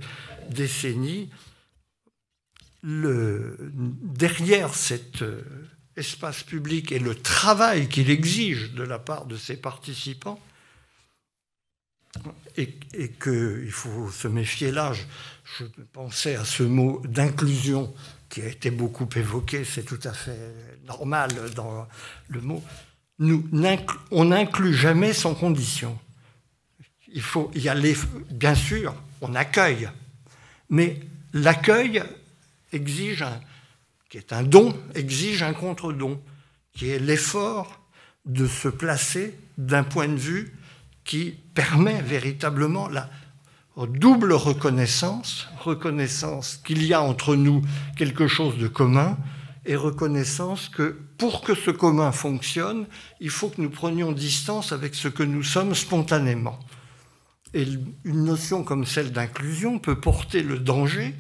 décennies, le, derrière cet euh, espace public et le travail qu'il exige de la part de ses participants, et, et qu'il faut se méfier là, je, pensais à ce mot d'inclusion qui a été beaucoup évoqué, c'est tout à fait normal dans le mot. Nous, on n'inclut jamais sans condition. Il faut y aller, bien sûr, on accueille, mais l'accueil exige un, qui est un don, exige un contre-don, qui est l'effort de se placer d'un point de vue qui permet véritablement la double reconnaissance, reconnaissance qu'il y a entre nous quelque chose de commun et reconnaissance que pour que ce commun fonctionne, il faut que nous prenions distance avec ce que nous sommes spontanément. Et une notion comme celle d'inclusion peut porter le danger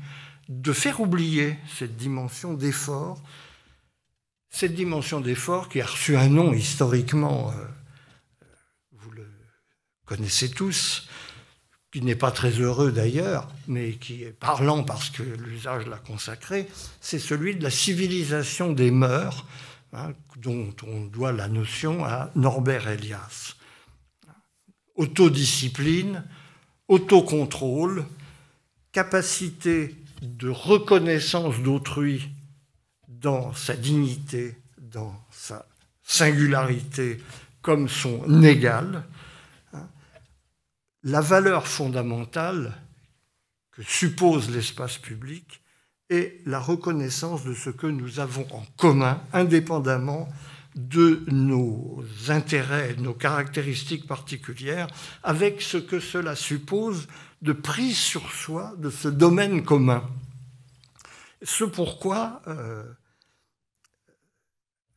de faire oublier cette dimension d'effort, cette dimension d'effort qui a reçu un nom historiquement, euh, vous le connaissez tous, qui n'est pas très heureux d'ailleurs, mais qui est parlant parce que l'usage l'a consacré, c'est celui de la civilisation des mœurs, hein, dont on doit la notion à Norbert Elias. Autodiscipline, autocontrôle, capacité de reconnaissance d'autrui dans sa dignité, dans sa singularité, comme son égal, hein, la valeur fondamentale que suppose l'espace public est la reconnaissance de ce que nous avons en commun, indépendamment de nos intérêts, nos caractéristiques particulières, avec ce que cela suppose de prise sur soi de ce domaine commun. Ce pourquoi euh,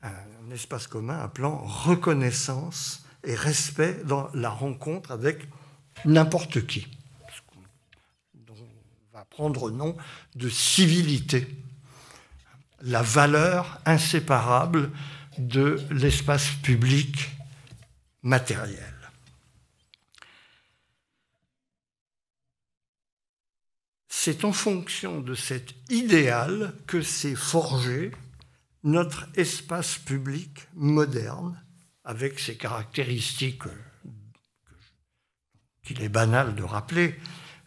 un espace commun appelant reconnaissance et respect dans la rencontre avec n'importe qui, dont va prendre nom de civilité, la valeur inséparable de l'espace public matériel. c'est en fonction de cet idéal que s'est forgé notre espace public moderne, avec ses caractéristiques euh, qu'il est banal de rappeler,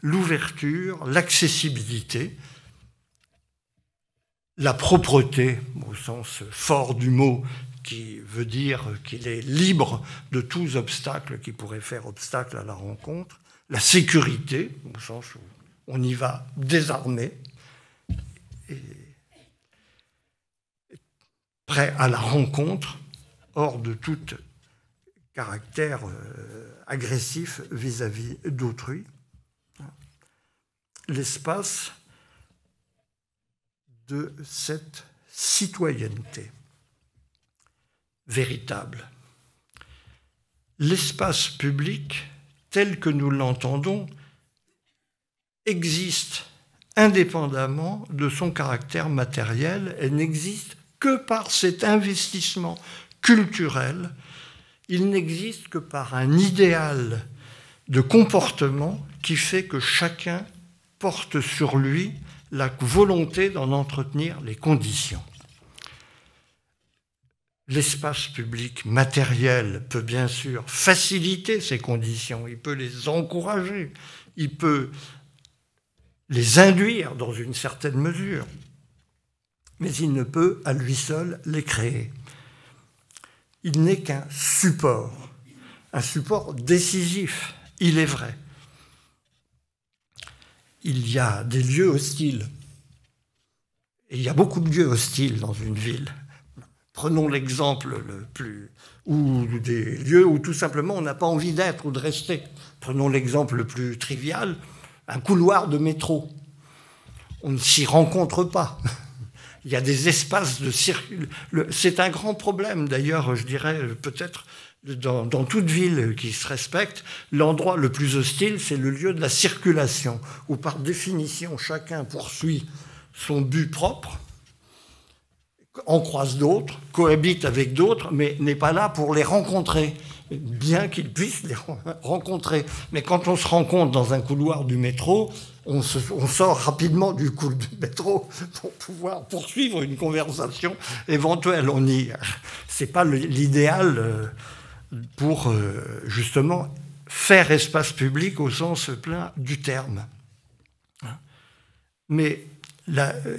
l'ouverture, l'accessibilité, la propreté, au sens fort du mot, qui veut dire qu'il est libre de tous obstacles qui pourraient faire obstacle à la rencontre, la sécurité, au sens où on y va désarmé, et prêt à la rencontre, hors de tout caractère euh, agressif vis-à-vis d'autrui. L'espace de cette citoyenneté véritable. L'espace public, tel que nous l'entendons, existe indépendamment de son caractère matériel, elle n'existe que par cet investissement culturel, il n'existe que par un idéal de comportement qui fait que chacun porte sur lui la volonté d'en entretenir les conditions. L'espace public matériel peut bien sûr faciliter ces conditions, il peut les encourager, il peut les induire dans une certaine mesure, mais il ne peut à lui seul les créer. Il n'est qu'un support, un support décisif, il est vrai. Il y a des lieux hostiles, il y a beaucoup de lieux hostiles dans une ville. Prenons l'exemple le plus. ou des lieux où tout simplement on n'a pas envie d'être ou de rester. Prenons l'exemple le plus trivial, un couloir de métro. On ne s'y rencontre pas. Il y a des espaces de circulation. C'est un grand problème, d'ailleurs, je dirais, peut-être dans, toute ville qui se respecte, l'endroit le plus hostile, c'est le lieu de la circulation, où par définition, chacun poursuit son but propre, en croise d'autres, cohabite avec d'autres, mais n'est pas là pour les rencontrer bien qu'ils puissent les rencontrer. Mais quand on se rencontre dans un couloir du métro, on, sort rapidement du couloir du métro pour pouvoir poursuivre une conversation éventuelle. On y, c'est pas l'idéal euh, pour euh, justement faire espace public au sens plein du terme. Hein. Mais la, euh,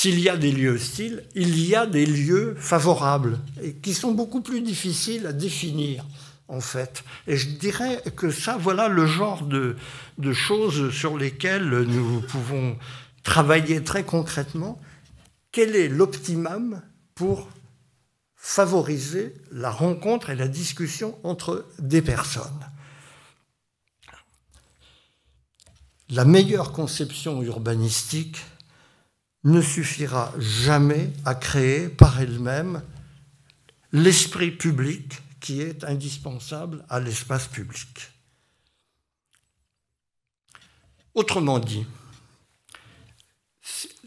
s'il y a des lieux hostiles, il y a des lieux favorables, et qui sont beaucoup plus difficiles à définir, en fait. Et je dirais que ça, voilà le genre de, de choses sur lesquelles nous pouvons travailler très concrètement. Quel est l'optimum pour favoriser la rencontre et la discussion entre des personnes La meilleure conception urbanistique, ne suffira jamais à créer par elle-même l'esprit public qui est indispensable à l'espace public. Autrement dit,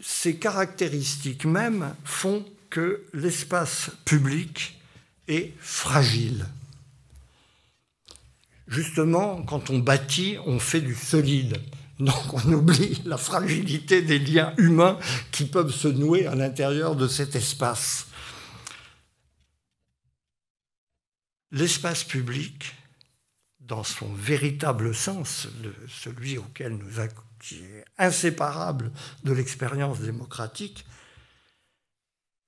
ces caractéristiques mêmes font que l'espace public est fragile. Justement, quand on bâtit, on fait du solide. Donc on oublie la fragilité des liens humains qui peuvent se nouer à l'intérieur de cet espace. L'espace public, dans son véritable sens, celui auquel nous qui est inséparable de l'expérience démocratique,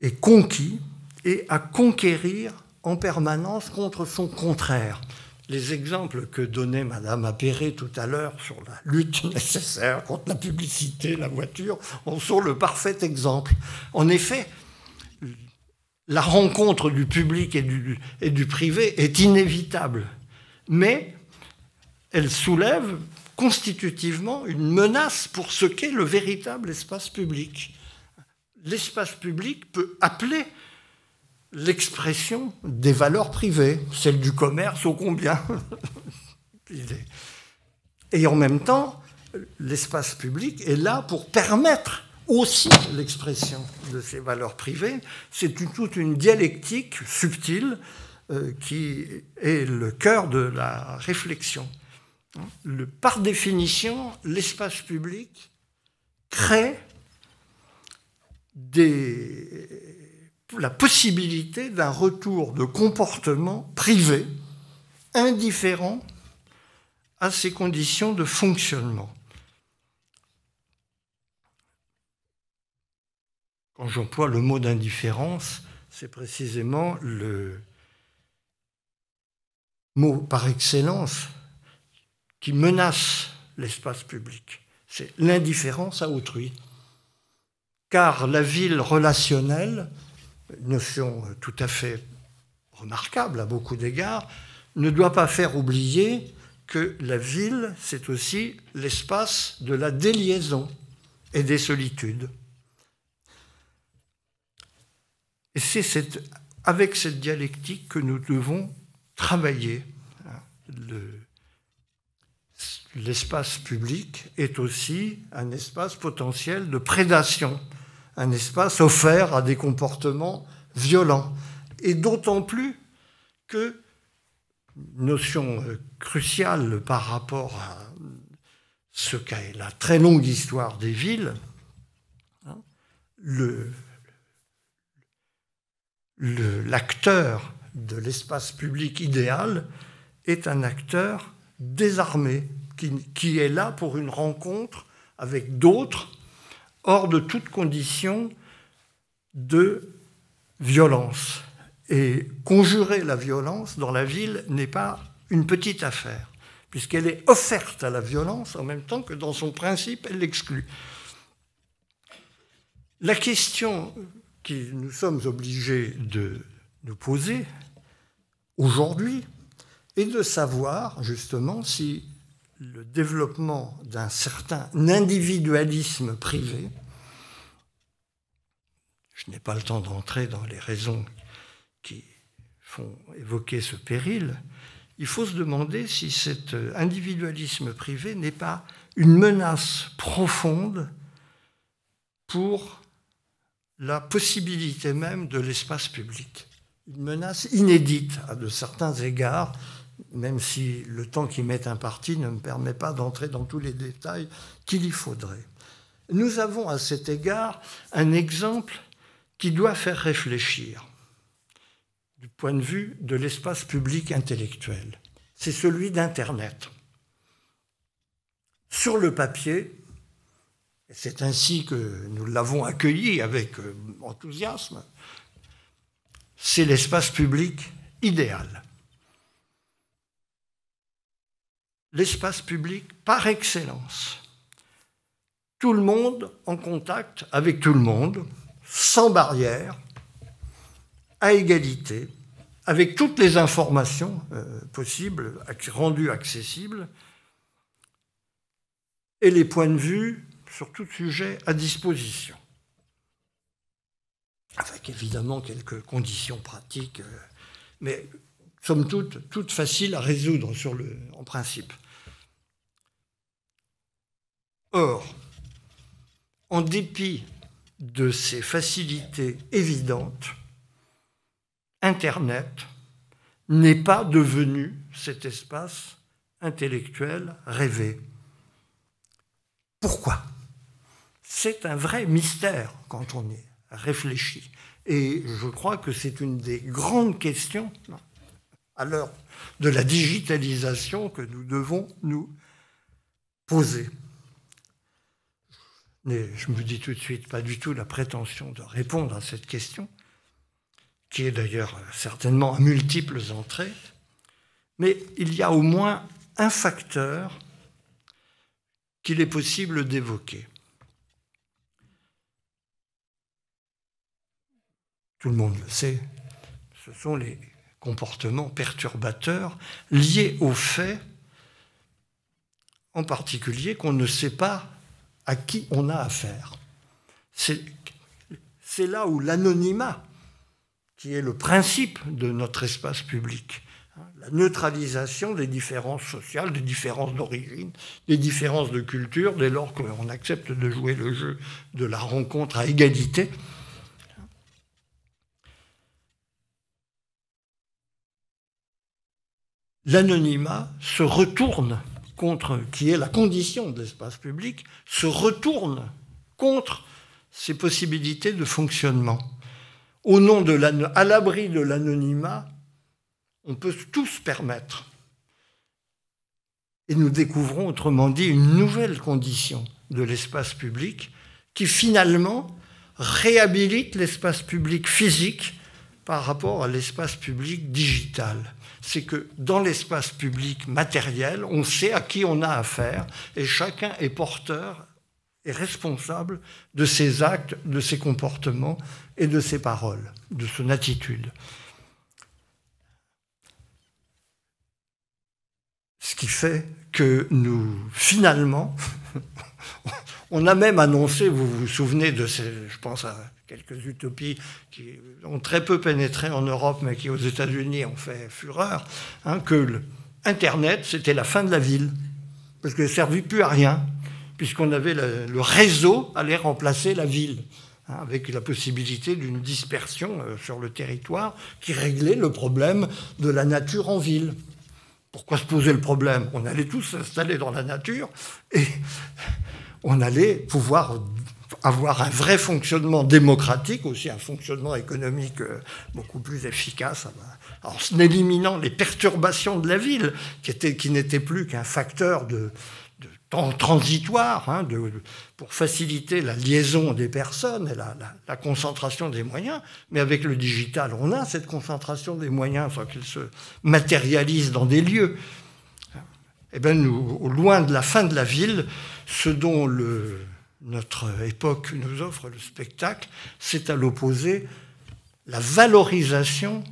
est conquis et à conquérir en permanence contre son contraire les exemples que donnait Madame Appéré tout à l'heure sur la lutte nécessaire contre la publicité, la voiture, en sont le parfait exemple. En effet, la rencontre du public et du privé est inévitable, mais elle soulève constitutivement une menace pour ce qu'est le véritable espace public. L'espace public peut appeler l'expression des valeurs privées, celle du commerce ô combien. Et en même temps, l'espace public est là pour permettre aussi l'expression de ces valeurs privées. C'est toute une dialectique subtile euh, qui est le cœur de la réflexion. Le, par définition, l'espace public crée des la possibilité d'un retour de comportement privé indifférent à ses conditions de fonctionnement. Quand j'emploie le mot d'indifférence, c'est précisément le mot par excellence qui menace l'espace public. C'est l'indifférence à autrui. Car la ville relationnelle, notion euh, tout à fait remarquable à beaucoup d'égards, ne doit pas faire oublier que la ville, c'est aussi l'espace de la déliaison et des solitudes. Et c'est avec cette dialectique que nous devons travailler. L'espace public est aussi un espace potentiel de prédation un espace offert à des comportements violents. Et d'autant plus que, notion euh, cruciale par rapport à ce qu'est la très longue histoire des villes, hein, le l'acteur de l'espace public idéal est un acteur désarmé, qui, qui est là pour une rencontre avec d'autres hors de toute condition de violence. Et conjurer la violence dans la ville n'est pas une petite affaire, puisqu'elle est offerte à la violence en même temps que dans son principe, elle l'exclut. La question que nous sommes obligés de nous poser aujourd'hui est de savoir justement si le développement d'un certain individualisme privé. Je n'ai pas le temps d'entrer dans les raisons qui font évoquer ce péril. Il faut se demander si cet individualisme privé n'est pas une menace profonde pour la possibilité même de l'espace public. Une menace inédite à de certains égards même si le temps qui m'est imparti ne me permet pas d'entrer dans tous les détails qu'il y faudrait. Nous avons à cet égard un exemple qui doit faire réfléchir du point de vue de l'espace public intellectuel. C'est celui d'Internet. Sur le papier, c'est ainsi que nous l'avons accueilli avec euh, enthousiasme, c'est l'espace public idéal. l'espace public par excellence. Tout le monde en contact avec tout le monde, sans barrière, à égalité, avec toutes les informations euh, possibles, rendues accessibles, et les points de vue sur tout sujet à disposition. Avec évidemment quelques conditions pratiques, euh, mais somme toute, toutes faciles à résoudre en principe. Or, en dépit de ces facilités évidentes, Internet n'est pas devenu cet espace intellectuel rêvé. Pourquoi C'est un vrai mystère quand on y réfléchit. Et je crois que c'est une des grandes questions à l'heure de la digitalisation que nous devons nous poser je me dis tout de suite, pas du tout la prétention de répondre à cette question, qui est d'ailleurs euh, certainement à multiples entrées, mais il y a au moins un facteur qu'il est possible d'évoquer. Tout le monde le sait, ce sont les comportements perturbateurs liés au fait, en particulier, qu'on ne sait pas à qui on a affaire. C'est là où l'anonymat, qui est le principe de notre espace public, hein, la neutralisation des différences sociales, des différences d'origine, des différences de culture, dès lors qu'on accepte de jouer le jeu de la rencontre à égalité. L'anonymat se retourne qui est la condition de l'espace public, se retourne contre ses possibilités de fonctionnement. Au nom de à l'abri de l'anonymat, on peut tout se permettre. Et nous découvrons, autrement dit, une nouvelle condition de l'espace public qui finalement réhabilite l'espace public physique par rapport à l'espace public digital c'est que dans l'espace public matériel, on sait à qui on a affaire et chacun est porteur et responsable de ses actes, de ses comportements et de ses paroles, de son attitude. Ce qui fait que nous, finalement, on a même annoncé, vous vous souvenez de ces, je pense à quelques utopies qui ont très peu pénétré en Europe, mais qui aux États-Unis ont fait fureur, hein, que l'Internet, c'était la fin de la ville, parce qu'elle ne servait plus à rien, puisqu'on avait le, réseau allait remplacer la ville, hein, avec la possibilité d'une dispersion euh, sur le territoire qui réglait le problème de la nature en ville. Pourquoi se poser le problème On allait tous s'installer dans la nature et on allait pouvoir avoir un vrai fonctionnement démocratique, aussi un fonctionnement économique euh, beaucoup plus efficace, ah ben, en éliminant les perturbations de la ville, qui, était, qui n'était plus qu'un facteur de, temps transitoire, hein, de, pour faciliter la liaison des personnes et la, concentration des moyens. Mais avec le digital, on a cette concentration des moyens, sans qu'ils se matérialise dans des lieux. et eh bien, nous, loin de la fin de la ville, ce dont le notre époque nous offre le spectacle, c'est à l'opposé la valorisation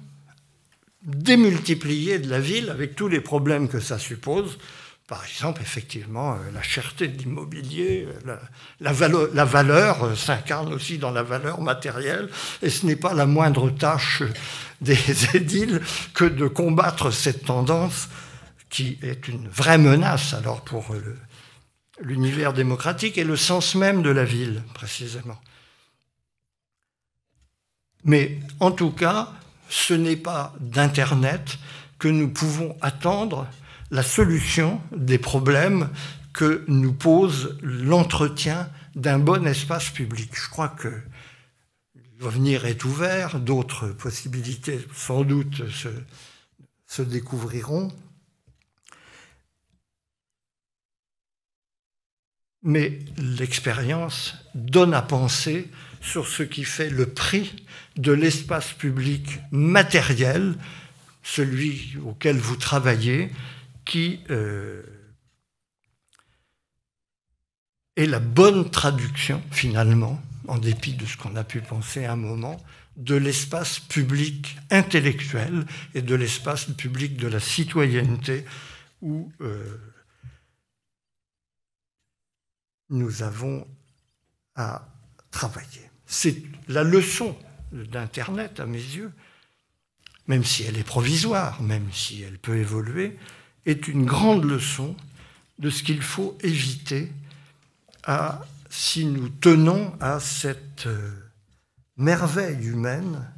démultipliée de la ville avec tous les problèmes que ça suppose. Par exemple, effectivement, euh, la cherté de l'immobilier, euh, la, valeur euh, s'incarne aussi dans la valeur matérielle, et ce n'est pas la moindre tâche des édiles que de combattre cette tendance qui est une vraie menace alors pour le, l'univers démocratique et le sens même de la ville, précisément. Mais en tout cas, ce n'est pas d'Internet que nous pouvons attendre la solution des problèmes que nous pose l'entretien d'un bon espace public. Je crois que l'avenir est ouvert, d'autres possibilités sans doute se, se découvriront. mais l'expérience donne à penser sur ce qui fait le prix de l'espace public matériel, celui auquel vous travaillez, qui euh, est la bonne traduction, finalement, en dépit de ce qu'on a pu penser à un moment, de l'espace public intellectuel et de l'espace public de la citoyenneté où nous avons à travailler. C'est la leçon d'Internet, à mes yeux, même si elle est provisoire, même si elle peut évoluer, est une grande leçon de ce qu'il faut éviter si nous tenons à cette euh, merveille humaine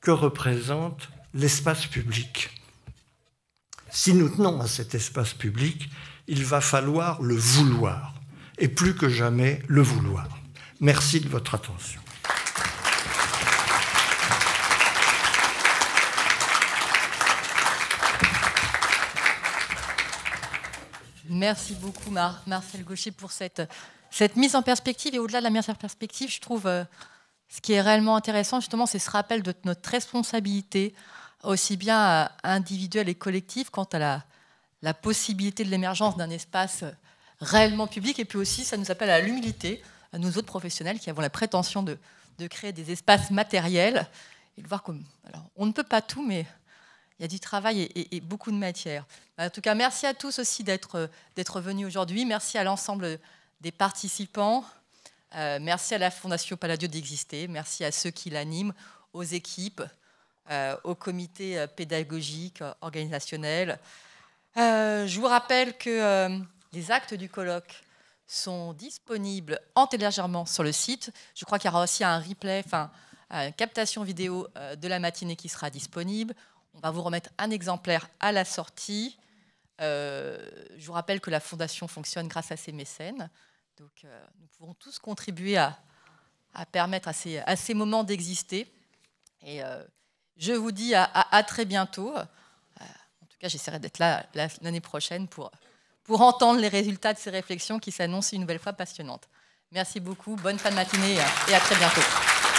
que représente l'espace public. Si nous tenons à cet espace public, il va falloir le vouloir et plus que jamais le vouloir. Merci de votre attention. Merci beaucoup Marcel Gaucher pour cette, cette mise en perspective. Et au-delà de la mise en perspective, je trouve euh, ce qui est réellement intéressant, justement, c'est ce rappel de notre responsabilité, aussi bien euh, individuelle et collective, quant à la, la possibilité de l'émergence d'un espace réellement public. Et puis aussi, ça nous appelle à l'humilité, à nous autres professionnels qui avons la prétention de, de créer des espaces matériels et de voir comme. Alors, on ne peut pas tout, mais il y a du travail et, beaucoup de matière. En tout cas, merci à tous aussi d'être venus aujourd'hui. Merci à l'ensemble des participants. Euh, merci à la Fondation Palladio d'exister. Merci à ceux qui l'animent, aux équipes, euh, aux au comité euh, pédagogique, organisationnel. je vous rappelle que les actes du colloque sont disponibles en sur le site. Je crois qu'il y aura aussi un replay, enfin, une euh, captation vidéo euh, de la matinée qui sera disponible. On va vous remettre un exemplaire à la sortie. Euh, je vous rappelle que la Fondation fonctionne grâce à ses mécènes. Donc, nous pouvons tous contribuer à, à permettre à ces, à ces moments d'exister. Et je vous dis à très bientôt. en tout cas, j'essaierai d'être là l'année prochaine pour pour entendre les résultats de ces réflexions qui s'annoncent une nouvelle fois passionnantes. Merci beaucoup, bonne fin de matinée et à très bientôt.